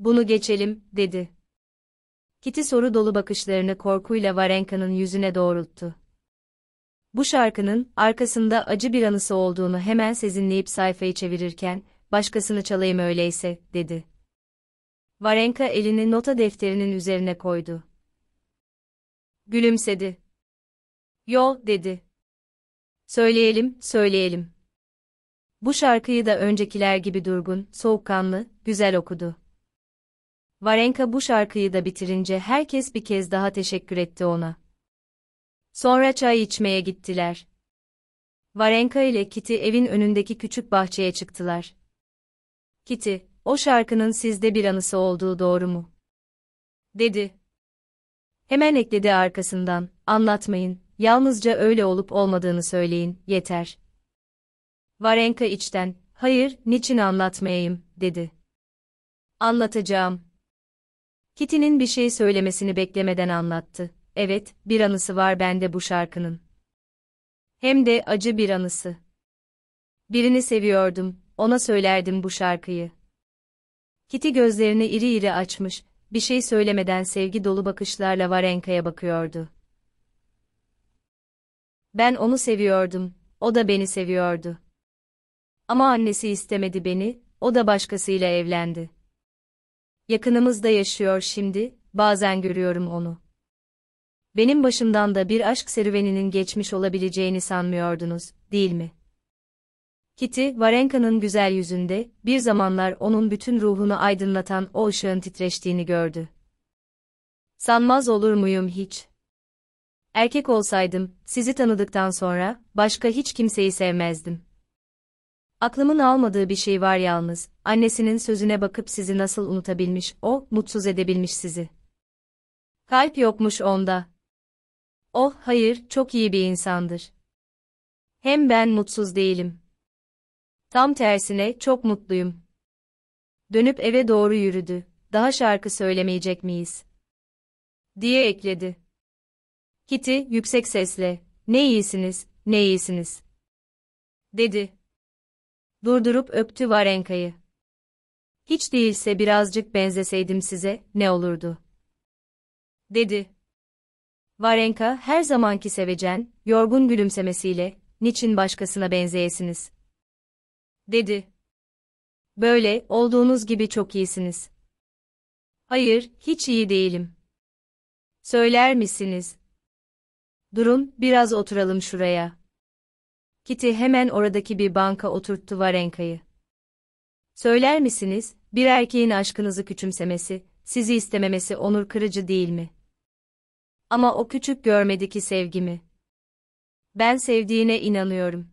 Bunu geçelim, dedi. Kitty soru dolu bakışlarını korkuyla Varenka'nın yüzüne doğrulttu. Bu şarkının, arkasında acı bir anısı olduğunu hemen sezinleyip sayfayı çevirirken, başkasını çalayım öyleyse, dedi. Varenka elini nota defterinin üzerine koydu. Gülümsedi. Yo, dedi. Söyleyelim, söyleyelim. Bu şarkıyı da öncekiler gibi durgun, soğukkanlı, güzel okudu. Varenka bu şarkıyı da bitirince herkes bir kez daha teşekkür etti ona. Sonra çay içmeye gittiler. Varenka ile Kiti evin önündeki küçük bahçeye çıktılar. Kiti, o şarkının sizde bir anısı olduğu doğru mu? Dedi. Hemen ekledi arkasından, anlatmayın, yalnızca öyle olup olmadığını söyleyin, yeter. Varenka içten, hayır, niçin anlatmayayım, dedi. Anlatacağım, Kitty'nin bir şey söylemesini beklemeden anlattı. Evet, bir anısı var bende bu şarkının. Hem de acı bir anısı. Birini seviyordum, ona söylerdim bu şarkıyı. Kitty gözlerini iri iri açmış, bir şey söylemeden sevgi dolu bakışlarla Varenka'ya bakıyordu. Ben onu seviyordum, o da beni seviyordu. Ama annesi istemedi beni, o da başkasıyla evlendi. Yakınımızda yaşıyor şimdi, bazen görüyorum onu. Benim başımdan da bir aşk serüveninin geçmiş olabileceğini sanmıyordunuz, değil mi? Kitty, Varenka'nın güzel yüzünde, bir zamanlar onun bütün ruhunu aydınlatan o ışığın titreştiğini gördü. Sanmaz olur muyum hiç? Erkek olsaydım, sizi tanıdıktan sonra, başka hiç kimseyi sevmezdim. Aklımın almadığı bir şey var yalnız, annesinin sözüne bakıp sizi nasıl unutabilmiş, o, mutsuz edebilmiş sizi. Kalp yokmuş onda. Oh, hayır, çok iyi bir insandır. Hem ben mutsuz değilim. Tam tersine, çok mutluyum. Dönüp eve doğru yürüdü. Daha şarkı söylemeyecek miyiz? Diye ekledi. Kitty, yüksek sesle, ne iyisiniz, ne iyisiniz. Dedi. Durdurup öptü Varenka'yı. Hiç değilse birazcık benzeseydim size, ne olurdu? Dedi. Varenka her zamanki sevecen, yorgun gülümsemesiyle, niçin başkasına benzeyesiniz? Dedi. Böyle, olduğunuz gibi çok iyisiniz. Hayır, hiç iyi değilim. Söyler misiniz? Durun, biraz oturalım şuraya. Kitty hemen oradaki bir banka oturttu Varenka'yı. Söyler misiniz, bir erkeğin aşkınızı küçümsemesi, sizi istememesi onur kırıcı değil mi? Ama o küçük görmedi ki sevgimi. Ben sevdiğine inanıyorum.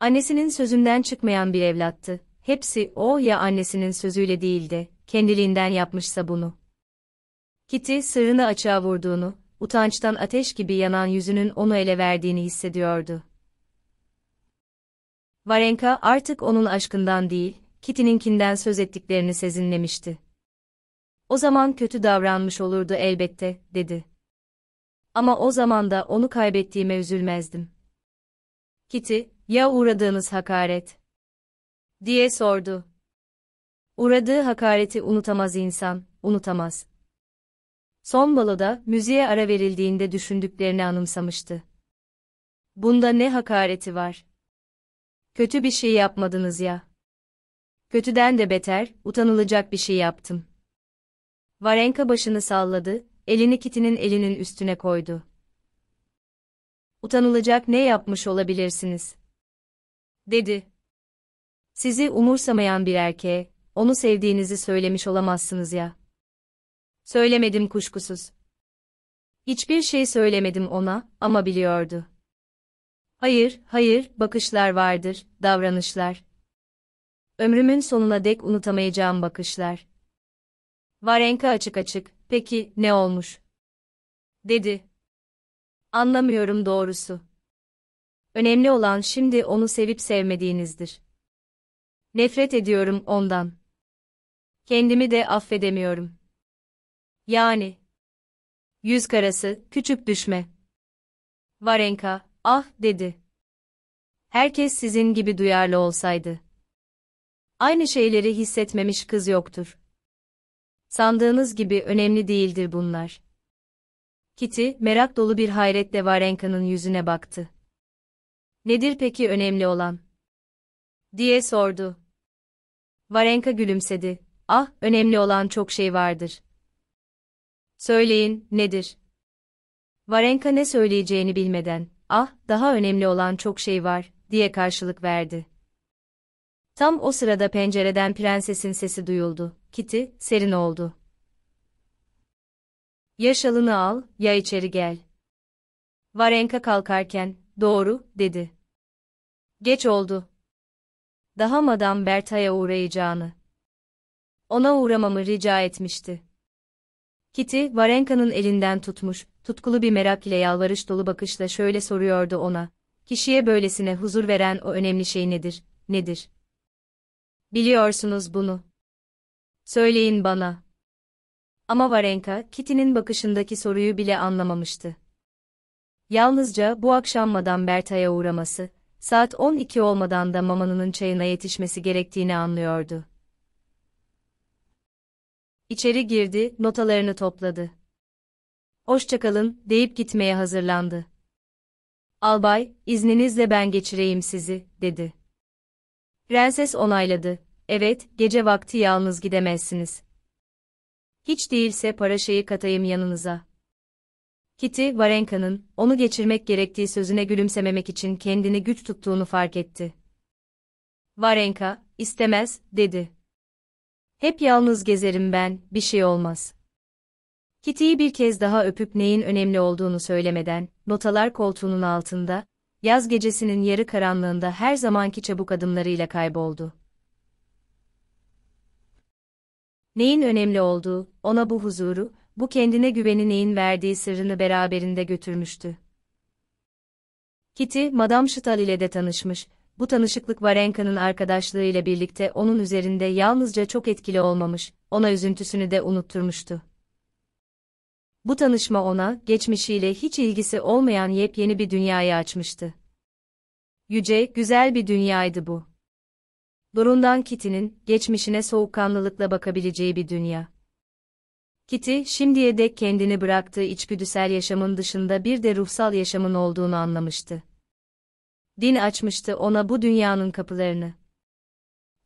Annesinin sözünden çıkmayan bir evlattı. Hepsi o oh ya annesinin sözüyle değildi, kendiliğinden yapmışsa bunu. Kitty sırrını açığa vurduğunu, utançtan ateş gibi yanan yüzünün onu ele verdiğini hissediyordu. Varenka artık onun aşkından değil, Kitty'ninkinden söz ettiklerini sezinlemişti. O zaman kötü davranmış olurdu elbette, dedi. Ama o zaman da onu kaybettiğime üzülmezdim. Kitty, ya uğradığınız hakaret? Diye sordu. Uğradığı hakareti unutamaz insan, unutamaz. Son baloda, müziğe ara verildiğinde düşündüklerini anımsamıştı. Bunda ne hakareti var? Kötü bir şey yapmadınız ya. Kötüden de beter, utanılacak bir şey yaptım. Varenka başını salladı, elini Kitty'nin elinin üstüne koydu. Utanılacak ne yapmış olabilirsiniz? Dedi. Sizi umursamayan bir erkeğe, onu sevdiğinizi söylemiş olamazsınız ya. Söylemedim kuşkusuz. Hiçbir şey söylemedim ona ama biliyordu. Hayır, hayır, bakışlar vardır, davranışlar. Ömrümün sonuna dek unutamayacağım bakışlar. Varenka açık açık, peki, ne olmuş? Dedi. Anlamıyorum doğrusu. Önemli olan şimdi onu sevip sevmediğinizdir. Nefret ediyorum ondan. Kendimi de affedemiyorum. Yani. Yüz karası, küçük düşme. Varenka, Ah, dedi. Herkes sizin gibi duyarlı olsaydı. Aynı şeyleri hissetmemiş kız yoktur. Sandığınız gibi önemli değildir bunlar. Kitty, merak dolu bir hayretle Varenka'nın yüzüne baktı. Nedir peki önemli olan? diye sordu. Varenka gülümsedi. Ah, önemli olan çok şey vardır. Söyleyin, nedir? Varenka ne söyleyeceğini bilmeden, ah, daha önemli olan çok şey var, diye karşılık verdi. Tam o sırada pencereden prensesin sesi duyuldu. Kiti serin oldu. Ya şalını al, ya içeri gel. Varenka kalkarken, doğru, dedi. Geç oldu. Daha madam Berta'ya uğrayacağını. Ona uğramamı rica etmişti. Kitty, Varenka'nın elinden tutmuş, tutkulu bir merak ile yalvarış dolu bakışla şöyle soruyordu ona, kişiye böylesine huzur veren o önemli şey nedir, nedir? Biliyorsunuz bunu. Söyleyin bana. Ama Varenka, Kitty'nin bakışındaki soruyu bile anlamamıştı. Yalnızca bu akşam Madame Berta'ya uğraması, saat 12 olmadan da mamanının çayına yetişmesi gerektiğini anlıyordu. İçeri girdi, notalarını topladı hoşçakalın deyip gitmeye hazırlandı. Albay, izninizle ben geçireyim sizi, dedi. Prenses onayladı, evet, gece vakti yalnız gidemezsiniz. Hiç değilse paraşeyi katayım yanınıza. Kitty, Varenka'nın, onu geçirmek gerektiği sözüne gülümsememek için kendini güç tuttuğunu fark etti. Varenka, istemez, dedi. Hep yalnız gezerim ben, bir şey olmaz. Kitty'yi bir kez daha öpüp neyin önemli olduğunu söylemeden, notalar koltuğunun altında, yaz gecesinin yarı karanlığında her zamanki çabuk adımlarıyla kayboldu. Neyin önemli olduğu, ona bu huzuru, bu kendine güveni neyin verdiği sırrını beraberinde götürmüştü. Kitty, Madame Şıtal ile de tanışmış, bu tanışıklık Varenka'nın arkadaşlığıyla birlikte onun üzerinde yalnızca çok etkili olmamış, ona üzüntüsünü de unutturmuştu bu tanışma ona, geçmişiyle hiç ilgisi olmayan yepyeni bir dünyayı açmıştı. Yüce, güzel bir dünyaydı bu. Burundan Kitty'nin, geçmişine soğukkanlılıkla bakabileceği bir dünya. Kitty, şimdiye dek kendini bıraktığı içgüdüsel yaşamın dışında bir de ruhsal yaşamın olduğunu anlamıştı. Din açmıştı ona bu dünyanın kapılarını.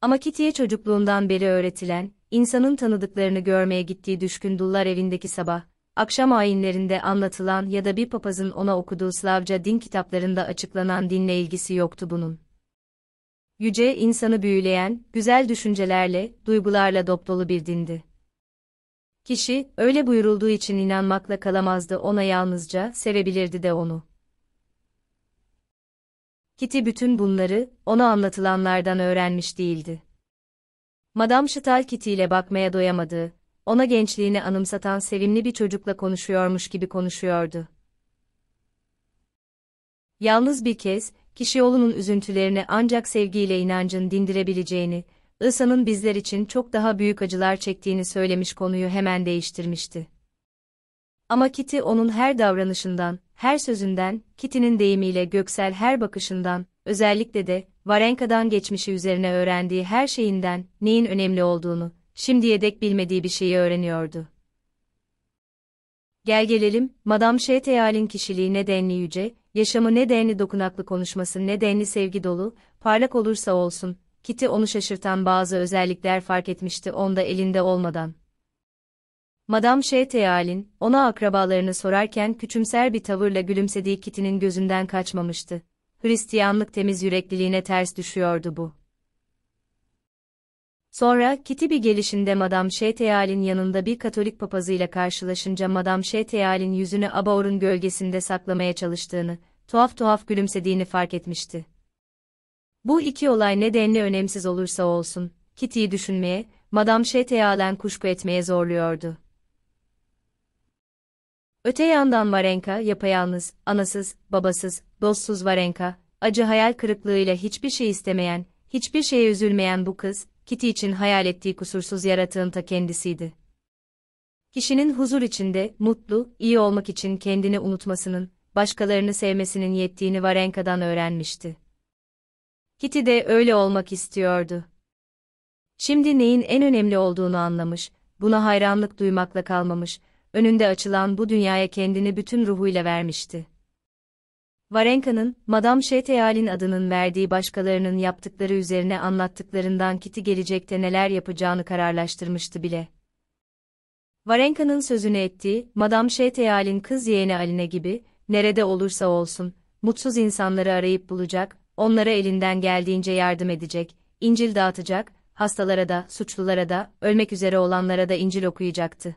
Ama Kitty'ye çocukluğundan beri öğretilen, insanın tanıdıklarını görmeye gittiği düşkün dullar evindeki sabah, akşam ayinlerinde anlatılan ya da bir papazın ona okuduğu Slavca din kitaplarında açıklanan dinle ilgisi yoktu bunun. Yüce insanı büyüleyen, güzel düşüncelerle, duygularla dopdolu bir dindi. Kişi, öyle buyurulduğu için inanmakla kalamazdı ona yalnızca, sevebilirdi de onu. Kitty bütün bunları, ona anlatılanlardan öğrenmiş değildi. Madame Chantal Kitty ile bakmaya doyamadı, ona gençliğini anımsatan sevimli bir çocukla konuşuyormuş gibi konuşuyordu. Yalnız bir kez, kişi yolunun üzüntülerini ancak sevgiyle inancın dindirebileceğini, Isa'nın bizler için çok daha büyük acılar çektiğini söylemiş konuyu hemen değiştirmişti. Ama Kiti onun her davranışından, her sözünden, Kiti'nin deyimiyle göksel her bakışından, özellikle de Varenka'dan geçmişi üzerine öğrendiği her şeyinden neyin önemli olduğunu, şimdiye dek bilmediği bir şeyi öğreniyordu. Gel gelelim, Madame Şeyteyal'in kişiliği ne denli yüce, yaşamı ne denli dokunaklı konuşması ne denli sevgi dolu, parlak olursa olsun, Kitty onu şaşırtan bazı özellikler fark etmişti onda elinde olmadan. Madame Şeyteyal'in, ona akrabalarını sorarken küçümser bir tavırla gülümsediği Kitty'nin gözünden kaçmamıştı. Hristiyanlık temiz yürekliliğine ters düşüyordu bu. Sonra, bir gelişinde Madame Şehteal'in yanında bir Katolik papazıyla karşılaşınca Madame Şehteal'in yüzünü Abaur'un gölgesinde saklamaya çalıştığını, tuhaf tuhaf gülümsediğini fark etmişti. Bu iki olay nedenli önemsiz olursa olsun, Kitty'yi düşünmeye, Madame Şehteal'en kuşku etmeye zorluyordu. Öte yandan Varenka, yapayalnız, anasız, babasız, dostsuz Varenka, acı hayal kırıklığıyla hiçbir şey istemeyen, hiçbir şeye üzülmeyen bu kız, Kitty için hayal ettiği kusursuz yaratığın ta kendisiydi. Kişinin huzur içinde, mutlu, iyi olmak için kendini unutmasının, başkalarını sevmesinin yettiğini Varenka'dan öğrenmişti. Kitty de öyle olmak istiyordu. Şimdi neyin en önemli olduğunu anlamış, buna hayranlık duymakla kalmamış, önünde açılan bu dünyaya kendini bütün ruhuyla vermişti. Varenka'nın, Madame Şeteyal'in adının verdiği başkalarının yaptıkları üzerine anlattıklarından Kiti gelecekte neler yapacağını kararlaştırmıştı bile. Varenka'nın sözünü ettiği, Madame Şeteyal'in kız yeğeni Aline gibi, nerede olursa olsun, mutsuz insanları arayıp bulacak, onlara elinden geldiğince yardım edecek, İncil dağıtacak, hastalara da, suçlulara da, ölmek üzere olanlara da İncil okuyacaktı.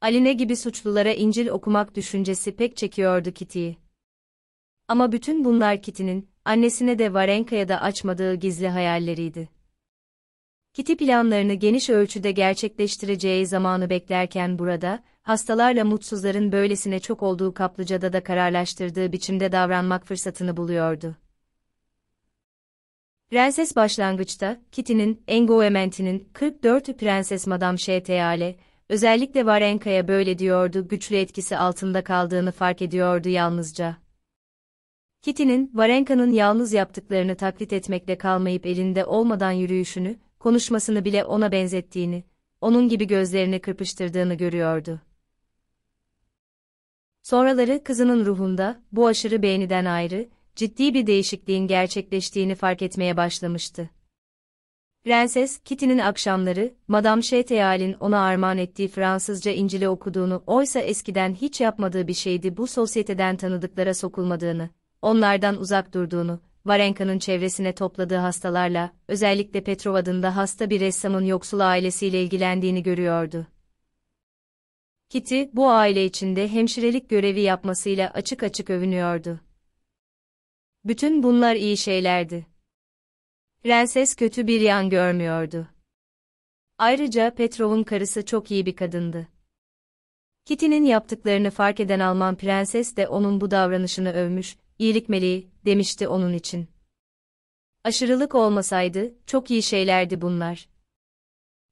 Aline gibi suçlulara İncil okumak düşüncesi pek çekiyordu Kitty'yi. Ama bütün bunlar Kitty'nin, annesine de Varenka'ya da açmadığı gizli hayalleriydi. Kitty planlarını geniş ölçüde gerçekleştireceği zamanı beklerken burada, hastalarla mutsuzların böylesine çok olduğu kaplıcada da kararlaştırdığı biçimde davranmak fırsatını buluyordu. Prenses başlangıçta, Kitty'nin, Engoement'inin, 44 Prenses Madame Şeteale, özellikle Varenka'ya böyle diyordu güçlü etkisi altında kaldığını fark ediyordu yalnızca. Kitty'nin Varenka'nın yalnız yaptıklarını taklit etmekle kalmayıp elinde olmadan yürüyüşünü, konuşmasını bile ona benzettiğini, onun gibi gözlerini kırpıştırdığını görüyordu. Sonraları kızının ruhunda bu aşırı beğeniden ayrı, ciddi bir değişikliğin gerçekleştiğini fark etmeye başlamıştı. Prenses Kitty'nin akşamları, Madame Cheteyal'in ona armağan ettiği Fransızca İncil'i okuduğunu oysa eskiden hiç yapmadığı bir şeydi bu sosyeteden tanıdıklara sokulmadığını, onlardan uzak durduğunu, Varenka'nın çevresine topladığı hastalarla, özellikle Petrov adında hasta bir ressamın yoksul ailesiyle ilgilendiğini görüyordu. Kitty, bu aile içinde hemşirelik görevi yapmasıyla açık açık övünüyordu. Bütün bunlar iyi şeylerdi. Prenses kötü bir yan görmüyordu. Ayrıca Petrov'un karısı çok iyi bir kadındı. Kitty'nin yaptıklarını fark eden Alman prenses de onun bu davranışını övmüş, iyilik meleği, demişti onun için. Aşırılık olmasaydı, çok iyi şeylerdi bunlar.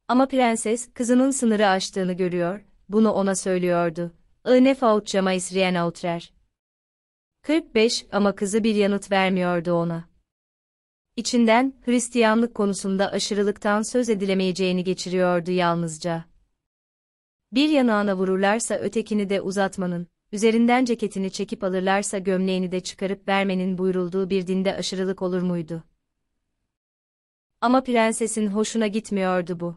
Ama prenses, kızının sınırı aştığını görüyor, bunu ona söylüyordu. Öne faut jamais rien outrer. 45 ama kızı bir yanıt vermiyordu ona. İçinden, Hristiyanlık konusunda aşırılıktan söz edilemeyeceğini geçiriyordu yalnızca. Bir yanağına vururlarsa ötekini de uzatmanın, üzerinden ceketini çekip alırlarsa gömleğini de çıkarıp vermenin buyurulduğu bir dinde aşırılık olur muydu? Ama prensesin hoşuna gitmiyordu bu.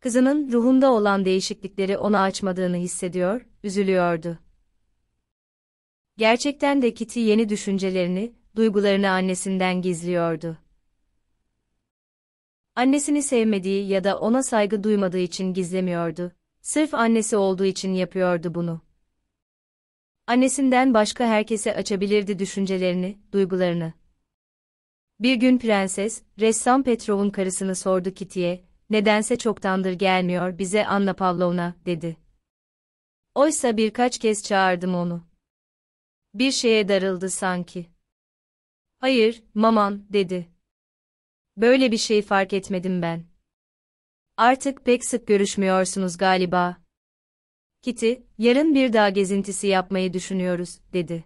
Kızının ruhunda olan değişiklikleri ona açmadığını hissediyor, üzülüyordu. Gerçekten de Kitty yeni düşüncelerini, duygularını annesinden gizliyordu. Annesini sevmediği ya da ona saygı duymadığı için gizlemiyordu. Sırf annesi olduğu için yapıyordu bunu. Annesinden başka herkese açabilirdi düşüncelerini, duygularını. Bir gün prenses, ressam Petrov'un karısını sordu Kitty'ye, nedense çoktandır gelmiyor bize Anna Pavlovna, dedi. Oysa birkaç kez çağırdım onu. Bir şeye darıldı sanki. Hayır, maman, dedi. Böyle bir şey fark etmedim ben. Artık pek sık görüşmüyorsunuz galiba, Kitty, yarın bir dağ gezintisi yapmayı düşünüyoruz, dedi.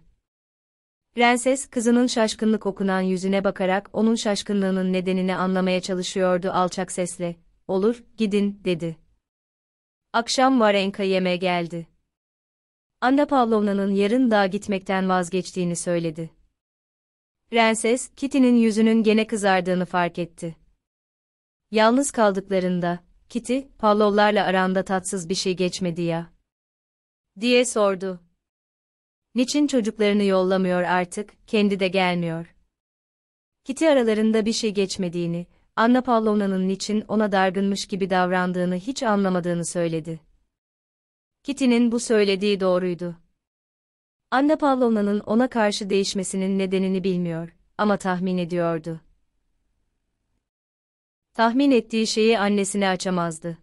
Prenses, kızının şaşkınlık okunan yüzüne bakarak onun şaşkınlığının nedenini anlamaya çalışıyordu alçak sesle. Olur, gidin, dedi. Akşam Varenka yeme geldi. Anna Pavlovna'nın yarın daha gitmekten vazgeçtiğini söyledi. Prenses, Kitty'nin yüzünün gene kızardığını fark etti. Yalnız kaldıklarında, Kitty, Pavlovlarla aranda tatsız bir şey geçmedi ya diye sordu. Niçin çocuklarını yollamıyor artık, kendi de gelmiyor. Kitty aralarında bir şey geçmediğini, Anna Pavlovna'nın niçin ona dargınmış gibi davrandığını hiç anlamadığını söyledi. Kitty'nin bu söylediği doğruydu. Anna Pavlovna'nın ona karşı değişmesinin nedenini bilmiyor ama tahmin ediyordu. Tahmin ettiği şeyi annesine açamazdı.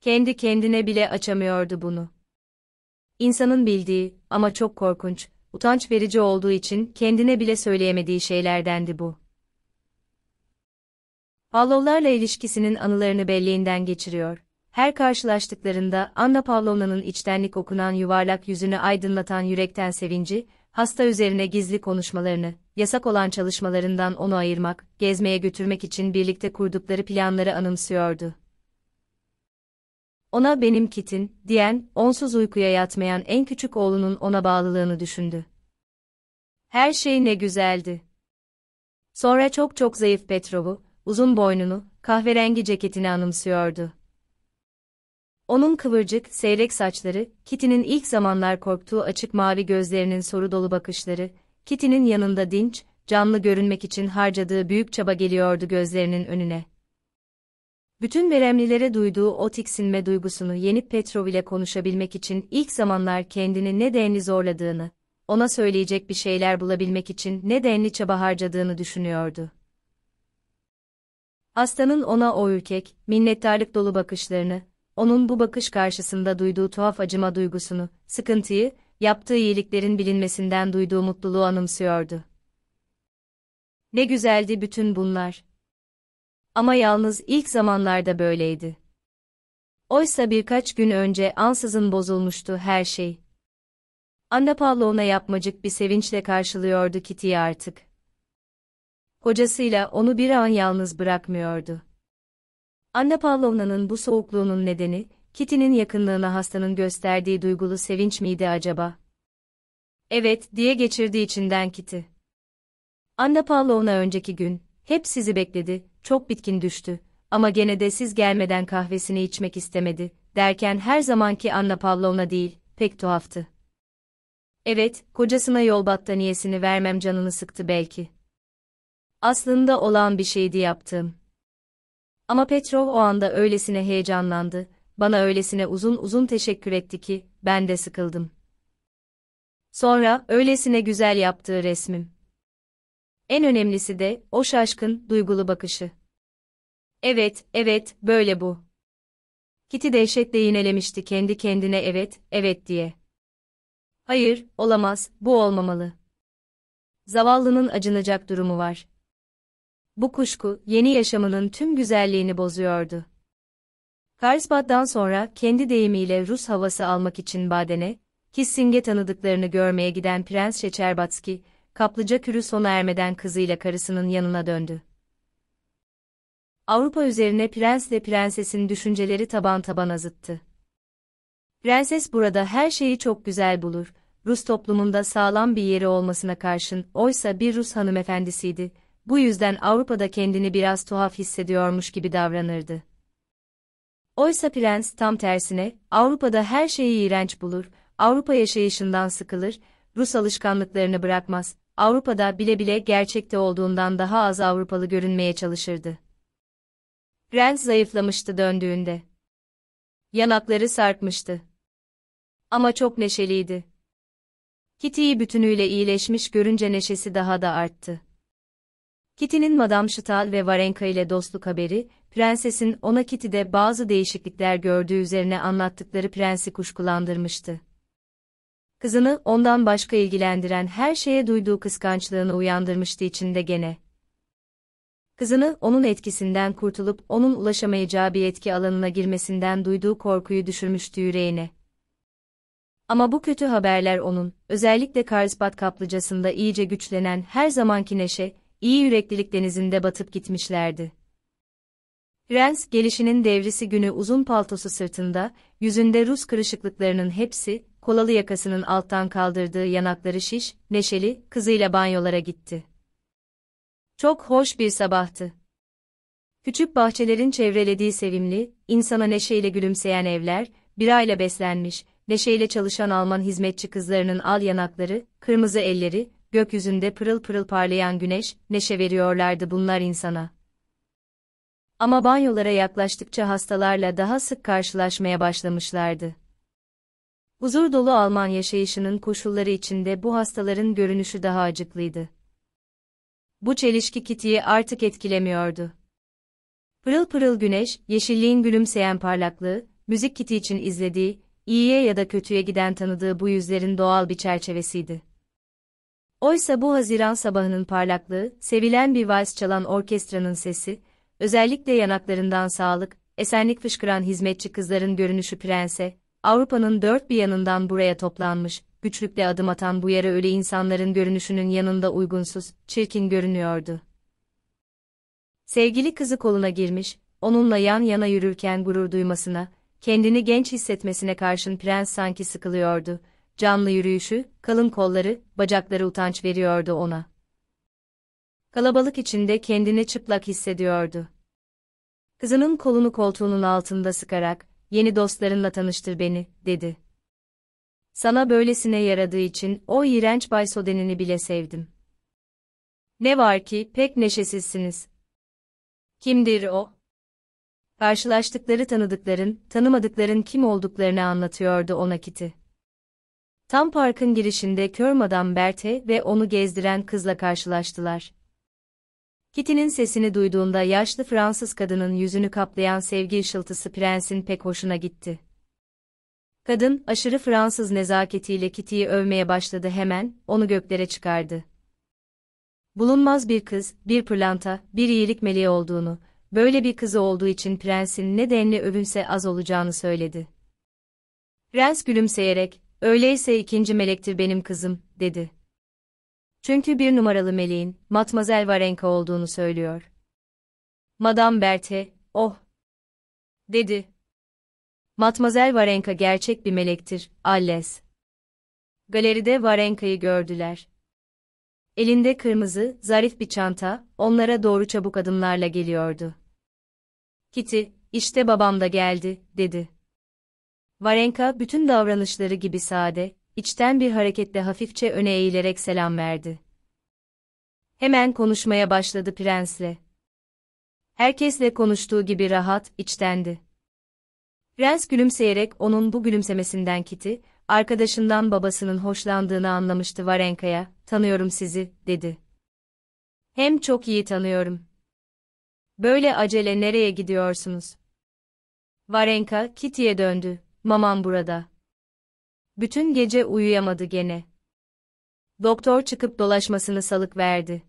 Kendi kendine bile açamıyordu bunu. İnsanın bildiği ama çok korkunç, utanç verici olduğu için kendine bile söyleyemediği şeylerdendi bu. Pavlovlarla ilişkisinin anılarını belleğinden geçiriyor. Her karşılaştıklarında Anna Pavlovna'nın içtenlik okunan yuvarlak yüzünü aydınlatan yürekten sevinci, hasta üzerine gizli konuşmalarını, yasak olan çalışmalarından onu ayırmak, gezmeye götürmek için birlikte kurdukları planları anımsıyordu ona benim kitin, diyen, onsuz uykuya yatmayan en küçük oğlunun ona bağlılığını düşündü. Her şey ne güzeldi. Sonra çok çok zayıf Petrov'u, uzun boynunu, kahverengi ceketini anımsıyordu. Onun kıvırcık, seyrek saçları, Kitty'nin ilk zamanlar korktuğu açık mavi gözlerinin soru dolu bakışları, Kitty'nin yanında dinç, canlı görünmek için harcadığı büyük çaba geliyordu gözlerinin önüne. Bütün veremlilere duyduğu o tiksinme duygusunu yenip Petrov ile konuşabilmek için ilk zamanlar kendini ne denli zorladığını, ona söyleyecek bir şeyler bulabilmek için ne denli çaba harcadığını düşünüyordu. Aslanın ona o ürkek, minnettarlık dolu bakışlarını, onun bu bakış karşısında duyduğu tuhaf acıma duygusunu, sıkıntıyı, yaptığı iyiliklerin bilinmesinden duyduğu mutluluğu anımsıyordu. Ne güzeldi bütün bunlar, ama yalnız ilk zamanlarda böyleydi. Oysa birkaç gün önce ansızın bozulmuştu her şey. Anna Pavlovna yapmacık bir sevinçle karşılıyordu Kitty'yi artık. Kocasıyla onu bir an yalnız bırakmıyordu. Anna Pavlovna'nın bu soğukluğunun nedeni, Kitty'nin yakınlığına hastanın gösterdiği duygulu sevinç miydi acaba? Evet, diye geçirdi içinden Kitty. Anna Pavlovna önceki gün, hep sizi bekledi, çok bitkin düştü. Ama gene de siz gelmeden kahvesini içmek istemedi, derken her zamanki Anna Pavlovna değil, pek tuhaftı. Evet, kocasına yol battaniyesini vermem canını sıktı belki. Aslında olağan bir şeydi yaptığım. Ama Petrov o anda öylesine heyecanlandı, bana öylesine uzun uzun teşekkür etti ki, ben de sıkıldım. Sonra, öylesine güzel yaptığı resmim. En önemlisi de o şaşkın, duygulu bakışı. Evet, evet, böyle bu. Kiti dehşetle yinelemişti kendi kendine evet, evet diye. Hayır, olamaz, bu olmamalı. Zavallının acınacak durumu var. Bu kuşku, yeni yaşamının tüm güzelliğini bozuyordu. Karlsbad'dan sonra kendi deyimiyle Rus havası almak için Baden'e, Kissinge tanıdıklarını görmeye giden Prens Şeçerbatski, kaplıca kürü sona ermeden kızıyla karısının yanına döndü. Avrupa üzerine prensle prensesin düşünceleri taban taban azıttı. Prenses burada her şeyi çok güzel bulur, Rus toplumunda sağlam bir yeri olmasına karşın oysa bir Rus hanımefendisiydi, bu yüzden Avrupa'da kendini biraz tuhaf hissediyormuş gibi davranırdı. Oysa prens tam tersine, Avrupa'da her şeyi iğrenç bulur, Avrupa yaşayışından sıkılır, Rus alışkanlıklarını bırakmaz, Avrupa'da bile bile gerçekte olduğundan daha az Avrupalı görünmeye çalışırdı. Rens zayıflamıştı döndüğünde. Yanakları sarkmıştı. Ama çok neşeliydi. Kitty'yi bütünüyle iyileşmiş görünce neşesi daha da arttı. Kitty'nin Madame Chital ve Varenka ile dostluk haberi, prensesin ona Kitty'de bazı değişiklikler gördüğü üzerine anlattıkları prensi kuşkulandırmıştı. Kızını ondan başka ilgilendiren her şeye duyduğu kıskançlığını uyandırmıştı içinde gene. Kızını onun etkisinden kurtulup onun ulaşamayacağı bir etki alanına girmesinden duyduğu korkuyu düşürmüştü yüreğine. Ama bu kötü haberler onun, özellikle Karsbat kaplıcasında iyice güçlenen her zamanki neşe, iyi yüreklilik denizinde batıp gitmişlerdi. Rens gelişinin devrisi günü uzun paltosu sırtında, yüzünde Rus kırışıklıklarının hepsi, kolalı yakasının alttan kaldırdığı yanakları şiş, neşeli, kızıyla banyolara gitti. Çok hoş bir sabahtı. Küçük bahçelerin çevrelediği sevimli, insana neşeyle gülümseyen evler, birayla beslenmiş, neşeyle çalışan Alman hizmetçi kızlarının al yanakları, kırmızı elleri, gökyüzünde pırıl pırıl parlayan güneş, neşe veriyorlardı bunlar insana. Ama banyolara yaklaştıkça hastalarla daha sık karşılaşmaya başlamışlardı. Huzur dolu Alman yaşayışının koşulları içinde bu hastaların görünüşü daha acıklıydı. Bu çelişki Kitty'yi artık etkilemiyordu. Pırıl pırıl güneş, yeşilliğin gülümseyen parlaklığı, müzik Kitty için izlediği, iyiye ya da kötüye giden tanıdığı bu yüzlerin doğal bir çerçevesiydi. Oysa bu Haziran sabahının parlaklığı, sevilen bir vals çalan orkestranın sesi, özellikle yanaklarından sağlık, esenlik fışkıran hizmetçi kızların görünüşü prense, Avrupa'nın dört bir yanından buraya toplanmış, güçlükle adım atan bu yere öyle insanların görünüşünün yanında uygunsuz, çirkin görünüyordu. Sevgili kızı koluna girmiş, onunla yan yana yürürken gurur duymasına, kendini genç hissetmesine karşın prens sanki sıkılıyordu. Canlı yürüyüşü, kalın kolları, bacakları utanç veriyordu ona. Kalabalık içinde kendini çıplak hissediyordu. Kızının kolunu koltuğunun altında sıkarak, yeni dostlarınla tanıştır beni, dedi. Sana böylesine yaradığı için o iğrenç Bay Sodenini bile sevdim. Ne var ki pek neşesizsiniz. Kimdir o? Karşılaştıkları tanıdıkların, tanımadıkların kim olduklarını anlatıyordu ona Kiti. Tam parkın girişinde kör Madame Berthe ve onu gezdiren kızla karşılaştılar. Kitty'nin sesini duyduğunda yaşlı Fransız kadının yüzünü kaplayan sevgi ışıltısı prensin pek hoşuna gitti. Kadın, aşırı Fransız nezaketiyle Kitty'yi övmeye başladı hemen, onu göklere çıkardı. Bulunmaz bir kız, bir pırlanta, bir iyilik meleği olduğunu, böyle bir kızı olduğu için prensin ne denli övünse az olacağını söyledi. Prens gülümseyerek, öyleyse ikinci melektir benim kızım, dedi. Çünkü bir numaralı meleğin, Matmazel Varenka olduğunu söylüyor. Madame Berthe, oh! Dedi. Matmazel Varenka gerçek bir melektir, Alles. Galeride Varenka'yı gördüler. Elinde kırmızı, zarif bir çanta, onlara doğru çabuk adımlarla geliyordu. Kitty, işte babam da geldi, dedi. Varenka bütün davranışları gibi sade, içten bir hareketle hafifçe öne eğilerek selam verdi. Hemen konuşmaya başladı prensle. Herkesle konuştuğu gibi rahat, içtendi. Prens gülümseyerek onun bu gülümsemesinden kiti, arkadaşından babasının hoşlandığını anlamıştı Varenka'ya, tanıyorum sizi, dedi. Hem çok iyi tanıyorum. Böyle acele nereye gidiyorsunuz? Varenka, Kitty'ye döndü, mamam burada. Bütün gece uyuyamadı gene. Doktor çıkıp dolaşmasını salık verdi.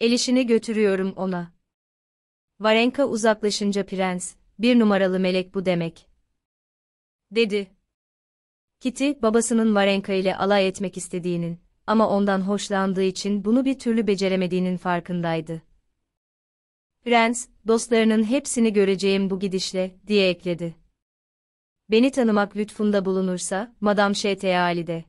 Elişini götürüyorum ona. Varenka uzaklaşınca prens, bir numaralı melek bu demek. Dedi. Kitty, babasının Varenka ile alay etmek istediğinin, ama ondan hoşlandığı için bunu bir türlü beceremediğinin farkındaydı. Prens, dostlarının hepsini göreceğim bu gidişle, diye ekledi beni tanımak lütfunda bulunursa, Madame Şeteali'de.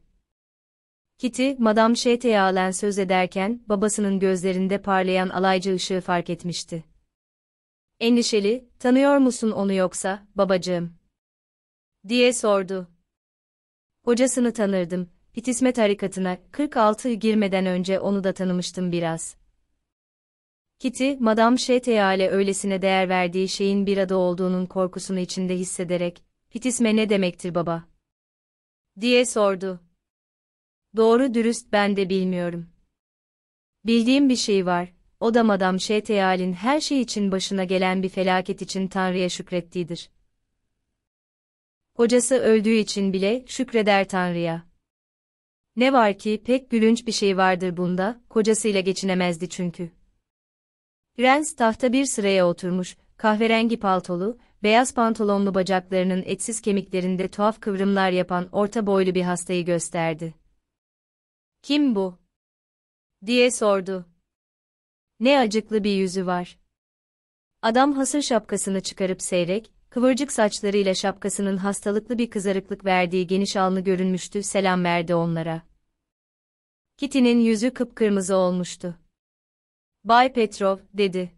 Kitty, Madame Şetealen söz ederken, babasının gözlerinde parlayan alaycı ışığı fark etmişti. Endişeli, tanıyor musun onu yoksa, babacığım? Diye sordu. Hocasını tanırdım, Pitisme tarikatına 46 girmeden önce onu da tanımıştım biraz. Kitty, Madame Şeteale öylesine değer verdiği şeyin bir adı olduğunun korkusunu içinde hissederek, Hitisme ne demektir baba? Diye sordu. Doğru dürüst ben de bilmiyorum. Bildiğim bir şey var, o da Madame Şeteyal'in her şey için başına gelen bir felaket için Tanrı'ya şükrettiğidir. Kocası öldüğü için bile şükreder Tanrı'ya. Ne var ki pek gülünç bir şey vardır bunda, kocasıyla geçinemezdi çünkü. Prens tahta bir sıraya oturmuş, kahverengi paltolu, beyaz pantolonlu bacaklarının etsiz kemiklerinde tuhaf kıvrımlar yapan orta boylu bir hastayı gösterdi. Kim bu? diye sordu. Ne acıklı bir yüzü var. Adam hasır şapkasını çıkarıp seyrek, kıvırcık saçlarıyla şapkasının hastalıklı bir kızarıklık verdiği geniş alnı görünmüştü, selam verdi onlara. Kitty'nin yüzü kıpkırmızı olmuştu. Bay Petrov, dedi.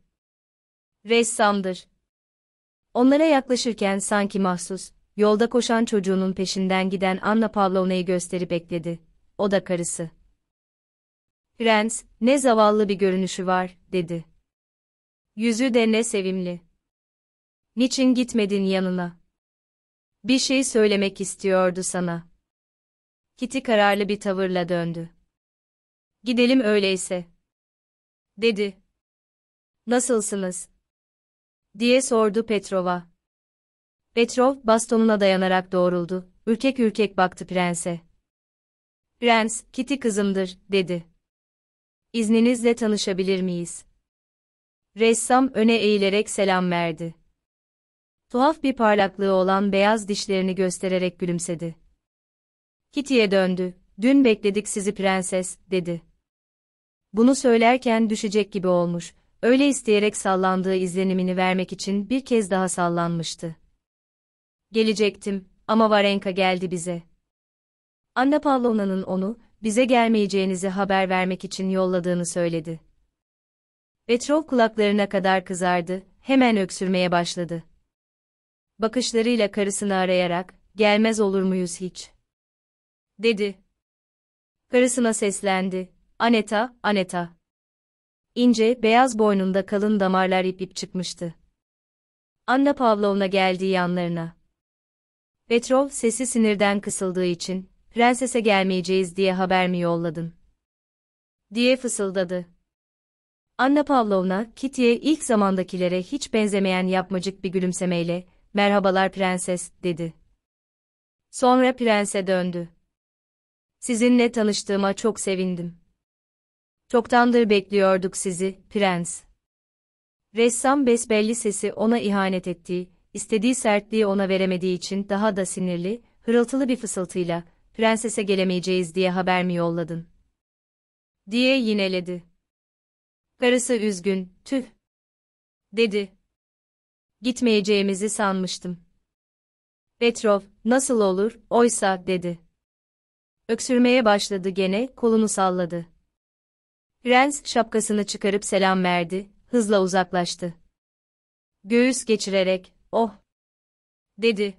Ressamdır. Onlara yaklaşırken sanki mahsus, yolda koşan çocuğunun peşinden giden Anna Pavlovna'yı gösterip bekledi. O da karısı. Prens, ne zavallı bir görünüşü var, dedi. Yüzü de ne sevimli. Niçin gitmedin yanına? Bir şey söylemek istiyordu sana. Kitty kararlı bir tavırla döndü. Gidelim öyleyse. Dedi. Nasılsınız? diye sordu Petrova. Petrov bastonuna dayanarak doğruldu. Ürkek ürkek baktı prense. Prens, Kitty kızımdır, dedi. İzninizle tanışabilir miyiz? Ressam öne eğilerek selam verdi. Tuhaf bir parlaklığı olan beyaz dişlerini göstererek gülümsedi. Kitty'ye döndü. Dün bekledik sizi prenses, dedi. Bunu söylerken düşecek gibi olmuş öyle isteyerek sallandığı izlenimini vermek için bir kez daha sallanmıştı. Gelecektim ama Varenka geldi bize. Anna Pavlovna'nın onu, bize gelmeyeceğinizi haber vermek için yolladığını söyledi. Petrov kulaklarına kadar kızardı, hemen öksürmeye başladı. Bakışlarıyla karısını arayarak, gelmez olur muyuz hiç? Dedi. Karısına seslendi, Aneta, Aneta ince, beyaz boynunda kalın damarlar ip ip çıkmıştı. Anna Pavlovna geldiği yanlarına. Petrov sesi sinirden kısıldığı için, prensese gelmeyeceğiz diye haber mi yolladın? Diye fısıldadı. Anna Pavlovna, Kitty'ye ilk zamandakilere hiç benzemeyen yapmacık bir gülümsemeyle, merhabalar prenses, dedi. Sonra prense döndü. Sizinle tanıştığıma çok sevindim. Çoktandır bekliyorduk sizi, prens. Ressam besbelli sesi ona ihanet ettiği, istediği sertliği ona veremediği için daha da sinirli, hırıltılı bir fısıltıyla, prensese gelemeyeceğiz diye haber mi yolladın? Diye yineledi. Karısı üzgün, tüh, dedi. Gitmeyeceğimizi sanmıştım. Petrov, nasıl olur, oysa, dedi. Öksürmeye başladı gene, kolunu salladı. Rens şapkasını çıkarıp selam verdi, hızla uzaklaştı. Göğüs geçirerek, oh! Dedi.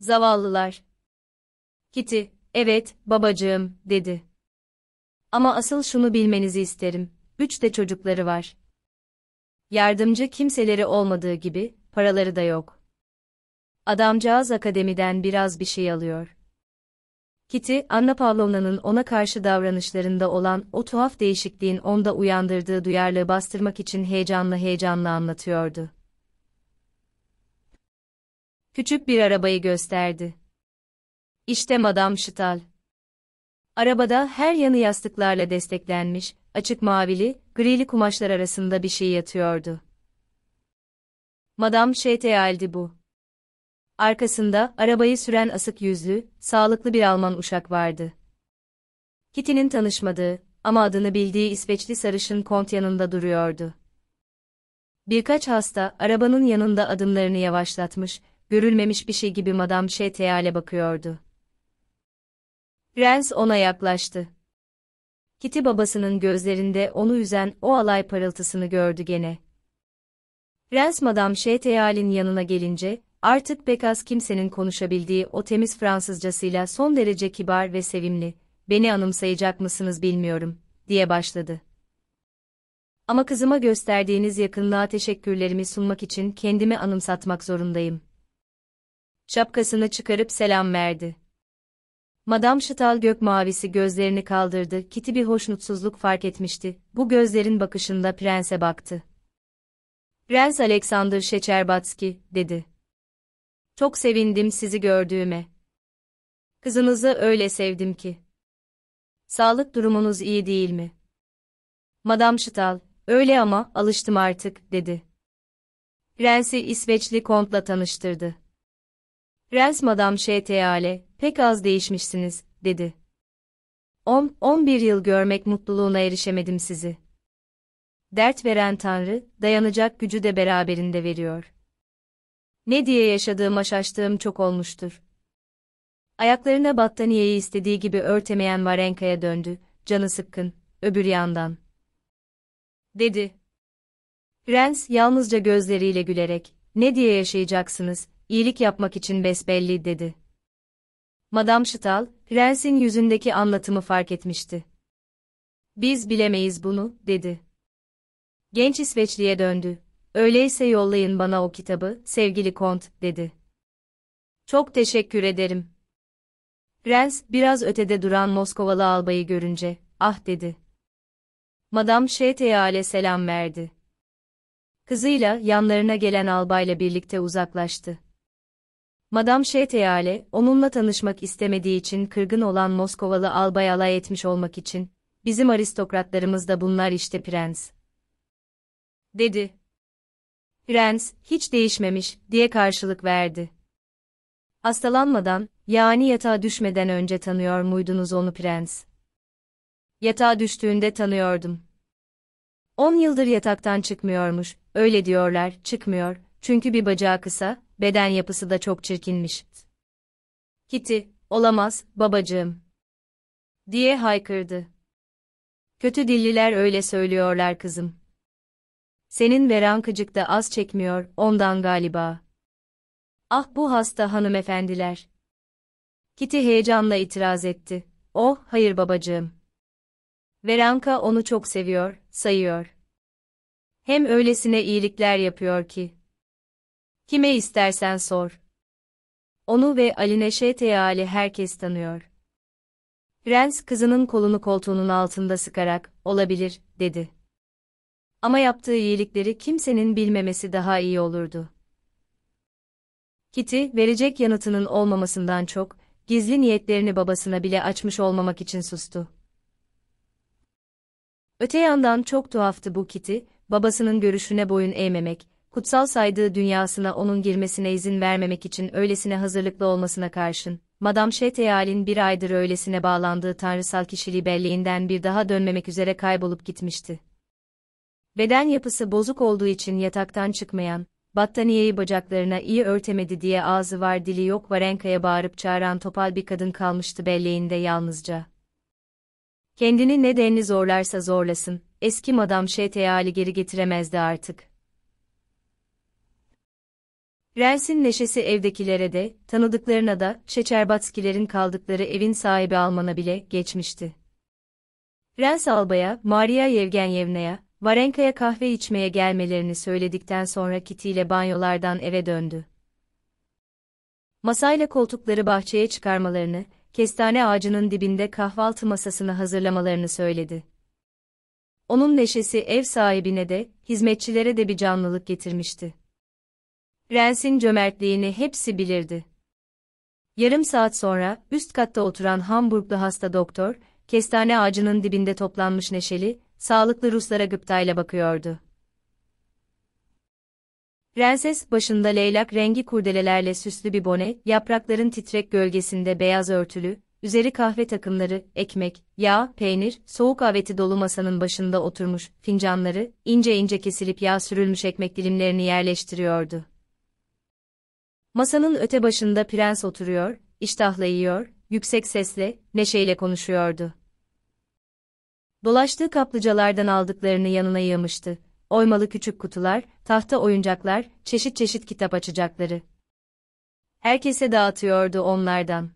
Zavallılar. Kiti, evet, babacığım, dedi. Ama asıl şunu bilmenizi isterim, üç de çocukları var. Yardımcı kimseleri olmadığı gibi, paraları da yok. Adamcağız akademiden biraz bir şey alıyor. Kitty, Anna Pavlovna'nın ona karşı davranışlarında olan o tuhaf değişikliğin onda uyandırdığı duyarlılığı bastırmak için heyecanlı heyecanlı anlatıyordu. Küçük bir arabayı gösterdi. İşte Madame Stahl. Arabada her yanı yastıklarla desteklenmiş, açık mavili, grili kumaşlar arasında bir şey yatıyordu. Madame Şeteal'di bu. Arkasında, arabayı süren asık yüzlü, sağlıklı bir Alman uşak vardı. Kitty'nin tanışmadığı, ama adını bildiği İsveçli sarışın kont yanında duruyordu. Birkaç hasta, arabanın yanında adımlarını yavaşlatmış, görülmemiş bir şey gibi Madame Şeteyal'e bakıyordu. Rens ona yaklaştı. Kitty babasının gözlerinde onu üzen o alay parıltısını gördü gene. Rens Madame Şeteyal'in yanına gelince, Artık pek az kimsenin konuşabildiği o temiz Fransızcasıyla son derece kibar ve sevimli, beni anımsayacak mısınız bilmiyorum, diye başladı. Ama kızıma gösterdiğiniz yakınlığa teşekkürlerimi sunmak için kendimi anımsatmak zorundayım. Şapkasını çıkarıp selam verdi. Madame Şıtal gök mavisi gözlerini kaldırdı, kiti bir hoşnutsuzluk fark etmişti, bu gözlerin bakışında prense baktı. Prens Alexander Şeçerbatski, dedi. Çok sevindim sizi gördüğüme. Kızınızı öyle sevdim ki. Sağlık durumunuz iyi değil mi? Madam Şıtal, öyle ama alıştım artık, dedi. Rensi İsveçli kontla tanıştırdı. Rens Madam Şeteale, pek az değişmişsiniz, dedi. 10-11 yıl görmek mutluluğuna erişemedim sizi. Dert veren Tanrı, dayanacak gücü de beraberinde veriyor. Ne diye yaşadığıma şaştığım çok olmuştur. Ayaklarına battaniyeyi istediği gibi örtemeyen Varenka'ya döndü, canı sıkkın, öbür yandan. Dedi. Rens yalnızca gözleriyle gülerek, ne diye yaşayacaksınız, iyilik yapmak için besbelli dedi. Madame Şıtal, Rens'in yüzündeki anlatımı fark etmişti. Biz bilemeyiz bunu, dedi. Genç İsveçli'ye döndü. Öyleyse yollayın bana o kitabı, sevgili kont, dedi. Çok teşekkür ederim. Prens, biraz ötede duran Moskovalı albayı görünce, ah dedi. Madame Şeteale selam verdi. Kızıyla, yanlarına gelen albayla birlikte uzaklaştı. Madame Şeteale, onunla tanışmak istemediği için kırgın olan Moskovalı albay alay etmiş olmak için, bizim aristokratlarımız da bunlar işte prens. Dedi. Prens, hiç değişmemiş, diye karşılık verdi. Hastalanmadan, yani yatağa düşmeden önce tanıyor muydunuz onu prens? Yatağa düştüğünde tanıyordum. On yıldır yataktan çıkmıyormuş, öyle diyorlar, çıkmıyor, çünkü bir bacağı kısa, beden yapısı da çok çirkinmiş. Kitty, olamaz, babacığım. Diye haykırdı. Kötü dilliler öyle söylüyorlar kızım. Senin verankıcık da az çekmiyor, ondan galiba. Ah bu hasta hanımefendiler. Kitty heyecanla itiraz etti. Oh, hayır babacığım. Veranka onu çok seviyor, sayıyor. Hem öylesine iyilikler yapıyor ki. Kime istersen sor. Onu ve Aline Şeteali herkes tanıyor. Prens kızının kolunu koltuğunun altında sıkarak, olabilir, dedi. Ama yaptığı iyilikleri kimsenin bilmemesi daha iyi olurdu. Kitty, verecek yanıtının olmamasından çok, gizli niyetlerini babasına bile açmış olmamak için sustu. Öte yandan çok tuhaftı bu Kitty, babasının görüşüne boyun eğmemek, kutsal saydığı dünyasına onun girmesine izin vermemek için öylesine hazırlıklı olmasına karşın, Madame Cheteyal'in bir aydır öylesine bağlandığı tanrısal kişiliği belleğinden bir daha dönmemek üzere kaybolup gitmişti. Beden yapısı bozuk olduğu için yataktan çıkmayan, battaniyeyi bacaklarına iyi örtemedi diye ağzı var dili yok varenkaya bağırıp çağıran topal bir kadın kalmıştı belleğinde yalnızca. Kendini ne nedenini zorlarsa zorlasın, eski madam şeteyali geri getiremezdi artık. Rens'in neşesi evdekilere de, tanıdıklarına da, Çeçerbatskilerin kaldıkları evin sahibi Alman'a bile geçmişti. Rens albaya, Maria Yevgenyevna'ya, Varenka'ya kahve içmeye gelmelerini söyledikten sonra Kitty ile banyolardan eve döndü. Masayla koltukları bahçeye çıkarmalarını, kestane ağacının dibinde kahvaltı masasını hazırlamalarını söyledi. Onun neşesi ev sahibine de, hizmetçilere de bir canlılık getirmişti. Rens'in cömertliğini hepsi bilirdi. Yarım saat sonra, üst katta oturan Hamburglu hasta doktor, kestane ağacının dibinde toplanmış neşeli, sağlıklı Ruslara gıptayla bakıyordu. Prenses başında leylak rengi kurdelelerle süslü bir bone, yaprakların titrek gölgesinde beyaz örtülü, üzeri kahve takımları, ekmek, yağ, peynir, soğuk aveti dolu masanın başında oturmuş, fincanları, ince ince kesilip yağ sürülmüş ekmek dilimlerini yerleştiriyordu. Masanın öte başında prens oturuyor, iştahla yiyor, yüksek sesle, neşeyle konuşuyordu. Dolaştığı kaplıcalardan aldıklarını yanına yığmıştı. Oymalı küçük kutular, tahta oyuncaklar, çeşit çeşit kitap açacakları. Herkese dağıtıyordu onlardan.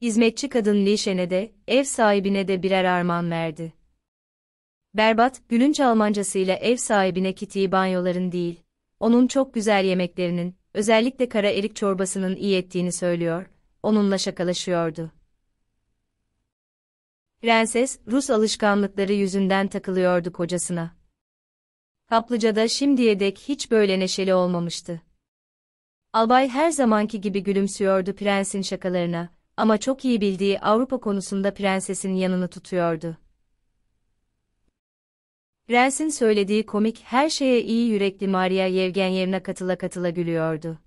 Hizmetçi kadın Lişen'e de, ev sahibine de birer armağan verdi. Berbat, gülünç Almancasıyla ev sahibine kitiği banyoların değil, onun çok güzel yemeklerinin, özellikle kara erik çorbasının iyi ettiğini söylüyor, onunla şakalaşıyordu. Prenses, Rus alışkanlıkları yüzünden takılıyordu kocasına. Kaplıca'da şimdiye dek hiç böyle neşeli olmamıştı. Albay her zamanki gibi gülümsüyordu prensin şakalarına ama çok iyi bildiği Avrupa konusunda prensesin yanını tutuyordu. Prensin söylediği komik her şeye iyi yürekli Maria Yevgenyevna katıla katıla gülüyordu.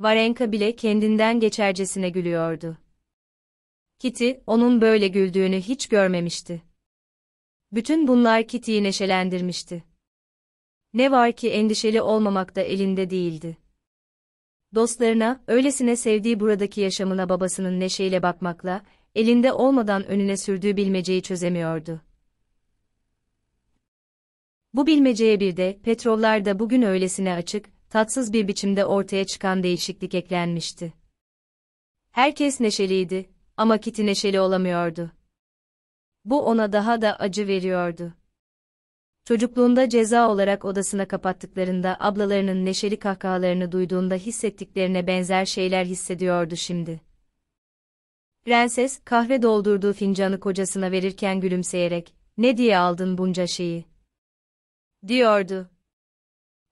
Varenka bile kendinden geçercesine gülüyordu. Kitty, onun böyle güldüğünü hiç görmemişti. Bütün bunlar Kitty'yi neşelendirmişti. Ne var ki endişeli olmamak da elinde değildi. Dostlarına, öylesine sevdiği buradaki yaşamına babasının neşeyle bakmakla, elinde olmadan önüne sürdüğü bilmeceyi çözemiyordu. Bu bilmeceye bir de petrollarda bugün öylesine açık, tatsız bir biçimde ortaya çıkan değişiklik eklenmişti. Herkes neşeliydi, ama kiti neşeli olamıyordu. Bu ona daha da acı veriyordu. Çocukluğunda ceza olarak odasına kapattıklarında ablalarının neşeli kahkahalarını duyduğunda hissettiklerine benzer şeyler hissediyordu şimdi. Prenses, kahve doldurduğu fincanı kocasına verirken gülümseyerek, ''Ne diye aldın bunca şeyi?'' diyordu.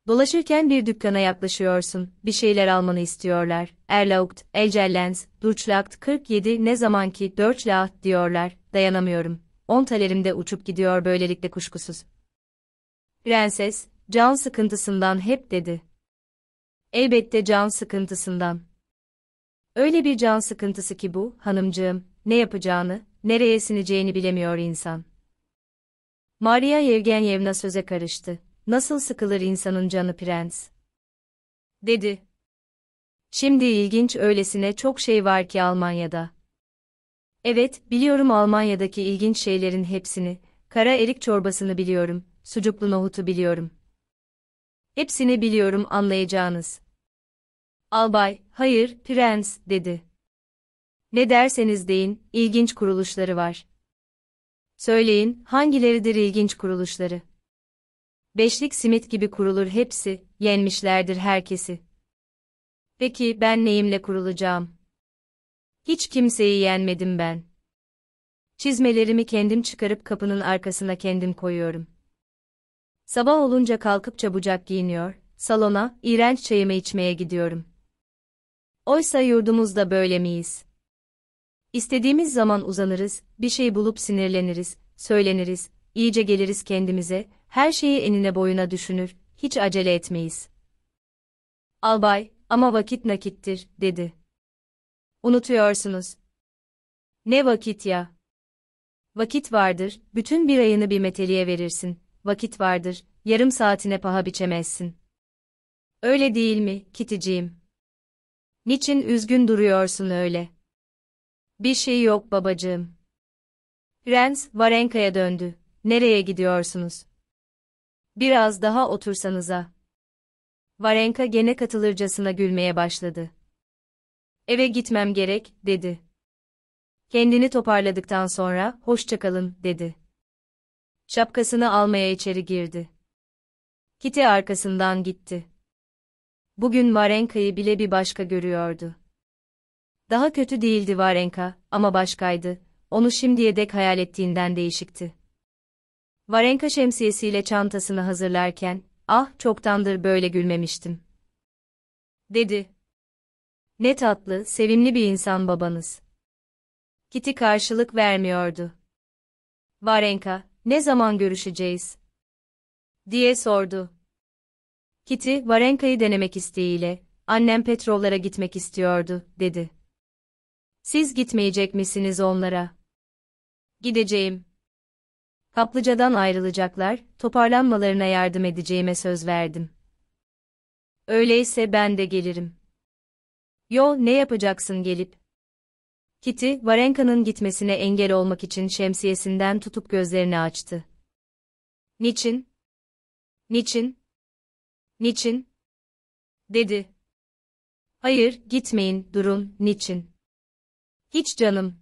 Dolaşırken bir dükkana yaklaşıyorsun, bir şeyler almanı istiyorlar. Erlaugt, Ecellens, Durchlagt 47 ne zamanki 4 laht diyorlar, dayanamıyorum. 10 talerim de uçup gidiyor böylelikle kuşkusuz. Prenses, can sıkıntısından hep dedi. Elbette can sıkıntısından. Öyle bir can sıkıntısı ki bu, hanımcığım, ne yapacağını, nereye sineceğini bilemiyor insan. Maria Yevgenyevna söze karıştı. Nasıl sıkılır insanın canı prens? Dedi. Şimdi ilginç öylesine çok şey var ki Almanya'da. Evet, biliyorum Almanya'daki ilginç şeylerin hepsini. Kara erik çorbasını biliyorum, sucuklu nohutu biliyorum. Hepsini biliyorum anlayacağınız. Albay, hayır, prens, dedi. Ne derseniz deyin, ilginç kuruluşları var. Söyleyin, hangileridir ilginç kuruluşları? beşlik simit gibi kurulur hepsi, yenmişlerdir herkesi. Peki ben neyimle kurulacağım? Hiç kimseyi yenmedim ben. Çizmelerimi kendim çıkarıp kapının arkasına kendim koyuyorum. Sabah olunca kalkıp çabucak giyiniyor, salona, iğrenç çayımı içmeye gidiyorum. Oysa yurdumuzda böyle miyiz? İstediğimiz zaman uzanırız, bir şey bulup sinirleniriz, söyleniriz, iyice geliriz kendimize, her şeyi enine boyuna düşünür, hiç acele etmeyiz. Albay, ama vakit nakittir, dedi. Unutuyorsunuz. Ne vakit ya? Vakit vardır, bütün bir ayını bir meteliye verirsin. Vakit vardır, yarım saatine paha biçemezsin. Öyle değil mi, kiticiğim? Niçin üzgün duruyorsun öyle? Bir şey yok babacığım. Rens, Varenka'ya döndü. Nereye gidiyorsunuz? Biraz daha otursanıza. Varenka gene katılırcasına gülmeye başladı. Eve gitmem gerek, dedi. Kendini toparladıktan sonra, hoşçakalın, dedi. Şapkasını almaya içeri girdi. Kite arkasından gitti. Bugün Varenka'yı bile bir başka görüyordu. Daha kötü değildi Varenka, ama başkaydı, onu şimdiye dek hayal ettiğinden değişikti. Varenka şemsiyesiyle çantasını hazırlarken, ah çoktandır böyle gülmemiştim. Dedi. Ne tatlı, sevimli bir insan babanız. Kiti karşılık vermiyordu. Varenka, ne zaman görüşeceğiz? Diye sordu. Kiti, Varenka'yı denemek isteğiyle, annem petrollara gitmek istiyordu, dedi. Siz gitmeyecek misiniz onlara? Gideceğim. Kaplıcadan ayrılacaklar, toparlanmalarına yardım edeceğime söz verdim. Öyleyse ben de gelirim. Yo, ne yapacaksın gelip? Kitty, Varenka'nın gitmesine engel olmak için şemsiyesinden tutup gözlerini açtı. Niçin? Niçin? Niçin? Dedi. Hayır, gitmeyin, durun, niçin? Hiç canım,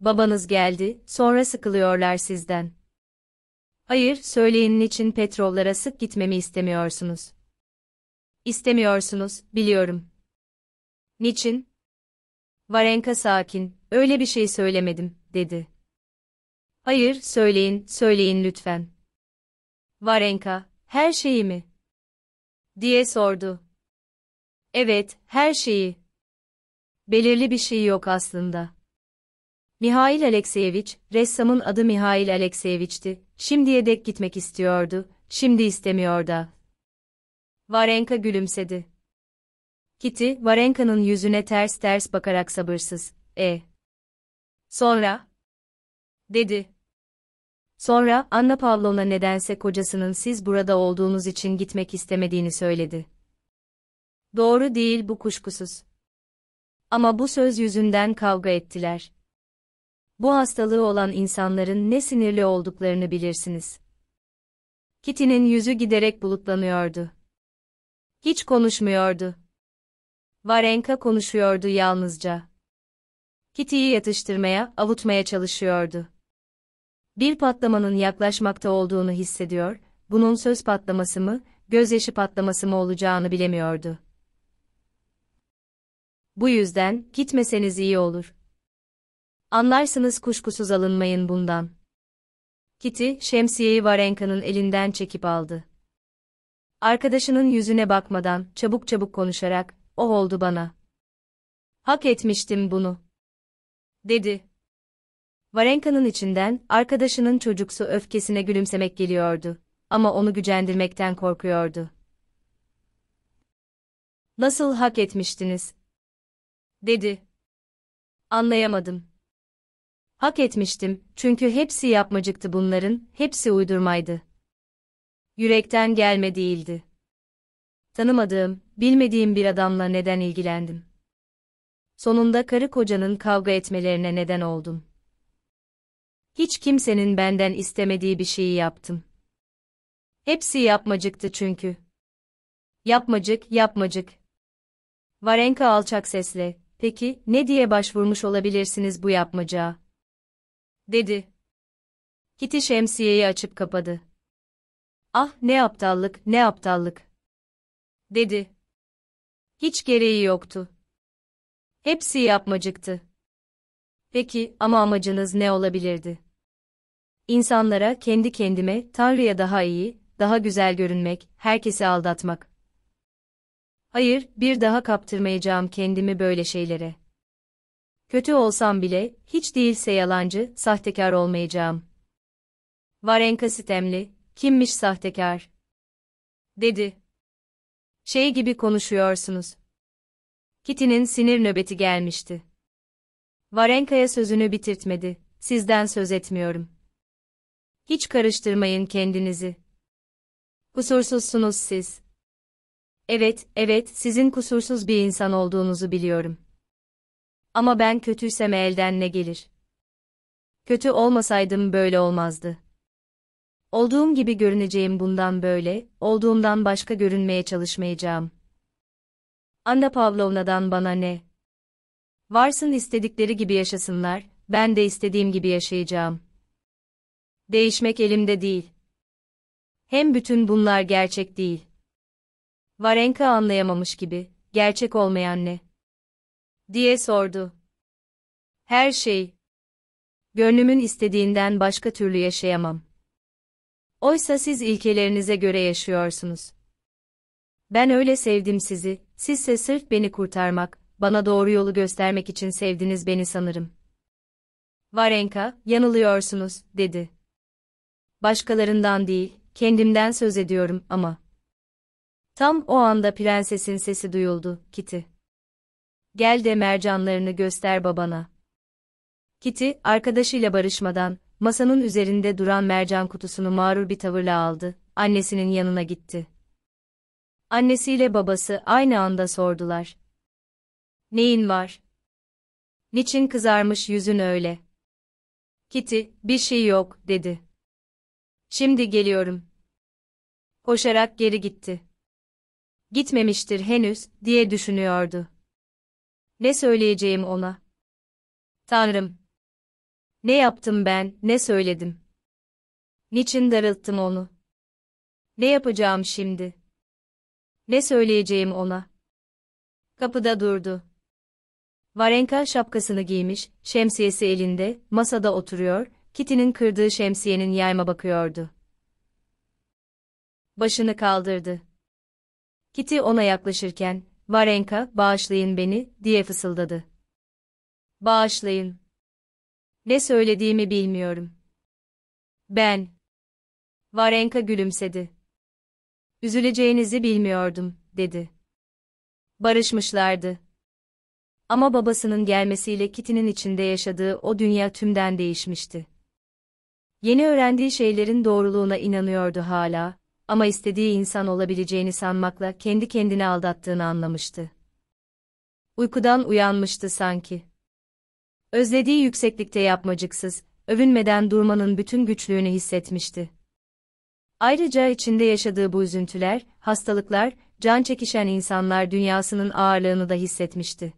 Babanız geldi, sonra sıkılıyorlar sizden. Hayır, söyleyin için petrollara sık gitmemi istemiyorsunuz. İstemiyorsunuz, biliyorum. Niçin? Varenka sakin, öyle bir şey söylemedim, dedi. Hayır, söyleyin, söyleyin lütfen. Varenka, her şeyi mi? Diye sordu. Evet, her şeyi. Belirli bir şey yok aslında. Mihail Alekseyeviç, ressamın adı Mihail Alekseyeviç'ti, şimdiye dek gitmek istiyordu, şimdi istemiyor da. Varenka gülümsedi. Kitty, Varenka'nın yüzüne ters ters bakarak sabırsız, e. Sonra? Dedi. Sonra, Anna Pavlovna nedense kocasının siz burada olduğunuz için gitmek istemediğini söyledi. Doğru değil bu kuşkusuz. Ama bu söz yüzünden kavga ettiler bu hastalığı olan insanların ne sinirli olduklarını bilirsiniz. Kitty'nin yüzü giderek bulutlanıyordu. Hiç konuşmuyordu. Varenka konuşuyordu yalnızca. Kitty'yi yatıştırmaya, avutmaya çalışıyordu. Bir patlamanın yaklaşmakta olduğunu hissediyor, bunun söz patlaması mı, gözyaşı patlaması mı olacağını bilemiyordu. Bu yüzden, gitmeseniz iyi olur. Anlarsınız kuşkusuz alınmayın bundan. Kitty, şemsiyeyi Varenka'nın elinden çekip aldı. Arkadaşının yüzüne bakmadan, çabuk çabuk konuşarak, o oh oldu bana. Hak etmiştim bunu. Dedi. Varenka'nın içinden, arkadaşının çocuksu öfkesine gülümsemek geliyordu. Ama onu gücendirmekten korkuyordu. Nasıl hak etmiştiniz? Dedi. Anlayamadım. Hak etmiştim, çünkü hepsi yapmacıktı bunların, hepsi uydurmaydı. Yürekten gelme değildi. Tanımadığım, bilmediğim bir adamla neden ilgilendim? Sonunda karı kocanın kavga etmelerine neden oldum. Hiç kimsenin benden istemediği bir şeyi yaptım. Hepsi yapmacıktı çünkü. Yapmacık, yapmacık. Varenka alçak sesle, peki, ne diye başvurmuş olabilirsiniz bu yapmacağa? dedi. Kiti şemsiyeyi açıp kapadı. Ah ne aptallık, ne aptallık. Dedi. Hiç gereği yoktu. Hepsi yapmacıktı. Peki ama amacınız ne olabilirdi? İnsanlara kendi kendime Tanrı'ya daha iyi, daha güzel görünmek, herkesi aldatmak. Hayır, bir daha kaptırmayacağım kendimi böyle şeylere. Kötü olsam bile, hiç değilse yalancı, sahtekar olmayacağım. Varenka sitemli, kimmiş sahtekar? Dedi. Şey gibi konuşuyorsunuz. Kitty'nin sinir nöbeti gelmişti. Varenka'ya sözünü bitirtmedi, sizden söz etmiyorum. Hiç karıştırmayın kendinizi. Kusursuzsunuz siz. Evet, evet, sizin kusursuz bir insan olduğunuzu biliyorum. Ama ben kötüysem elden ne gelir? Kötü olmasaydım böyle olmazdı. Olduğum gibi görüneceğim bundan böyle, olduğumdan başka görünmeye çalışmayacağım. Anda Pavlovna'dan bana ne? Varsın istedikleri gibi yaşasınlar, ben de istediğim gibi yaşayacağım. Değişmek elimde değil. Hem bütün bunlar gerçek değil. Varenka anlayamamış gibi, gerçek olmayan ne? diye sordu. Her şey. Gönlümün istediğinden başka türlü yaşayamam. Oysa siz ilkelerinize göre yaşıyorsunuz. Ben öyle sevdim sizi, sizse sırf beni kurtarmak, bana doğru yolu göstermek için sevdiniz beni sanırım. Varenka, yanılıyorsunuz, dedi. Başkalarından değil, kendimden söz ediyorum ama. Tam o anda prensesin sesi duyuldu, Kitty gel de mercanlarını göster babana. Kiti, arkadaşıyla barışmadan, masanın üzerinde duran mercan kutusunu mağrur bir tavırla aldı, annesinin yanına gitti. Annesiyle babası aynı anda sordular. Neyin var? Niçin kızarmış yüzün öyle? Kiti, bir şey yok, dedi. Şimdi geliyorum. Koşarak geri gitti. Gitmemiştir henüz, diye düşünüyordu. Ne söyleyeceğim ona? Tanrım! Ne yaptım ben, ne söyledim? Niçin darılttım onu? Ne yapacağım şimdi? Ne söyleyeceğim ona? Kapıda durdu. Varenka şapkasını giymiş, şemsiyesi elinde, masada oturuyor, Kitty'nin kırdığı şemsiyenin yayma bakıyordu. Başını kaldırdı. Kitty ona yaklaşırken, Varenka, bağışlayın beni, diye fısıldadı. Bağışlayın. Ne söylediğimi bilmiyorum. Ben. Varenka gülümsedi. Üzüleceğinizi bilmiyordum, dedi. Barışmışlardı. Ama babasının gelmesiyle Kitty'nin içinde yaşadığı o dünya tümden değişmişti. Yeni öğrendiği şeylerin doğruluğuna inanıyordu hala, ama istediği insan olabileceğini sanmakla kendi kendini aldattığını anlamıştı. Uykudan uyanmıştı sanki. Özlediği yükseklikte yapmacıksız, övünmeden durmanın bütün güçlüğünü hissetmişti. Ayrıca içinde yaşadığı bu üzüntüler, hastalıklar, can çekişen insanlar dünyasının ağırlığını da hissetmişti.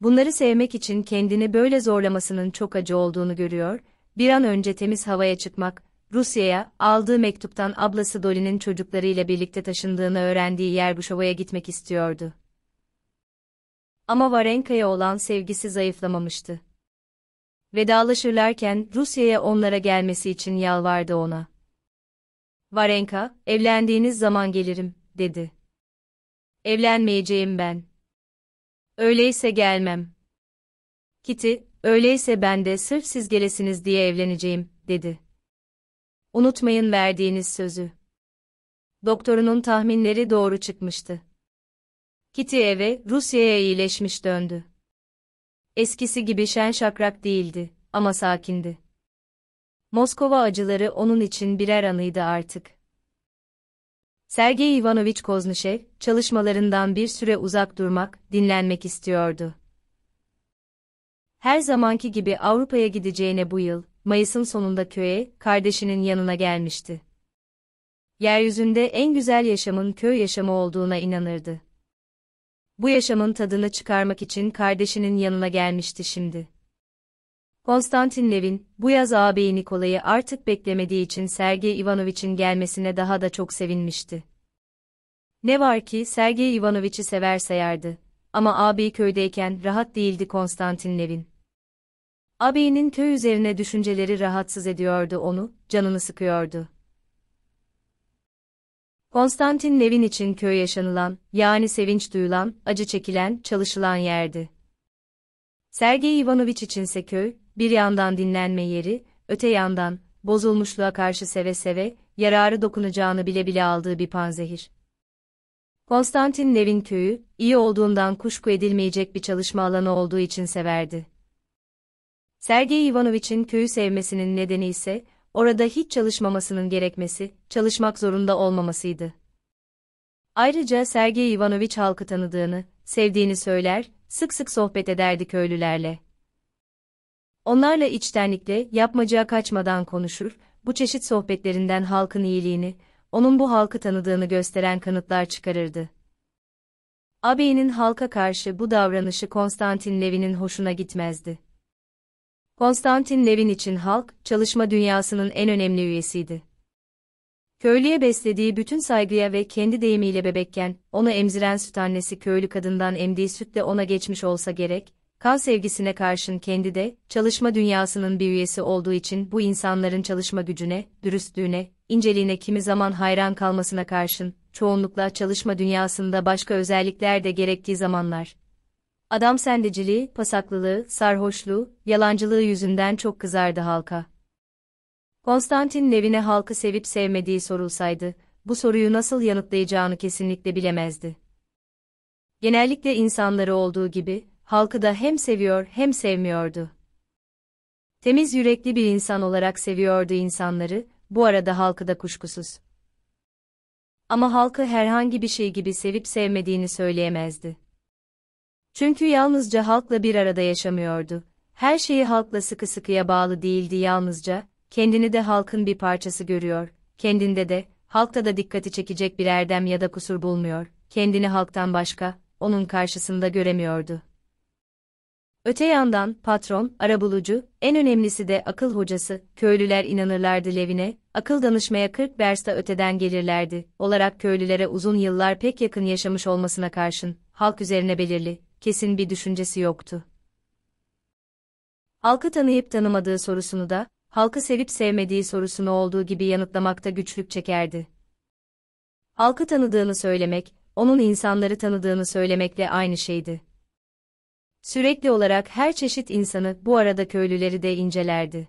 Bunları sevmek için kendini böyle zorlamasının çok acı olduğunu görüyor, bir an önce temiz havaya çıkmak, Rusya'ya aldığı mektuptan ablası Dolin'in çocuklarıyla birlikte taşındığını öğrendiği Yerbuşova'ya gitmek istiyordu. Ama Varenka'ya olan sevgisi zayıflamamıştı. Vedalaşırlarken Rusya'ya onlara gelmesi için yalvardı ona. Varenka, evlendiğiniz zaman gelirim, dedi. Evlenmeyeceğim ben. Öyleyse gelmem. Kitty, öyleyse ben de sırf siz gelesiniz diye evleneceğim, dedi. Unutmayın verdiğiniz sözü. Doktorunun tahminleri doğru çıkmıştı. Kitty eve, Rusya'ya iyileşmiş döndü. Eskisi gibi şen şakrak değildi ama sakindi. Moskova acıları onun için birer anıydı artık. Sergey Ivanovich Koznişev, çalışmalarından bir süre uzak durmak, dinlenmek istiyordu. Her zamanki gibi Avrupa'ya gideceğine bu yıl, Mayıs'ın sonunda köye, kardeşinin yanına gelmişti. Yeryüzünde en güzel yaşamın köy yaşamı olduğuna inanırdı. Bu yaşamın tadını çıkarmak için kardeşinin yanına gelmişti şimdi. Konstantin Levin, bu yaz ağabeyi Nikola'yı artık beklemediği için Sergey Ivanovich'in gelmesine daha da çok sevinmişti. Ne var ki Sergey Ivanovich'i sever sayardı. Ama ağabeyi köydeyken rahat değildi Konstantin Levin. Abi'nin köy üzerine düşünceleri rahatsız ediyordu onu, canını sıkıyordu. Konstantin Levin için köy yaşanılan, yani sevinç duyulan, acı çekilen, çalışılan yerdi. Sergey Ivanoviç içinse köy, bir yandan dinlenme yeri, öte yandan, bozulmuşluğa karşı seve seve, yararı dokunacağını bile bile aldığı bir panzehir. Konstantin Levin köyü, iyi olduğundan kuşku edilmeyecek bir çalışma alanı olduğu için severdi. Sergey Ivanovich'in köyü sevmesinin nedeni ise, orada hiç çalışmamasının gerekmesi, çalışmak zorunda olmamasıydı. Ayrıca Sergey Ivanovich halkı tanıdığını, sevdiğini söyler, sık sık sohbet ederdi köylülerle. Onlarla içtenlikle, yapmacığa kaçmadan konuşur, bu çeşit sohbetlerinden halkın iyiliğini, onun bu halkı tanıdığını gösteren kanıtlar çıkarırdı. Ağabeyinin halka karşı bu davranışı Konstantin Levin'in hoşuna gitmezdi. Konstantin Levin için halk, çalışma dünyasının en önemli üyesiydi. Köylüye beslediği bütün saygıya ve kendi deyimiyle bebekken, onu emziren süt annesi köylü kadından emdiği sütle ona geçmiş olsa gerek, kan sevgisine karşın kendi de, çalışma dünyasının bir üyesi olduğu için bu insanların çalışma gücüne, dürüstlüğüne, inceliğine kimi zaman hayran kalmasına karşın, çoğunlukla çalışma dünyasında başka özellikler de gerektiği zamanlar, adam sendeciliği, pasaklılığı, sarhoşluğu, yalancılığı yüzünden çok kızardı halka. Konstantin Levin'e halkı sevip sevmediği sorulsaydı, bu soruyu nasıl yanıtlayacağını kesinlikle bilemezdi. Genellikle insanları olduğu gibi, halkı da hem seviyor hem sevmiyordu. Temiz yürekli bir insan olarak seviyordu insanları, bu arada halkı da kuşkusuz. Ama halkı herhangi bir şey gibi sevip sevmediğini söyleyemezdi. Çünkü yalnızca halkla bir arada yaşamıyordu. Her şeyi halkla sıkı sıkıya bağlı değildi yalnızca, kendini de halkın bir parçası görüyor, kendinde de, halkta da dikkati çekecek bir erdem ya da kusur bulmuyor, kendini halktan başka, onun karşısında göremiyordu. Öte yandan, patron, arabulucu, en önemlisi de akıl hocası, köylüler inanırlardı Levin'e, akıl danışmaya 40 versta öteden gelirlerdi, olarak köylülere uzun yıllar pek yakın yaşamış olmasına karşın, halk üzerine belirli, kesin bir düşüncesi yoktu. Halkı tanıyıp tanımadığı sorusunu da, halkı sevip sevmediği sorusunu olduğu gibi yanıtlamakta güçlük çekerdi. Halkı tanıdığını söylemek, onun insanları tanıdığını söylemekle aynı şeydi. Sürekli olarak her çeşit insanı, bu arada köylüleri de incelerdi.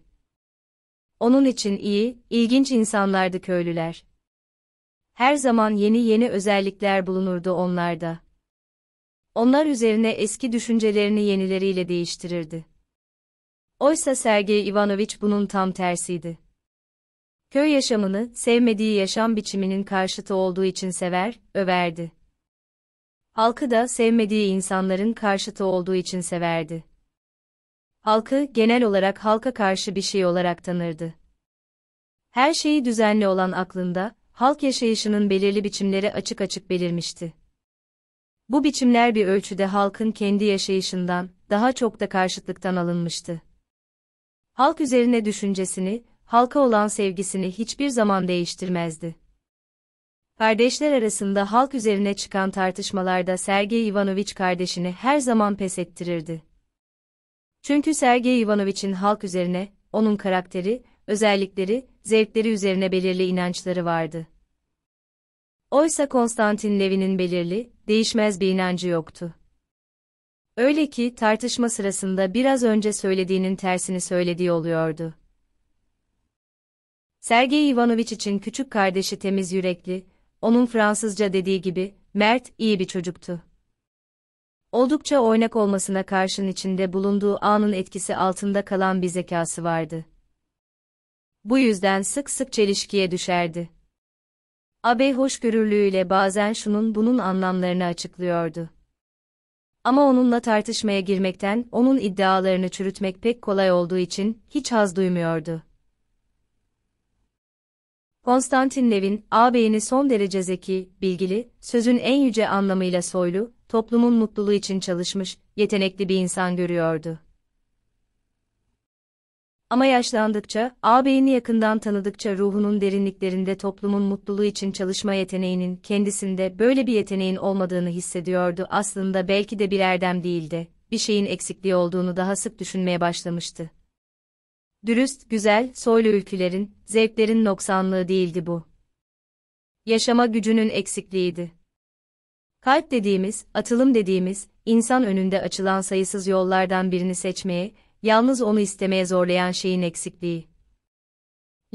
Onun için iyi, ilginç insanlardı köylüler. Her zaman yeni yeni özellikler bulunurdu onlarda onlar üzerine eski düşüncelerini yenileriyle değiştirirdi. Oysa Sergey Ivanovich bunun tam tersiydi. Köy yaşamını, sevmediği yaşam biçiminin karşıtı olduğu için sever, överdi. Halkı da sevmediği insanların karşıtı olduğu için severdi. Halkı, genel olarak halka karşı bir şey olarak tanırdı. Her şeyi düzenli olan aklında, halk yaşayışının belirli biçimleri açık açık belirmişti. Bu biçimler bir ölçüde halkın kendi yaşayışından, daha çok da karşıtlıktan alınmıştı. Halk üzerine düşüncesini, halka olan sevgisini hiçbir zaman değiştirmezdi. Kardeşler arasında halk üzerine çıkan tartışmalarda Sergey Ivanoviç kardeşini her zaman pes ettirirdi. Çünkü Sergey Ivanoviç'in halk üzerine, onun karakteri, özellikleri, zevkleri üzerine belirli inançları vardı. Oysa Konstantin Levin'in belirli, değişmez bir inancı yoktu. Öyle ki tartışma sırasında biraz önce söylediğinin tersini söylediği oluyordu. Sergey Ivanoviç için küçük kardeşi temiz yürekli, onun Fransızca dediği gibi, Mert iyi bir çocuktu. Oldukça oynak olmasına karşın içinde bulunduğu anın etkisi altında kalan bir zekası vardı. Bu yüzden sık sık çelişkiye düşerdi. AB hoşgörülüğüyle bazen şunun bunun anlamlarını açıklıyordu. Ama onunla tartışmaya girmekten, onun iddialarını çürütmek pek kolay olduğu için hiç haz duymuyordu. Konstantin Levin, ağabeyini son derece zeki, bilgili, sözün en yüce anlamıyla soylu, toplumun mutluluğu için çalışmış, yetenekli bir insan görüyordu. Ama yaşlandıkça, ağabeyini yakından tanıdıkça ruhunun derinliklerinde toplumun mutluluğu için çalışma yeteneğinin kendisinde böyle bir yeteneğin olmadığını hissediyordu. Aslında belki de bir erdem değildi, bir şeyin eksikliği olduğunu daha sık düşünmeye başlamıştı. Dürüst, güzel, soylu ülkülerin, zevklerin noksanlığı değildi bu. Yaşama gücünün eksikliğiydi. Kalp dediğimiz, atılım dediğimiz, insan önünde açılan sayısız yollardan birini seçmeye, yalnız onu istemeye zorlayan şeyin eksikliği.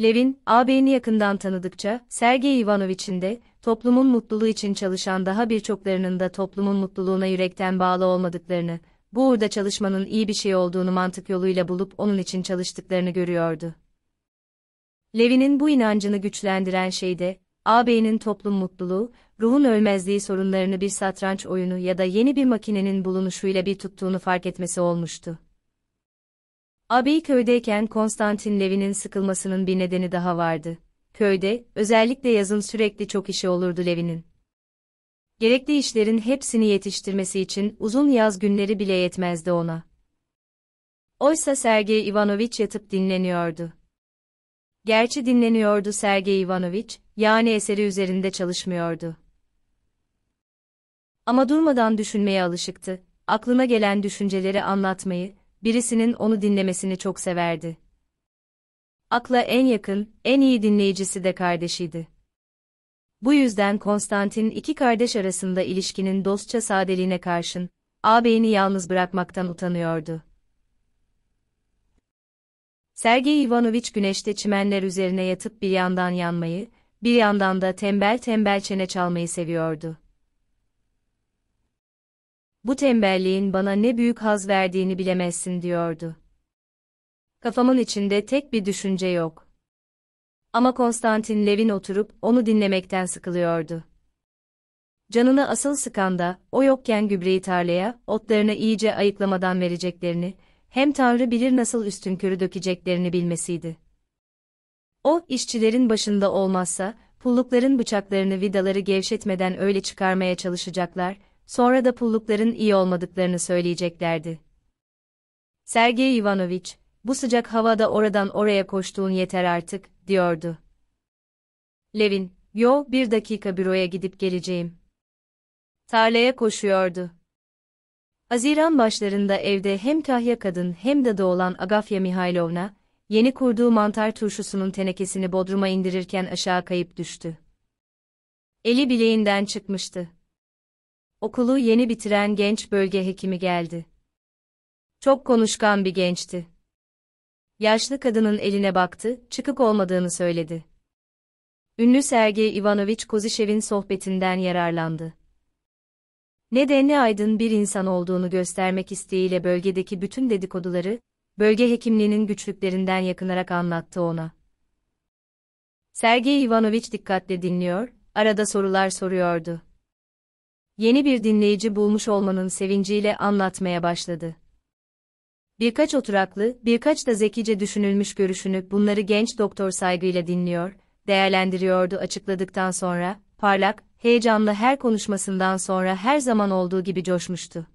Levin, ağabeyini yakından tanıdıkça, Sergey Ivanoviç'in de, toplumun mutluluğu için çalışan daha birçoklarının da toplumun mutluluğuna yürekten bağlı olmadıklarını, bu uğurda çalışmanın iyi bir şey olduğunu mantık yoluyla bulup onun için çalıştıklarını görüyordu. Levin'in bu inancını güçlendiren şey de, ağabeyinin toplum mutluluğu, ruhun ölmezliği sorunlarını bir satranç oyunu ya da yeni bir makinenin bulunuşuyla bir tuttuğunu fark etmesi olmuştu köydeyken Konstantin Levin'in sıkılmasının bir nedeni daha vardı. Köyde, özellikle yazın sürekli çok işi olurdu Levin'in. Gerekli işlerin hepsini yetiştirmesi için uzun yaz günleri bile yetmezdi ona. Oysa Sergey Ivanovich yatıp dinleniyordu. Gerçi dinleniyordu Sergey Ivanovich, yani eseri üzerinde çalışmıyordu. Ama durmadan düşünmeye alışıktı, aklına gelen düşünceleri anlatmayı, birisinin onu dinlemesini çok severdi. Akla en yakın, en iyi dinleyicisi de kardeşiydi. Bu yüzden Konstantin iki kardeş arasında ilişkinin dostça sadeliğine karşın, ağabeyini yalnız bırakmaktan utanıyordu. Sergey Ivanovich güneşte çimenler üzerine yatıp bir yandan yanmayı, bir yandan da tembel tembel çene çalmayı seviyordu bu tembelliğin bana ne büyük haz verdiğini bilemezsin diyordu. Kafamın içinde tek bir düşünce yok. Ama Konstantin Levin oturup onu dinlemekten sıkılıyordu. Canını asıl sıkan da, o yokken gübreyi tarlaya, otlarını iyice ayıklamadan vereceklerini, hem Tanrı bilir nasıl üstünkörü dökeceklerini bilmesiydi. O, işçilerin başında olmazsa, pullukların bıçaklarını vidaları gevşetmeden öyle çıkarmaya çalışacaklar, sonra da pullukların iyi olmadıklarını söyleyeceklerdi. Sergey Ivanovich, bu sıcak havada oradan oraya koştuğun yeter artık, diyordu. Levin, yo bir dakika büroya gidip geleceğim. Tarlaya koşuyordu. Haziran başlarında evde hem kahya kadın hem de doğulan Agafya Mihailovna, yeni kurduğu mantar turşusunun tenekesini bodruma indirirken aşağı kayıp düştü. Eli bileğinden çıkmıştı. Okulu yeni bitiren genç bölge hekimi geldi. Çok konuşkan bir gençti. Yaşlı kadının eline baktı, çıkık olmadığını söyledi. Ünlü Sergey Ivanovich Kozişev'in sohbetinden yararlandı. Nedenli aydın bir insan olduğunu göstermek isteğiyle bölgedeki bütün dedikoduları, bölge hekimliğinin güçlüklerinden yakınarak anlattı ona. Sergey Ivanovich dikkatle dinliyor, arada sorular soruyordu yeni bir dinleyici bulmuş olmanın sevinciyle anlatmaya başladı. Birkaç oturaklı, birkaç da zekice düşünülmüş görüşünü bunları genç doktor saygıyla dinliyor, değerlendiriyordu açıkladıktan sonra, parlak, heyecanlı her konuşmasından sonra her zaman olduğu gibi coşmuştu.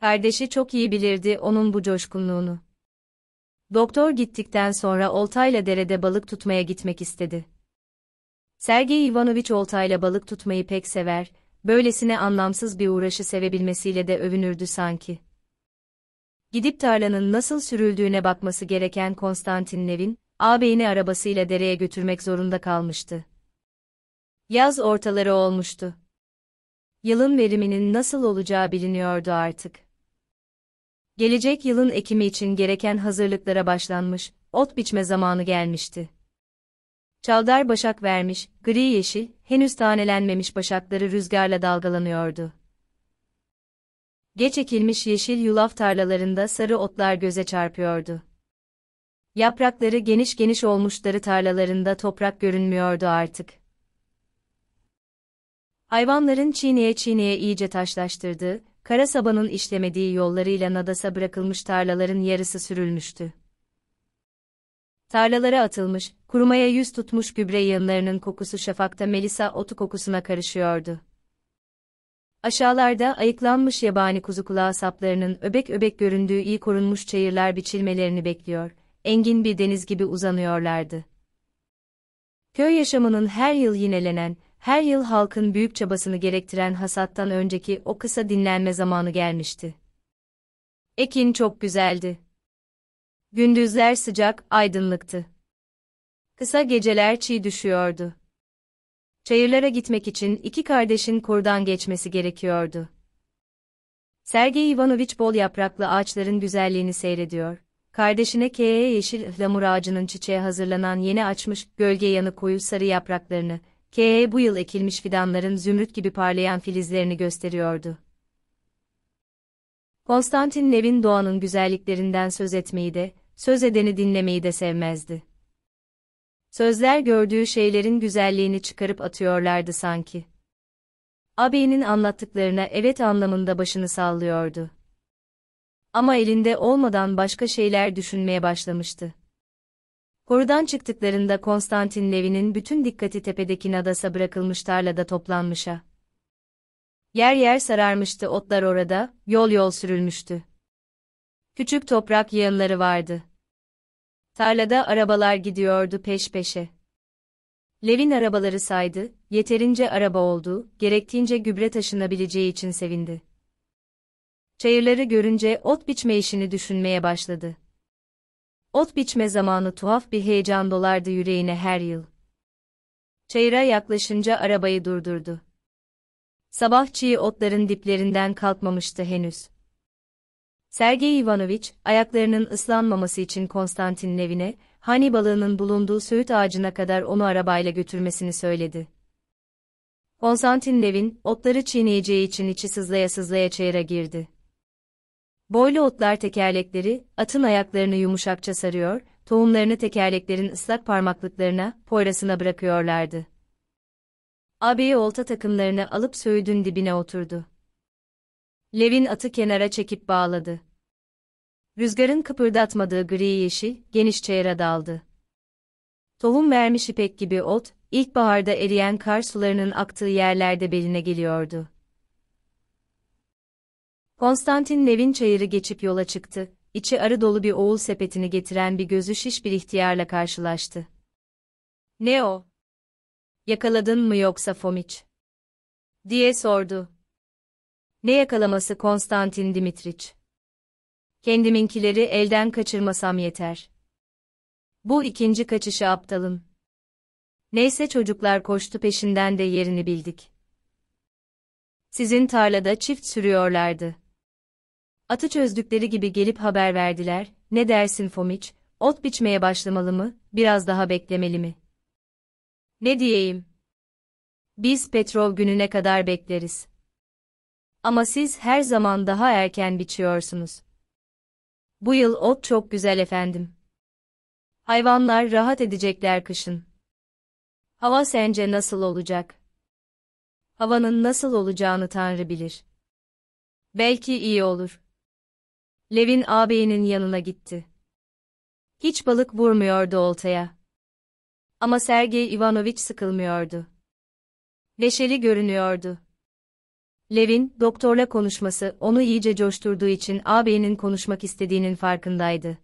Kardeşi çok iyi bilirdi onun bu coşkunluğunu. Doktor gittikten sonra oltayla derede balık tutmaya gitmek istedi. Sergey Ivanovich oltayla balık tutmayı pek sever, böylesine anlamsız bir uğraşı sevebilmesiyle de övünürdü sanki. Gidip tarlanın nasıl sürüldüğüne bakması gereken Konstantin Levin, ağabeyini arabasıyla dereye götürmek zorunda kalmıştı. Yaz ortaları olmuştu. Yılın veriminin nasıl olacağı biliniyordu artık. Gelecek yılın ekimi için gereken hazırlıklara başlanmış, ot biçme zamanı gelmişti. Çaldar başak vermiş, gri yeşil, henüz tanelenmemiş başakları rüzgarla dalgalanıyordu. Geç ekilmiş yeşil yulaf tarlalarında sarı otlar göze çarpıyordu. Yaprakları geniş geniş olmuşları tarlalarında toprak görünmüyordu artık. Hayvanların çiğneye çiğneye iyice taşlaştırdığı, kara sabanın işlemediği yollarıyla nadasa bırakılmış tarlaların yarısı sürülmüştü. Tarlalara atılmış, kurumaya yüz tutmuş gübre yığınlarının kokusu şafakta Melisa otu kokusuna karışıyordu. Aşağılarda ayıklanmış yabani kuzu kulağı saplarının öbek öbek göründüğü iyi korunmuş çayırlar biçilmelerini bekliyor, engin bir deniz gibi uzanıyorlardı. Köy yaşamının her yıl yinelenen, her yıl halkın büyük çabasını gerektiren hasattan önceki o kısa dinlenme zamanı gelmişti. Ekin çok güzeldi. Gündüzler sıcak, aydınlıktı. Kısa geceler çiğ düşüyordu. Çayırlara gitmek için iki kardeşin kurdan geçmesi gerekiyordu. Sergey Ivanovich bol yapraklı ağaçların güzelliğini seyrediyor. Kardeşine K'ye yeşil ıhlamur ağacının çiçeğe hazırlanan yeni açmış, gölge yanı koyu sarı yapraklarını, K'ye bu yıl ekilmiş fidanların zümrüt gibi parlayan filizlerini gösteriyordu. Konstantin Nevin doğanın güzelliklerinden söz etmeyi de, söz edeni dinlemeyi de sevmezdi. Sözler gördüğü şeylerin güzelliğini çıkarıp atıyorlardı sanki. Abi'nin anlattıklarına evet anlamında başını sallıyordu. Ama elinde olmadan başka şeyler düşünmeye başlamıştı. Korudan çıktıklarında Konstantin Levin'in bütün dikkati tepedeki Nadas'a bırakılmış tarlada toplanmışa. Yer yer sararmıştı otlar orada, yol yol sürülmüştü. Küçük toprak yığınları vardı. Tarlada arabalar gidiyordu peş peşe. Levin arabaları saydı, yeterince araba oldu, gerektiğince gübre taşınabileceği için sevindi. Çayırları görünce ot biçme işini düşünmeye başladı. Ot biçme zamanı tuhaf bir heyecan dolardı yüreğine her yıl. Çayıra yaklaşınca arabayı durdurdu. Sabahçıyı otların diplerinden kalkmamıştı henüz. Sergey Ivanoviç, ayaklarının ıslanmaması için Konstantin Levin'e, hani balığının bulunduğu söğüt ağacına kadar onu arabayla götürmesini söyledi. Konstantin Levin, otları çiğneyeceği için içi sızlaya sızlaya çayıra girdi. Boylu otlar tekerlekleri, atın ayaklarını yumuşakça sarıyor, tohumlarını tekerleklerin ıslak parmaklıklarına, poyrasına bırakıyorlardı. Ağabeyi olta takımlarını alıp söğüdün dibine oturdu. Levin atı kenara çekip bağladı. Rüzgarın kıpırdatmadığı gri yeşil, geniş çayıra daldı. Tohum vermiş ipek gibi ot, ilkbaharda eriyen kar sularının aktığı yerlerde beline geliyordu. Konstantin Levin çayırı geçip yola çıktı, içi arı dolu bir oğul sepetini getiren bir gözü şiş bir ihtiyarla karşılaştı. Ne o? Yakaladın mı yoksa Fomiç? diye sordu. Ne yakalaması Konstantin Dimitriç? Kendiminkileri elden kaçırmasam yeter. Bu ikinci kaçışı aptalım. Neyse çocuklar koştu peşinden de yerini bildik. Sizin tarlada çift sürüyorlardı. Atı çözdükleri gibi gelip haber verdiler, ne dersin Fomiç, ot biçmeye başlamalı mı, biraz daha beklemeli mi? Ne diyeyim? Biz petrol gününe kadar bekleriz. Ama siz her zaman daha erken biçiyorsunuz. Bu yıl ot çok güzel efendim. Hayvanlar rahat edecekler kışın. Hava sence nasıl olacak? Havanın nasıl olacağını Tanrı bilir. Belki iyi olur. Levin ağabeyinin yanına gitti. Hiç balık vurmuyordu oltaya. Ama Sergey Ivanovich sıkılmıyordu. Neşeli görünüyordu. Levin, doktorla konuşması onu iyice coşturduğu için ağabeyinin konuşmak istediğinin farkındaydı.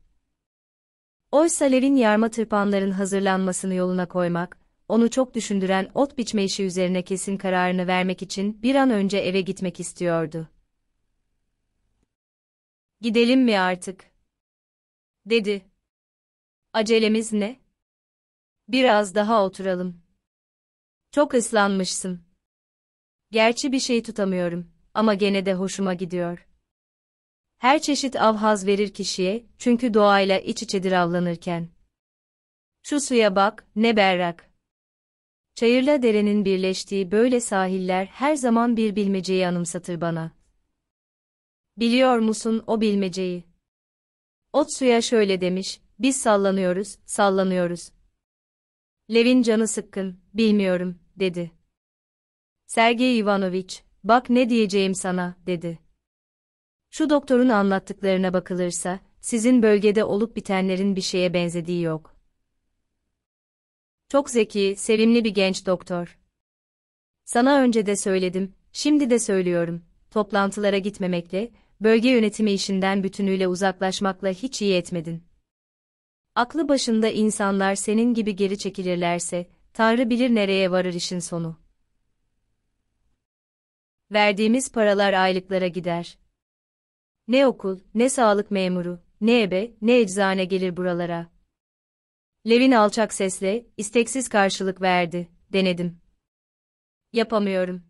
Oysa Levin yarma tırpanların hazırlanmasını yoluna koymak, onu çok düşündüren ot biçme işi üzerine kesin kararını vermek için bir an önce eve gitmek istiyordu. Gidelim mi artık? Dedi. Acelemiz ne? Biraz daha oturalım. Çok ıslanmışsın. Gerçi bir şey tutamıyorum ama gene de hoşuma gidiyor. Her çeşit av haz verir kişiye, çünkü doğayla iç içedir avlanırken. Şu suya bak, ne berrak. Çayırla derenin birleştiği böyle sahiller her zaman bir bilmeceyi anımsatır bana. Biliyor musun o bilmeceyi? Ot suya şöyle demiş, biz sallanıyoruz, sallanıyoruz. Levin canı sıkkın, bilmiyorum, dedi. Sergey Ivanoviç, bak ne diyeceğim sana, dedi. Şu doktorun anlattıklarına bakılırsa, sizin bölgede olup bitenlerin bir şeye benzediği yok. Çok zeki, sevimli bir genç doktor. Sana önce de söyledim, şimdi de söylüyorum. Toplantılara gitmemekle, bölge yönetimi işinden bütünüyle uzaklaşmakla hiç iyi etmedin. Aklı başında insanlar senin gibi geri çekilirlerse, Tanrı bilir nereye varır işin sonu. Verdiğimiz paralar aylıklara gider. Ne okul, ne sağlık memuru, ne ebe, ne eczane gelir buralara. Levin alçak sesle, isteksiz karşılık verdi, denedim. Yapamıyorum.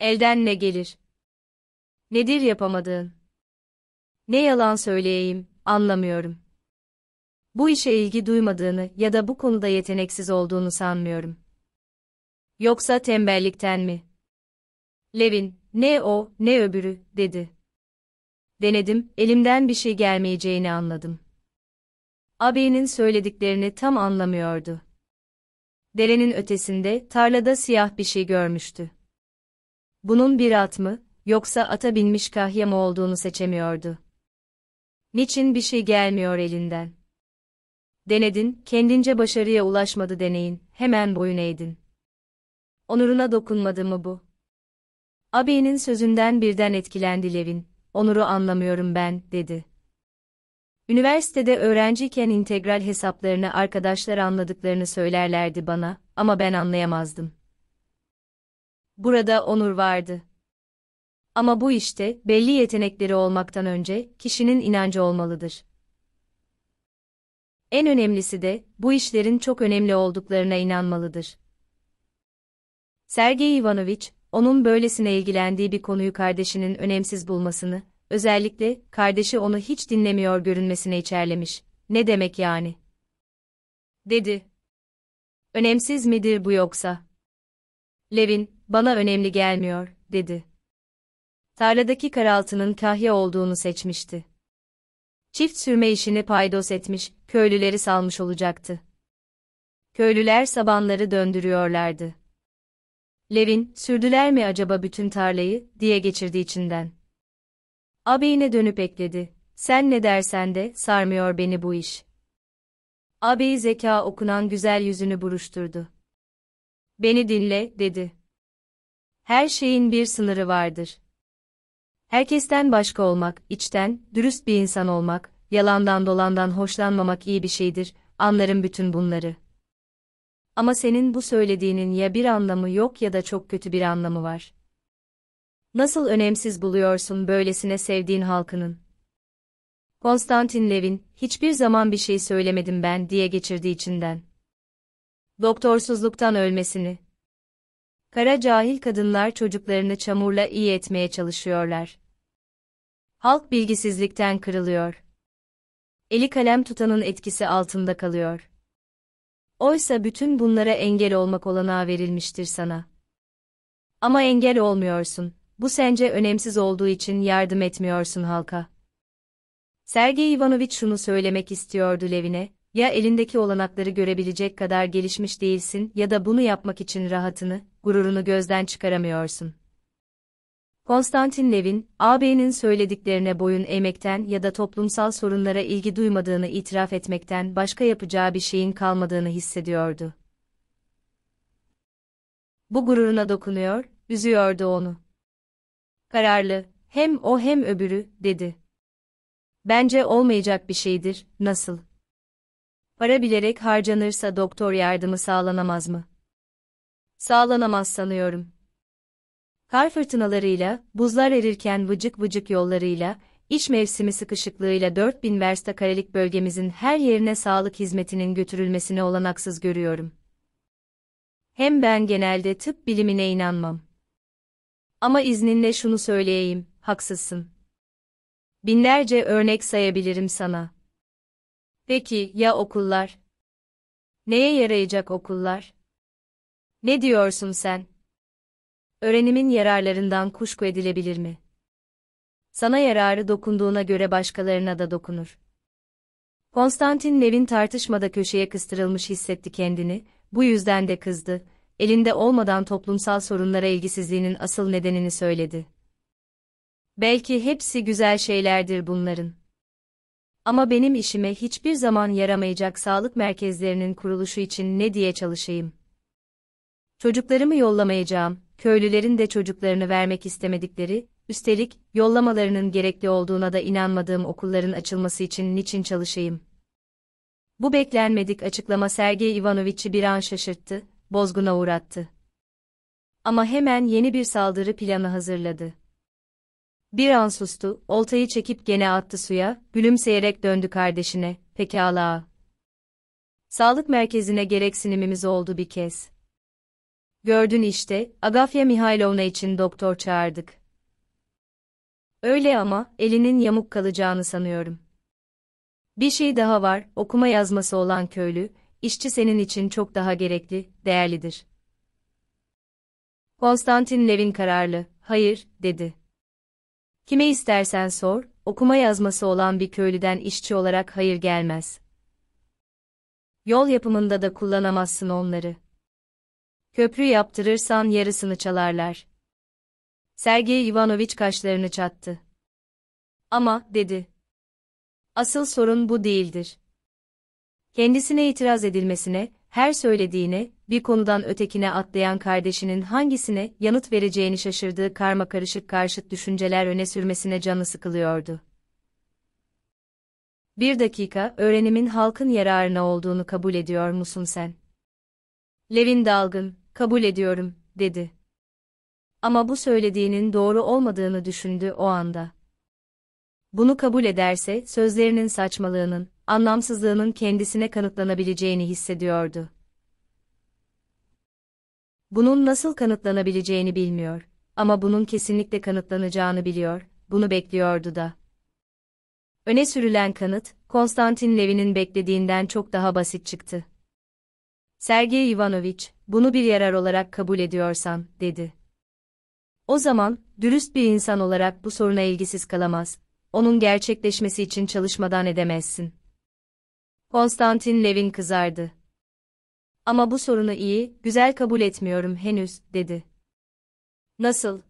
Elden ne gelir? Nedir yapamadığın? Ne yalan söyleyeyim, anlamıyorum. Bu işe ilgi duymadığını ya da bu konuda yeteneksiz olduğunu sanmıyorum. Yoksa tembellikten mi? Levin, ne o, ne öbürü, dedi. Denedim, elimden bir şey gelmeyeceğini anladım. Abey'nin söylediklerini tam anlamıyordu. Derenin ötesinde, tarlada siyah bir şey görmüştü. Bunun bir at mı, yoksa ata binmiş kahya mı olduğunu seçemiyordu. Niçin bir şey gelmiyor elinden? Denedin, kendince başarıya ulaşmadı deneyin, hemen boyun eğdin. Onuruna dokunmadı mı bu? Ağabeyinin sözünden birden etkilendi Levin, Onur'u anlamıyorum ben, dedi. Üniversitede öğrenciyken integral hesaplarını arkadaşlar anladıklarını söylerlerdi bana ama ben anlayamazdım. Burada Onur vardı. Ama bu işte belli yetenekleri olmaktan önce kişinin inancı olmalıdır. En önemlisi de bu işlerin çok önemli olduklarına inanmalıdır. Sergey Ivanovich, onun böylesine ilgilendiği bir konuyu kardeşinin önemsiz bulmasını, özellikle kardeşi onu hiç dinlemiyor görünmesine içerlemiş. Ne demek yani? dedi. Önemsiz midir bu yoksa? Levin, bana önemli gelmiyor, dedi. Tarladaki karaltının kahya olduğunu seçmişti. Çift sürme işini paydos etmiş, köylüleri salmış olacaktı. Köylüler sabanları döndürüyorlardı. Levin, sürdüler mi acaba bütün tarlayı, diye geçirdi içinden. Ağabeyine dönüp ekledi. Sen ne dersen de, sarmıyor beni bu iş. Abi zeka okunan güzel yüzünü buruşturdu. Beni dinle, dedi. Her şeyin bir sınırı vardır. Herkesten başka olmak, içten, dürüst bir insan olmak, yalandan dolandan hoşlanmamak iyi bir şeydir, anlarım bütün bunları.'' Ama senin bu söylediğinin ya bir anlamı yok ya da çok kötü bir anlamı var. Nasıl önemsiz buluyorsun böylesine sevdiğin halkının? Konstantin Levin, hiçbir zaman bir şey söylemedim ben diye geçirdi içinden. Doktorsuzluktan ölmesini. Kara cahil kadınlar çocuklarını çamurla iyi etmeye çalışıyorlar. Halk bilgisizlikten kırılıyor. Eli kalem tutanın etkisi altında kalıyor. Oysa bütün bunlara engel olmak olanağı verilmiştir sana. Ama engel olmuyorsun. Bu sence önemsiz olduğu için yardım etmiyorsun halka. Sergey Ivanovich şunu söylemek istiyordu Levin'e, ya elindeki olanakları görebilecek kadar gelişmiş değilsin ya da bunu yapmak için rahatını, gururunu gözden çıkaramıyorsun. Konstantin Levin, AB'nin söylediklerine boyun eğmekten ya da toplumsal sorunlara ilgi duymadığını itiraf etmekten başka yapacağı bir şeyin kalmadığını hissediyordu. Bu gururuna dokunuyor, üzüyordu onu. Kararlı, hem o hem öbürü, dedi. Bence olmayacak bir şeydir, nasıl? Para bilerek harcanırsa doktor yardımı sağlanamaz mı? Sağlanamaz sanıyorum. Kar fırtınalarıyla, buzlar erirken vıcık vıcık yollarıyla, iş mevsimi sıkışıklığıyla 4000 versta karelik bölgemizin her yerine sağlık hizmetinin götürülmesine olanaksız görüyorum. Hem ben genelde tıp bilimine inanmam. Ama izninle şunu söyleyeyim, haksızsın. Binlerce örnek sayabilirim sana. Peki ya okullar? Neye yarayacak okullar? Ne diyorsun sen? Öğrenimin yararlarından kuşku edilebilir mi? Sana yararı dokunduğuna göre başkalarına da dokunur. Konstantin Levin tartışmada köşeye kıstırılmış hissetti kendini, bu yüzden de kızdı, elinde olmadan toplumsal sorunlara ilgisizliğinin asıl nedenini söyledi. Belki hepsi güzel şeylerdir bunların. Ama benim işime hiçbir zaman yaramayacak sağlık merkezlerinin kuruluşu için ne diye çalışayım? Çocuklarımı yollamayacağım, köylülerin de çocuklarını vermek istemedikleri, üstelik, yollamalarının gerekli olduğuna da inanmadığım okulların açılması için niçin çalışayım? Bu beklenmedik açıklama Sergey Ivanoviç'i bir an şaşırttı, bozguna uğrattı. Ama hemen yeni bir saldırı planı hazırladı. Bir an sustu, oltayı çekip gene attı suya, gülümseyerek döndü kardeşine, pekala. Sağlık merkezine gereksinimimiz oldu bir kez. Gördün işte, Agafya Mihailovna için doktor çağırdık. Öyle ama, elinin yamuk kalacağını sanıyorum. Bir şey daha var, okuma yazması olan köylü, işçi senin için çok daha gerekli, değerlidir. Konstantin Levin kararlı, hayır, dedi. Kime istersen sor, okuma yazması olan bir köylüden işçi olarak hayır gelmez. Yol yapımında da kullanamazsın onları. Köprü yaptırırsan yarısını çalarlar. Sergey Ivanoviç kaşlarını çattı. Ama, dedi. Asıl sorun bu değildir. Kendisine itiraz edilmesine, her söylediğine, bir konudan ötekine atlayan kardeşinin hangisine yanıt vereceğini şaşırdığı karma karışık karşıt düşünceler öne sürmesine canı sıkılıyordu. Bir dakika, öğrenimin halkın yararına olduğunu kabul ediyor musun sen? Levin dalgın, kabul ediyorum, dedi. Ama bu söylediğinin doğru olmadığını düşündü o anda. Bunu kabul ederse sözlerinin saçmalığının, anlamsızlığının kendisine kanıtlanabileceğini hissediyordu. Bunun nasıl kanıtlanabileceğini bilmiyor ama bunun kesinlikle kanıtlanacağını biliyor, bunu bekliyordu da. Öne sürülen kanıt, Konstantin Levin'in beklediğinden çok daha basit çıktı. Sergey Ivanoviç, bunu bir yarar olarak kabul ediyorsan, dedi. O zaman, dürüst bir insan olarak bu soruna ilgisiz kalamaz, onun gerçekleşmesi için çalışmadan edemezsin. Konstantin Levin kızardı. Ama bu sorunu iyi, güzel kabul etmiyorum henüz, dedi. Nasıl?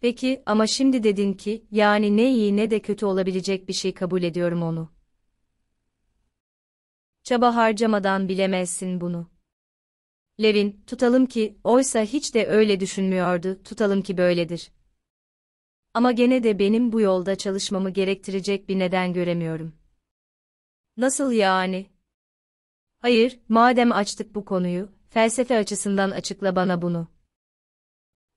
Peki, ama şimdi dedin ki, yani ne iyi ne de kötü olabilecek bir şey kabul ediyorum onu. Çaba harcamadan bilemezsin bunu. Levin, tutalım ki, oysa hiç de öyle düşünmüyordu, tutalım ki böyledir. Ama gene de benim bu yolda çalışmamı gerektirecek bir neden göremiyorum. Nasıl yani? Hayır, madem açtık bu konuyu, felsefe açısından açıkla bana bunu.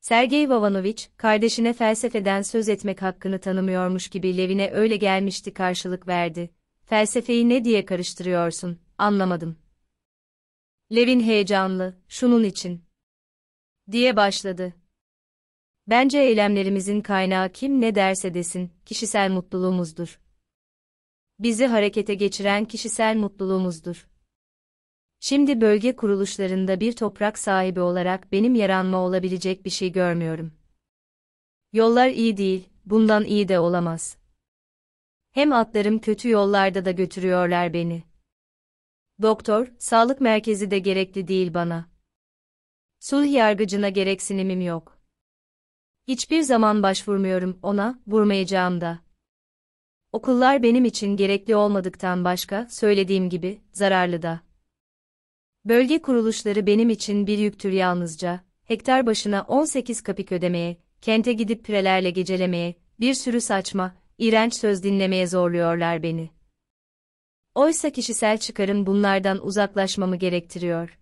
Sergey Vavanoviç, kardeşine felsefeden söz etmek hakkını tanımıyormuş gibi Levin'e öyle gelmişti karşılık verdi. Felsefeyi ne diye karıştırıyorsun, anlamadım. Levin heyecanlı, şunun için. Diye başladı. Bence eylemlerimizin kaynağı kim ne derse desin, kişisel mutluluğumuzdur. Bizi harekete geçiren kişisel mutluluğumuzdur. Şimdi bölge kuruluşlarında bir toprak sahibi olarak benim yaranma olabilecek bir şey görmüyorum. Yollar iyi değil, bundan iyi de olamaz. Hem atlarım kötü yollarda da götürüyorlar beni. Doktor, sağlık merkezi de gerekli değil bana. Sulh yargıcına gereksinimim yok. Hiçbir zaman başvurmuyorum ona, vurmayacağım da. Okullar benim için gerekli olmadıktan başka, söylediğim gibi, zararlı da. Bölge kuruluşları benim için bir yüktür yalnızca, hektar başına 18 kapik ödemeye, kente gidip pirelerle gecelemeye, bir sürü saçma, iğrenç söz dinlemeye zorluyorlar beni. Oysa kişisel çıkarım bunlardan uzaklaşmamı gerektiriyor.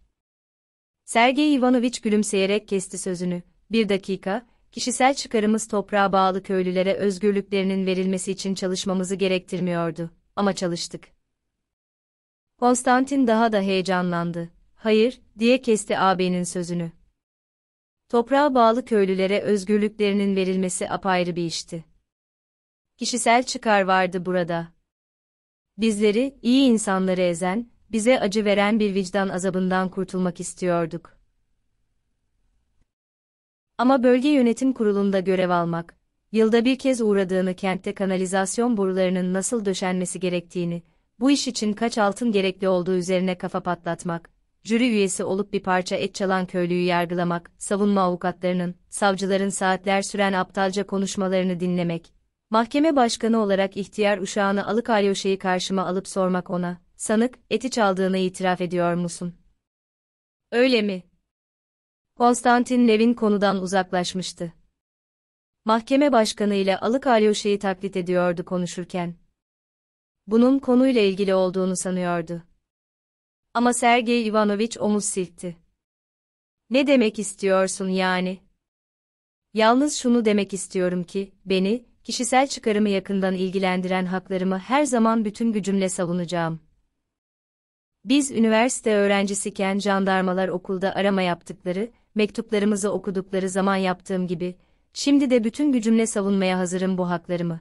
Sergey Ivanovich gülümseyerek kesti sözünü. Bir dakika, kişisel çıkarımız toprağa bağlı köylülere özgürlüklerinin verilmesi için çalışmamızı gerektirmiyordu. Ama çalıştık. Konstantin daha da heyecanlandı. Hayır, diye kesti ağabeyinin sözünü. Toprağa bağlı köylülere özgürlüklerinin verilmesi apayrı bir işti kişisel çıkar vardı burada. Bizleri, iyi insanları ezen, bize acı veren bir vicdan azabından kurtulmak istiyorduk. Ama bölge yönetim kurulunda görev almak, yılda bir kez uğradığını kentte kanalizasyon borularının nasıl döşenmesi gerektiğini, bu iş için kaç altın gerekli olduğu üzerine kafa patlatmak, jüri üyesi olup bir parça et çalan köylüyü yargılamak, savunma avukatlarının, savcıların saatler süren aptalca konuşmalarını dinlemek, Mahkeme başkanı olarak ihtiyar uşağını alık Alyoşa'yı karşıma alıp sormak ona, sanık, eti çaldığını itiraf ediyor musun? Öyle mi? Konstantin Levin konudan uzaklaşmıştı. Mahkeme başkanı ile alık Alyosha'yı taklit ediyordu konuşurken. Bunun konuyla ilgili olduğunu sanıyordu. Ama Sergey Ivanovich omuz silkti. Ne demek istiyorsun yani? Yalnız şunu demek istiyorum ki, beni, kişisel çıkarımı yakından ilgilendiren haklarımı her zaman bütün gücümle savunacağım. Biz üniversite öğrencisiken jandarmalar okulda arama yaptıkları, mektuplarımızı okudukları zaman yaptığım gibi, şimdi de bütün gücümle savunmaya hazırım bu haklarımı.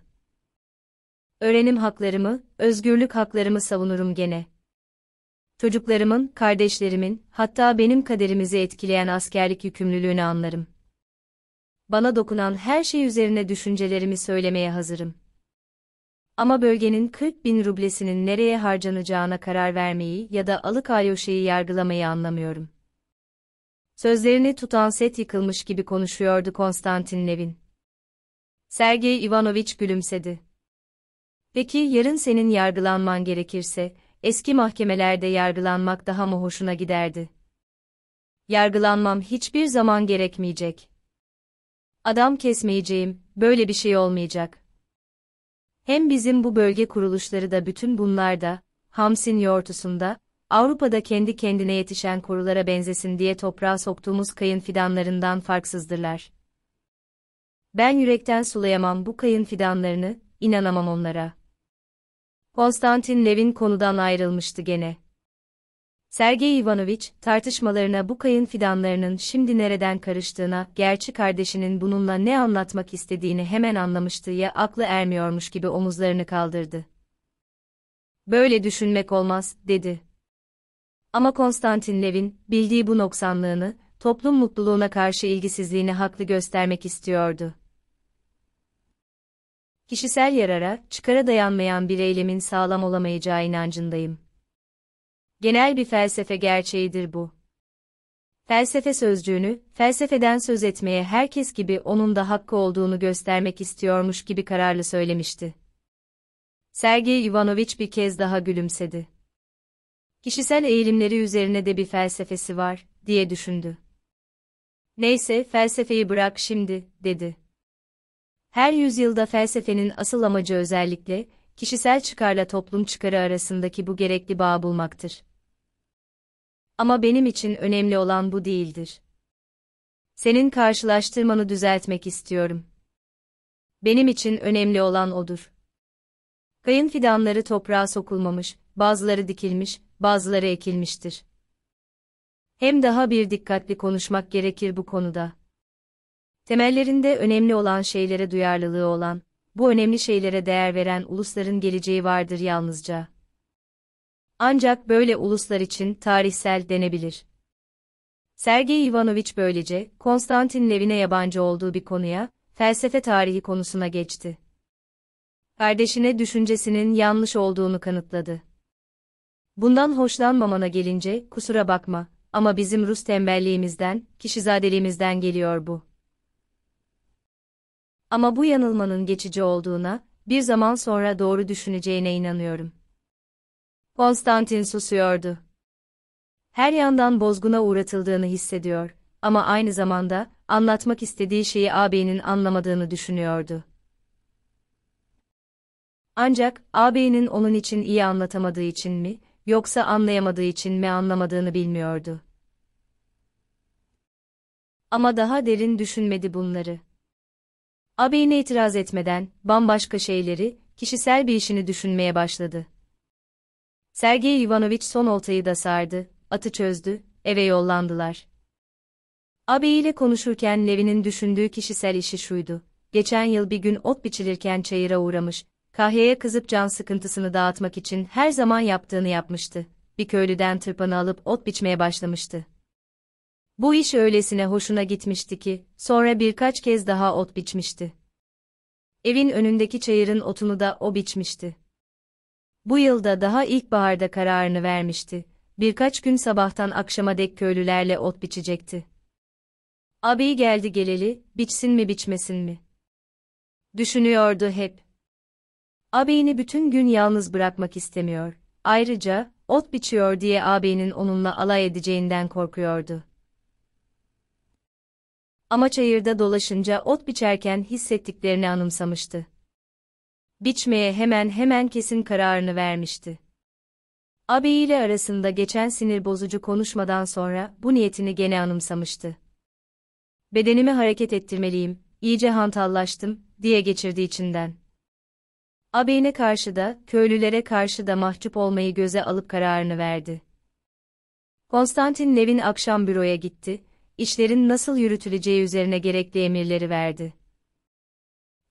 Öğrenim haklarımı, özgürlük haklarımı savunurum gene. Çocuklarımın, kardeşlerimin, hatta benim kaderimizi etkileyen askerlik yükümlülüğünü anlarım bana dokunan her şey üzerine düşüncelerimi söylemeye hazırım. Ama bölgenin 40 bin rublesinin nereye harcanacağına karar vermeyi ya da alık Alyoşe'yi yargılamayı anlamıyorum. Sözlerini tutan set yıkılmış gibi konuşuyordu Konstantin Levin. Sergey Ivanovich gülümsedi. Peki yarın senin yargılanman gerekirse, eski mahkemelerde yargılanmak daha mı hoşuna giderdi? Yargılanmam hiçbir zaman gerekmeyecek. Adam kesmeyeceğim, böyle bir şey olmayacak. Hem bizim bu bölge kuruluşları da bütün bunlarda, Hams'in Yortusunda, Avrupa'da kendi kendine yetişen korulara benzesin diye toprağa soktuğumuz kayın fidanlarından farksızdırlar. Ben yürekten sulayamam bu kayın fidanlarını, inanamam onlara. Konstantin Levin konudan ayrılmıştı gene. Sergey Ivanoviç, tartışmalarına bu kayın fidanlarının şimdi nereden karıştığına, gerçi kardeşinin bununla ne anlatmak istediğini hemen anlamıştı ya aklı ermiyormuş gibi omuzlarını kaldırdı. Böyle düşünmek olmaz, dedi. Ama Konstantin Levin, bildiği bu noksanlığını, toplum mutluluğuna karşı ilgisizliğini haklı göstermek istiyordu. Kişisel yarara, çıkara dayanmayan bir eylemin sağlam olamayacağı inancındayım genel bir felsefe gerçeğidir bu. Felsefe sözcüğünü, felsefeden söz etmeye herkes gibi onun da hakkı olduğunu göstermek istiyormuş gibi kararlı söylemişti. Sergey Ivanovich bir kez daha gülümsedi. Kişisel eğilimleri üzerine de bir felsefesi var, diye düşündü. Neyse, felsefeyi bırak şimdi, dedi. Her yüzyılda felsefenin asıl amacı özellikle, kişisel çıkarla toplum çıkarı arasındaki bu gerekli bağ bulmaktır. Ama benim için önemli olan bu değildir. Senin karşılaştırmanı düzeltmek istiyorum. Benim için önemli olan odur. Kayın fidanları toprağa sokulmamış, bazıları dikilmiş, bazıları ekilmiştir. Hem daha bir dikkatli konuşmak gerekir bu konuda. Temellerinde önemli olan şeylere duyarlılığı olan, bu önemli şeylere değer veren ulusların geleceği vardır yalnızca ancak böyle uluslar için tarihsel denebilir. Sergey Ivanovich böylece Konstantin Levin'e yabancı olduğu bir konuya, felsefe tarihi konusuna geçti. Kardeşine düşüncesinin yanlış olduğunu kanıtladı. Bundan hoşlanmamana gelince kusura bakma ama bizim Rus tembelliğimizden, kişizadeliğimizden geliyor bu. Ama bu yanılmanın geçici olduğuna, bir zaman sonra doğru düşüneceğine inanıyorum. Konstantin susuyordu. Her yandan bozguna uğratıldığını hissediyor ama aynı zamanda anlatmak istediği şeyi ağabeyinin anlamadığını düşünüyordu. Ancak ağabeyinin onun için iyi anlatamadığı için mi, yoksa anlayamadığı için mi anlamadığını bilmiyordu. Ama daha derin düşünmedi bunları. Ağabeyine itiraz etmeden bambaşka şeyleri, kişisel bir işini düşünmeye başladı. Sergey Ivanoviç son oltayı da sardı, atı çözdü, eve yollandılar. ile konuşurken Levin'in düşündüğü kişisel işi şuydu. Geçen yıl bir gün ot biçilirken çayıra uğramış, kahyeye kızıp can sıkıntısını dağıtmak için her zaman yaptığını yapmıştı. Bir köylüden tırpanı alıp ot biçmeye başlamıştı. Bu iş öylesine hoşuna gitmişti ki, sonra birkaç kez daha ot biçmişti. Evin önündeki çayırın otunu da o biçmişti. Bu yılda daha ilkbaharda kararını vermişti. Birkaç gün sabahtan akşama dek köylülerle ot biçecekti. Abi geldi geleli, biçsin mi biçmesin mi? Düşünüyordu hep. Abi'ni bütün gün yalnız bırakmak istemiyor. Ayrıca, ot biçiyor diye abinin onunla alay edeceğinden korkuyordu. Ama çayırda dolaşınca ot biçerken hissettiklerini anımsamıştı biçmeye hemen hemen kesin kararını vermişti. ile arasında geçen sinir bozucu konuşmadan sonra bu niyetini gene anımsamıştı. Bedenimi hareket ettirmeliyim, iyice hantallaştım, diye geçirdi içinden. Ağabeyine karşı da, köylülere karşı da mahcup olmayı göze alıp kararını verdi. Konstantin Nevin akşam büroya gitti, işlerin nasıl yürütüleceği üzerine gerekli emirleri verdi.